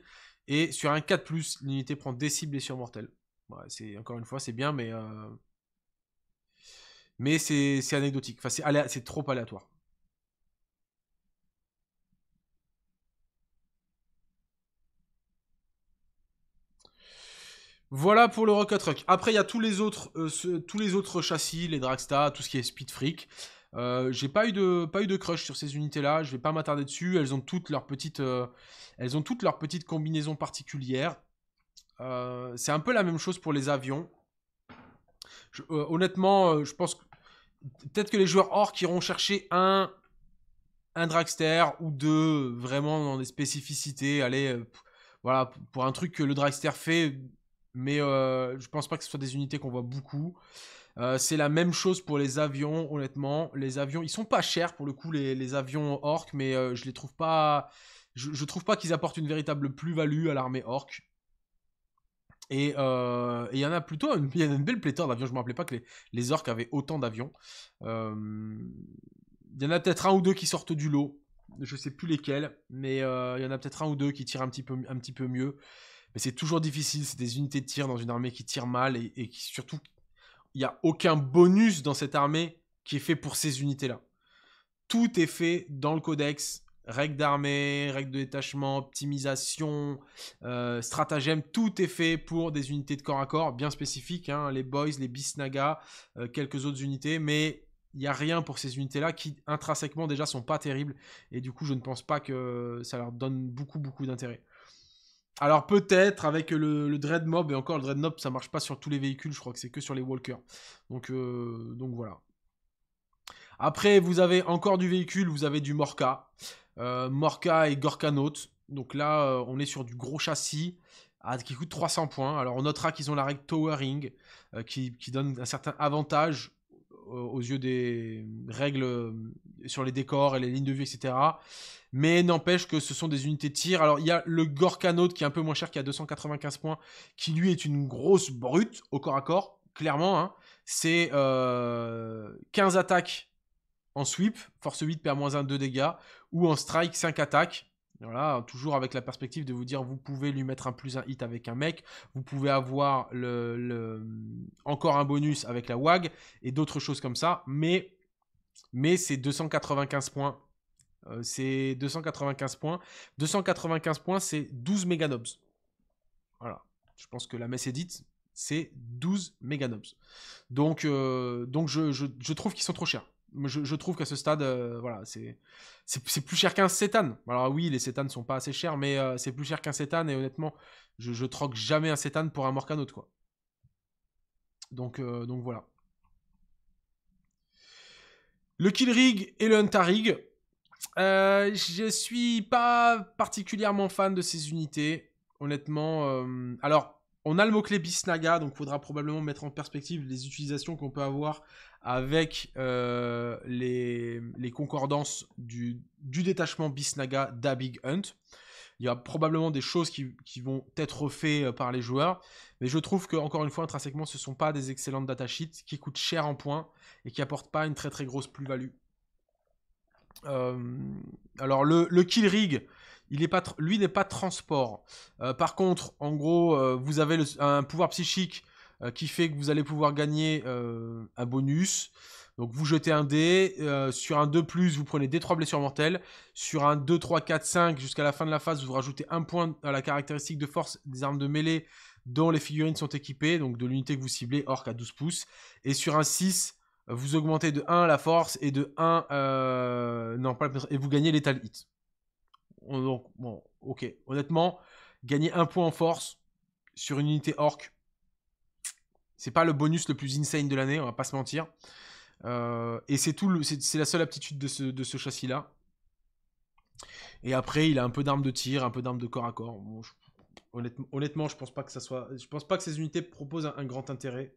Speaker 1: Et sur un 4, l'unité prend des cibles et mortelles. c'est, encore une fois, c'est bien, mais. Euh, mais c'est, anecdotique. c'est, trop aléatoire. Voilà pour le Rocket Truck. Après, il y a tous les autres, euh, tous les autres châssis, les Dragsta, tout ce qui est Speed Freak. Euh, j'ai pas eu de pas eu de crush sur ces unités là, je vais pas m'attarder dessus, elles ont toutes leurs petites euh, elles ont toutes combinaisons particulières. Euh, c'est un peu la même chose pour les avions. honnêtement, je pense que peut-être que les joueurs qui iront chercher un un dragster ou deux vraiment dans des spécificités, allez voilà, pour un truc que le dragster fait mais euh, je pense pas que ce soit des unités qu'on voit beaucoup. Euh, c'est la même chose pour les avions, honnêtement. Les avions, ils sont pas chers pour le coup, les, les avions orques mais euh, je les trouve pas. Je, trouve pas qu'ils apportent une véritable plus-value à l'armée orc Et il y en a plutôt une, y en a une belle pléthore d'avions. Je me rappelais pas que les, les orques avaient autant d'avions. Il y en a peut-être un ou deux qui sortent du lot. Je sais plus lesquels, mais il y en a peut-être un ou deux qui tirent un petit peu, un petit peu mieux mais c'est toujours difficile. C'est des unités de tir dans une armée qui tire mal et, qui surtout, il n'y a aucun bonus dans cette armée qui est fait pour ces unités-là. Tout est fait dans le codex. Règles d'armée, règles de détachement, optimisation, euh, stratagème, tout est fait pour des unités de corps à corps bien spécifiques, hein, les boys, les bisnaga, euh, quelques autres unités, mais il n'y a rien pour ces unités-là qui intrinsèquement déjà sont pas terribles et du coup je ne pense pas que ça leur donne beaucoup beaucoup d'intérêt. Alors peut-être avec le, le, et encore le Dread ça marche pas sur tous les véhicules, je crois que c'est que sur les Walkers. Donc, euh, donc voilà. Après vous avez encore du véhicule, vous avez du Morka, Euh, Morca et Gorkanote. Donc là euh, on est sur du gros châssis ah, qui coûte 300 points. Alors on notera qu'ils ont la règle Towering euh, qui, qui, donne un certain avantage aux yeux des règles euh, sur les décors et les lignes de vue, etc. Mais n'empêche que ce sont des unités de tir. Alors il y a le Note qui est un peu moins cher, qui a 295 points, qui lui est une grosse brute au corps à corps, clairement. Hein. C'est 15 euh, attaques en sweep, force 8 perd moins 1, 2 dégâts, ou en strike 5 attaques, voilà, toujours avec la perspective de vous dire, vous pouvez lui mettre un plus un hit avec un mec, vous pouvez avoir encore un bonus avec la WAG et d'autres choses comme ça, mais, mais c'est 295 euh, points. c'est 295 points. 295 points, c'est 12 méganobs. Voilà. Je pense que la messe est dite, c'est 12 méganobs. Donc, euh, donc je trouve qu'ils sont trop chers je, trouve qu'à ce stade, euh, voilà, c'est plus cher qu'un Setan. Alors oui, les ne sont pas assez chers, mais euh, c'est plus cher qu'un Setan. Et honnêtement, je, troque jamais un Setan pour un mort quoi. Donc, euh, donc voilà. Le Killrig et le Rig. je suis pas particulièrement fan de ces unités, honnêtement. alors, on a le mot-clé Bisnaga, donc il faudra probablement mettre en perspective les utilisations qu'on peut avoir avec euh, les, concordances du, détachement Bisnaga d'Abig Hunt. Il y a probablement des choses qui, vont être faites euh, par les joueurs, mais je trouve que, encore une fois, intrinsèquement, ce ne sont pas des excellentes datasheets qui coûtent cher en points et qui n'apportent pas une très très grosse plus-value. Euh, alors, le, le, Kill Rig, est pas lui n'est pas transport. Euh, par contre, en gros, euh, vous avez un pouvoir psychique euh, qui fait que vous allez pouvoir gagner un bonus. Donc vous jetez un dé, sur un 2+, vous prenez des 3 blessures mortelles, sur un 2, 3, 4, 5, jusqu'à la fin de la phase, vous rajoutez un point à la caractéristique de force des armes de mêlée dont les figurines sont équipées, donc de l'unité que vous ciblez, orc à 12 pouces, et sur un 6, vous augmentez de 1 la force et de 1 non pas et vous gagnez l'étal hit donc, bon, ok. Honnêtement, gagner un point en force sur une unité orc, c'est pas le bonus le plus insane de l'année, on va pas se mentir. Euh, et c'est tout, c'est la seule aptitude de ce, châssis-là. Et après, il a un peu d'armes de tir, un peu d'armes de corps à corps. honnêtement, je pense pas que ça soit, je pense pas que ces unités proposent un, grand intérêt.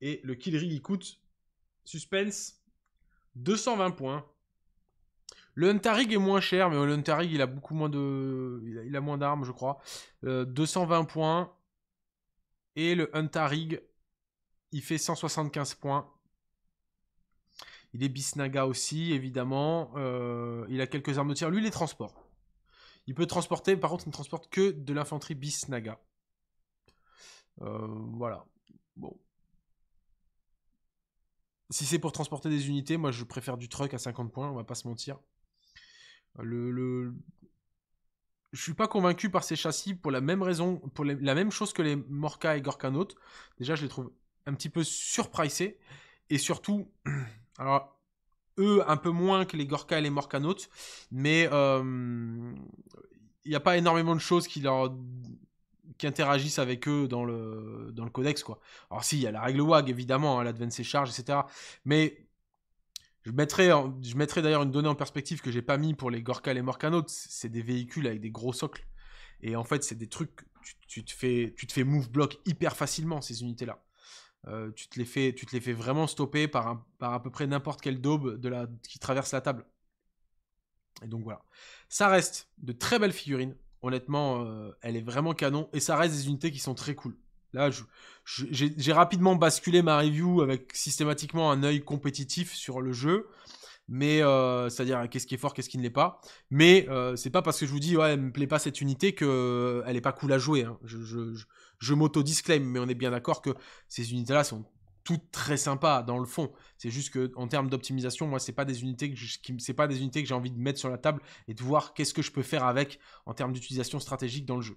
Speaker 1: Et le kill rig il coûte suspense 220 points. Le Huntarig est moins cher, mais le Huntarig, il a beaucoup moins de... Il a, moins d'armes, je crois. 220 euh, points. Et le Huntarig, il fait 175 points. Il est Bisnaga aussi, évidemment. Euh, il a quelques armes de tir. Lui, il les transporte. Il peut transporter, par contre, il ne transporte que de l'infanterie Bisnaga. Euh, voilà. Bon. Si c'est pour transporter des unités, moi je préfère du truck à 50 points, on va pas se mentir. Le, ne Je suis pas convaincu par ces châssis pour la même raison, pour la même chose que les Morca et Gorkanote. Déjà, je les trouve un petit peu surpricés. Et surtout, [CLEARS THROAT] alors eux un peu moins que les Gorka et les Note. mais il euh, n'y a pas énormément de choses qui interagissent avec eux dans le codex quoi. Alors si, il y a la règle WAG évidemment, hein, l'advance et charge, etc. Mais je mettrai, je d'ailleurs une donnée en perspective que j'ai pas mis pour les Gorka et Morcano. C'est des véhicules avec des gros socles. Et en fait, c'est des trucs, tu, te fais, tu te fais move block hyper facilement, ces unités-là. Euh, tu, te les fais, tu te les fais vraiment stopper par, par à peu près n'importe quelle daube de la, qui traverse la table. Et donc voilà. Ça reste de très belles figurines. Honnêtement, euh, elle est vraiment canon. Et ça reste des unités qui sont très cool. Là, j'ai rapidement basculé ma review avec systématiquement un œil compétitif sur le jeu. Mais euh, c'est-à-dire qu'est-ce qui est fort, qu'est-ce qui ne l'est pas. Mais euh, c'est pas parce que je vous dis ouais, elle me plaît pas cette unité que euh, elle est pas cool à jouer. Hein. Je, m'auto-disclaim, mais on est bien d'accord que ces unités-là sont toutes très sympas dans le fond. C'est juste que en termes d'optimisation, moi, c'est pas des unités pas des unités que j'ai envie de mettre sur la table et de voir qu'est-ce que je peux faire avec en termes d'utilisation stratégique dans le jeu.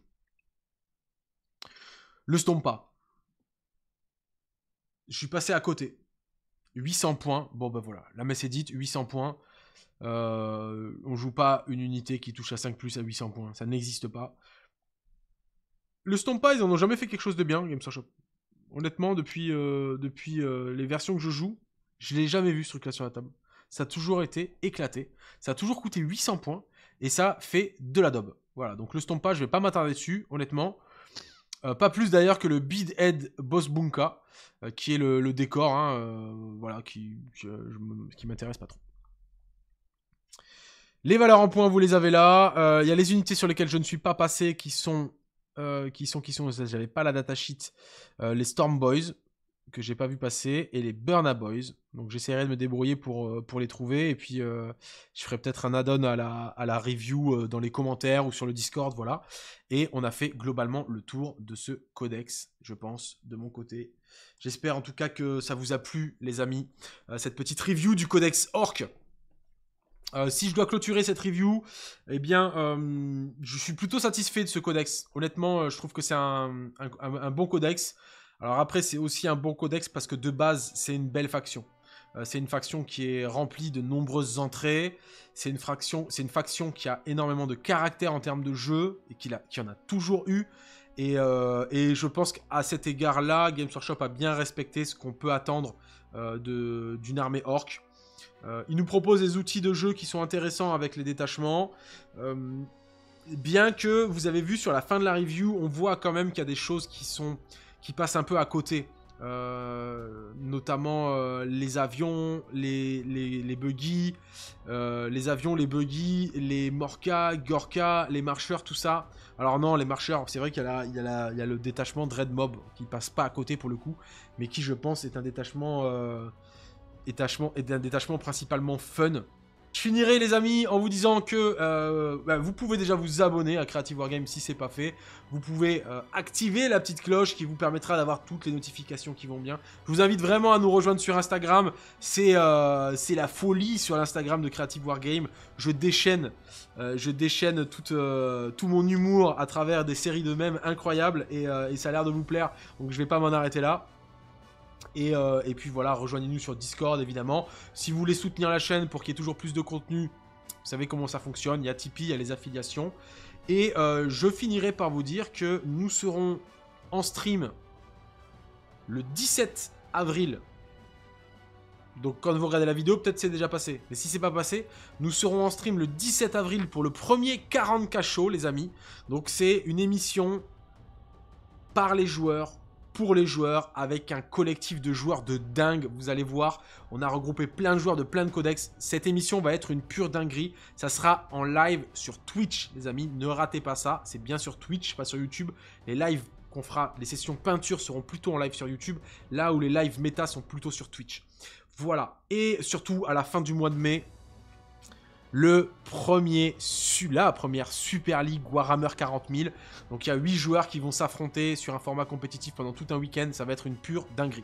Speaker 1: Le Stompa. Je suis passé à côté. 800 points. Bon, ben voilà. La messe est dite, 800 points. Euh, on joue pas une unité qui touche à 5 plus à 800 points. Ça n'existe pas. Le Stompa, ils en ont jamais fait quelque chose de bien, Honnêtement, depuis, euh, depuis euh, les versions que je joue, je l'ai jamais vu ce truc-là sur la table. Ça a toujours été éclaté. Ça a toujours coûté 800 points. Et ça fait de la dobe. Voilà, donc le Stompa, je vais pas m'attarder dessus, honnêtement. Euh, pas plus d'ailleurs que le Bid Head Boss Bunka, euh, qui est le, décor, hein, euh, voilà, qui, qui, m'intéresse pas trop. Les valeurs en points, vous les avez là. Il y a les unités sur lesquelles je ne suis pas passé, qui sont, qui sont, qui sont, j'avais pas la datasheet, les Storm Boys, que j'ai pas vu passer et les Burna Boys. Donc j'essaierai de me débrouiller pour, euh, pour les trouver et puis euh, je ferai peut-être un add-on à la, à la review euh, dans les commentaires ou sur le Discord, voilà. Et on a fait globalement le tour de ce codex, je pense, de mon côté. J'espère en tout cas que ça vous a plu, les amis, cette petite review du codex Orc. si je dois clôturer cette review, eh bien, je suis plutôt satisfait de ce codex. Honnêtement, je trouve que c'est un, bon codex. Alors après, c'est aussi un bon codex parce que de base, c'est une belle faction. Euh, c'est une faction qui est remplie de nombreuses entrées. C'est une, une faction qui a énormément de caractère en termes de jeu et qui, en a toujours eu. Euh, et, je pense qu'à cet égard-là, Games Workshop a bien respecté ce qu'on peut attendre euh, d'une armée orc. il nous propose des outils de jeu qui sont intéressants avec les détachements bien que vous avez vu sur la fin de la review, on voit quand même qu'il y a des choses qui sont qui passent un peu à côté. Euh, notamment euh, les avions, les, les, les buggy, euh, les avions, les buggies, les morcas, Gorka, les marcheurs, tout ça. Alors non, les marcheurs, c'est vrai qu'il y, y, y, a le détachement Dread Mob qui passe pas à côté pour le coup, mais qui je pense est un détachement, détachement est un détachement principalement fun je finirai les amis en vous disant que euh, bah, vous pouvez déjà vous abonner à Creative Wargame si c'est pas fait. Vous pouvez euh, activer la petite cloche qui vous permettra d'avoir toutes les notifications qui vont bien. Je vous invite vraiment à nous rejoindre sur Instagram. C'est euh, la folie sur l'Instagram de Creative Wargame. Je déchaîne, je déchaîne tout, tout, mon humour à travers des séries de mèmes incroyables et, et ça a l'air de vous plaire. Donc je ne vais pas m'en arrêter là. Euh, et, puis voilà, rejoignez-nous sur Discord évidemment. Si vous voulez soutenir la chaîne pour qu'il y ait toujours plus de contenu, vous savez comment ça fonctionne, il y a Tipeee, il y a les affiliations. Et euh, je finirai par vous dire que nous serons en stream le 17 avril. Donc quand vous regardez la vidéo, peut-être c'est déjà passé. Mais si c'est pas passé, nous serons en stream le 17 avril pour le premier 40K show, les amis. Donc c'est une émission par les joueurs les joueurs avec un collectif de joueurs de dingue. Vous allez voir, on a regroupé plein de joueurs de plein de codex. Cette émission va être une pure dinguerie. Ça sera en live sur Twitch, les amis. Ne ratez pas ça. C'est bien sur Twitch, pas sur YouTube. Les lives qu'on fera, les sessions peinture seront plutôt en live sur YouTube, là où les lives méta sont plutôt sur Twitch. Voilà. Et surtout, à la fin du mois de mai, le premier, la première Super League Warhammer 40 000. Donc il y a 8 joueurs qui vont s'affronter sur un format compétitif pendant tout un week-end, ça va être une pure dinguerie.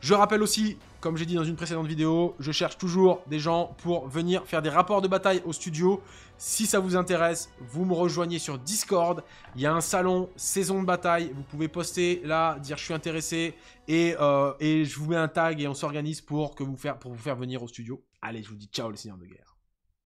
Speaker 1: Je rappelle aussi, comme j'ai dit dans une précédente vidéo, je cherche toujours des gens pour venir faire des rapports de bataille au studio. Si ça vous intéresse, vous me rejoignez sur Discord. Il y a un salon saison de bataille. Vous pouvez poster là, dire je suis intéressé euh, et, je vous mets un tag et on s'organise pour, que vous faire, pour vous faire venir au studio. Allez, je vous dis ciao les seigneurs de guerre.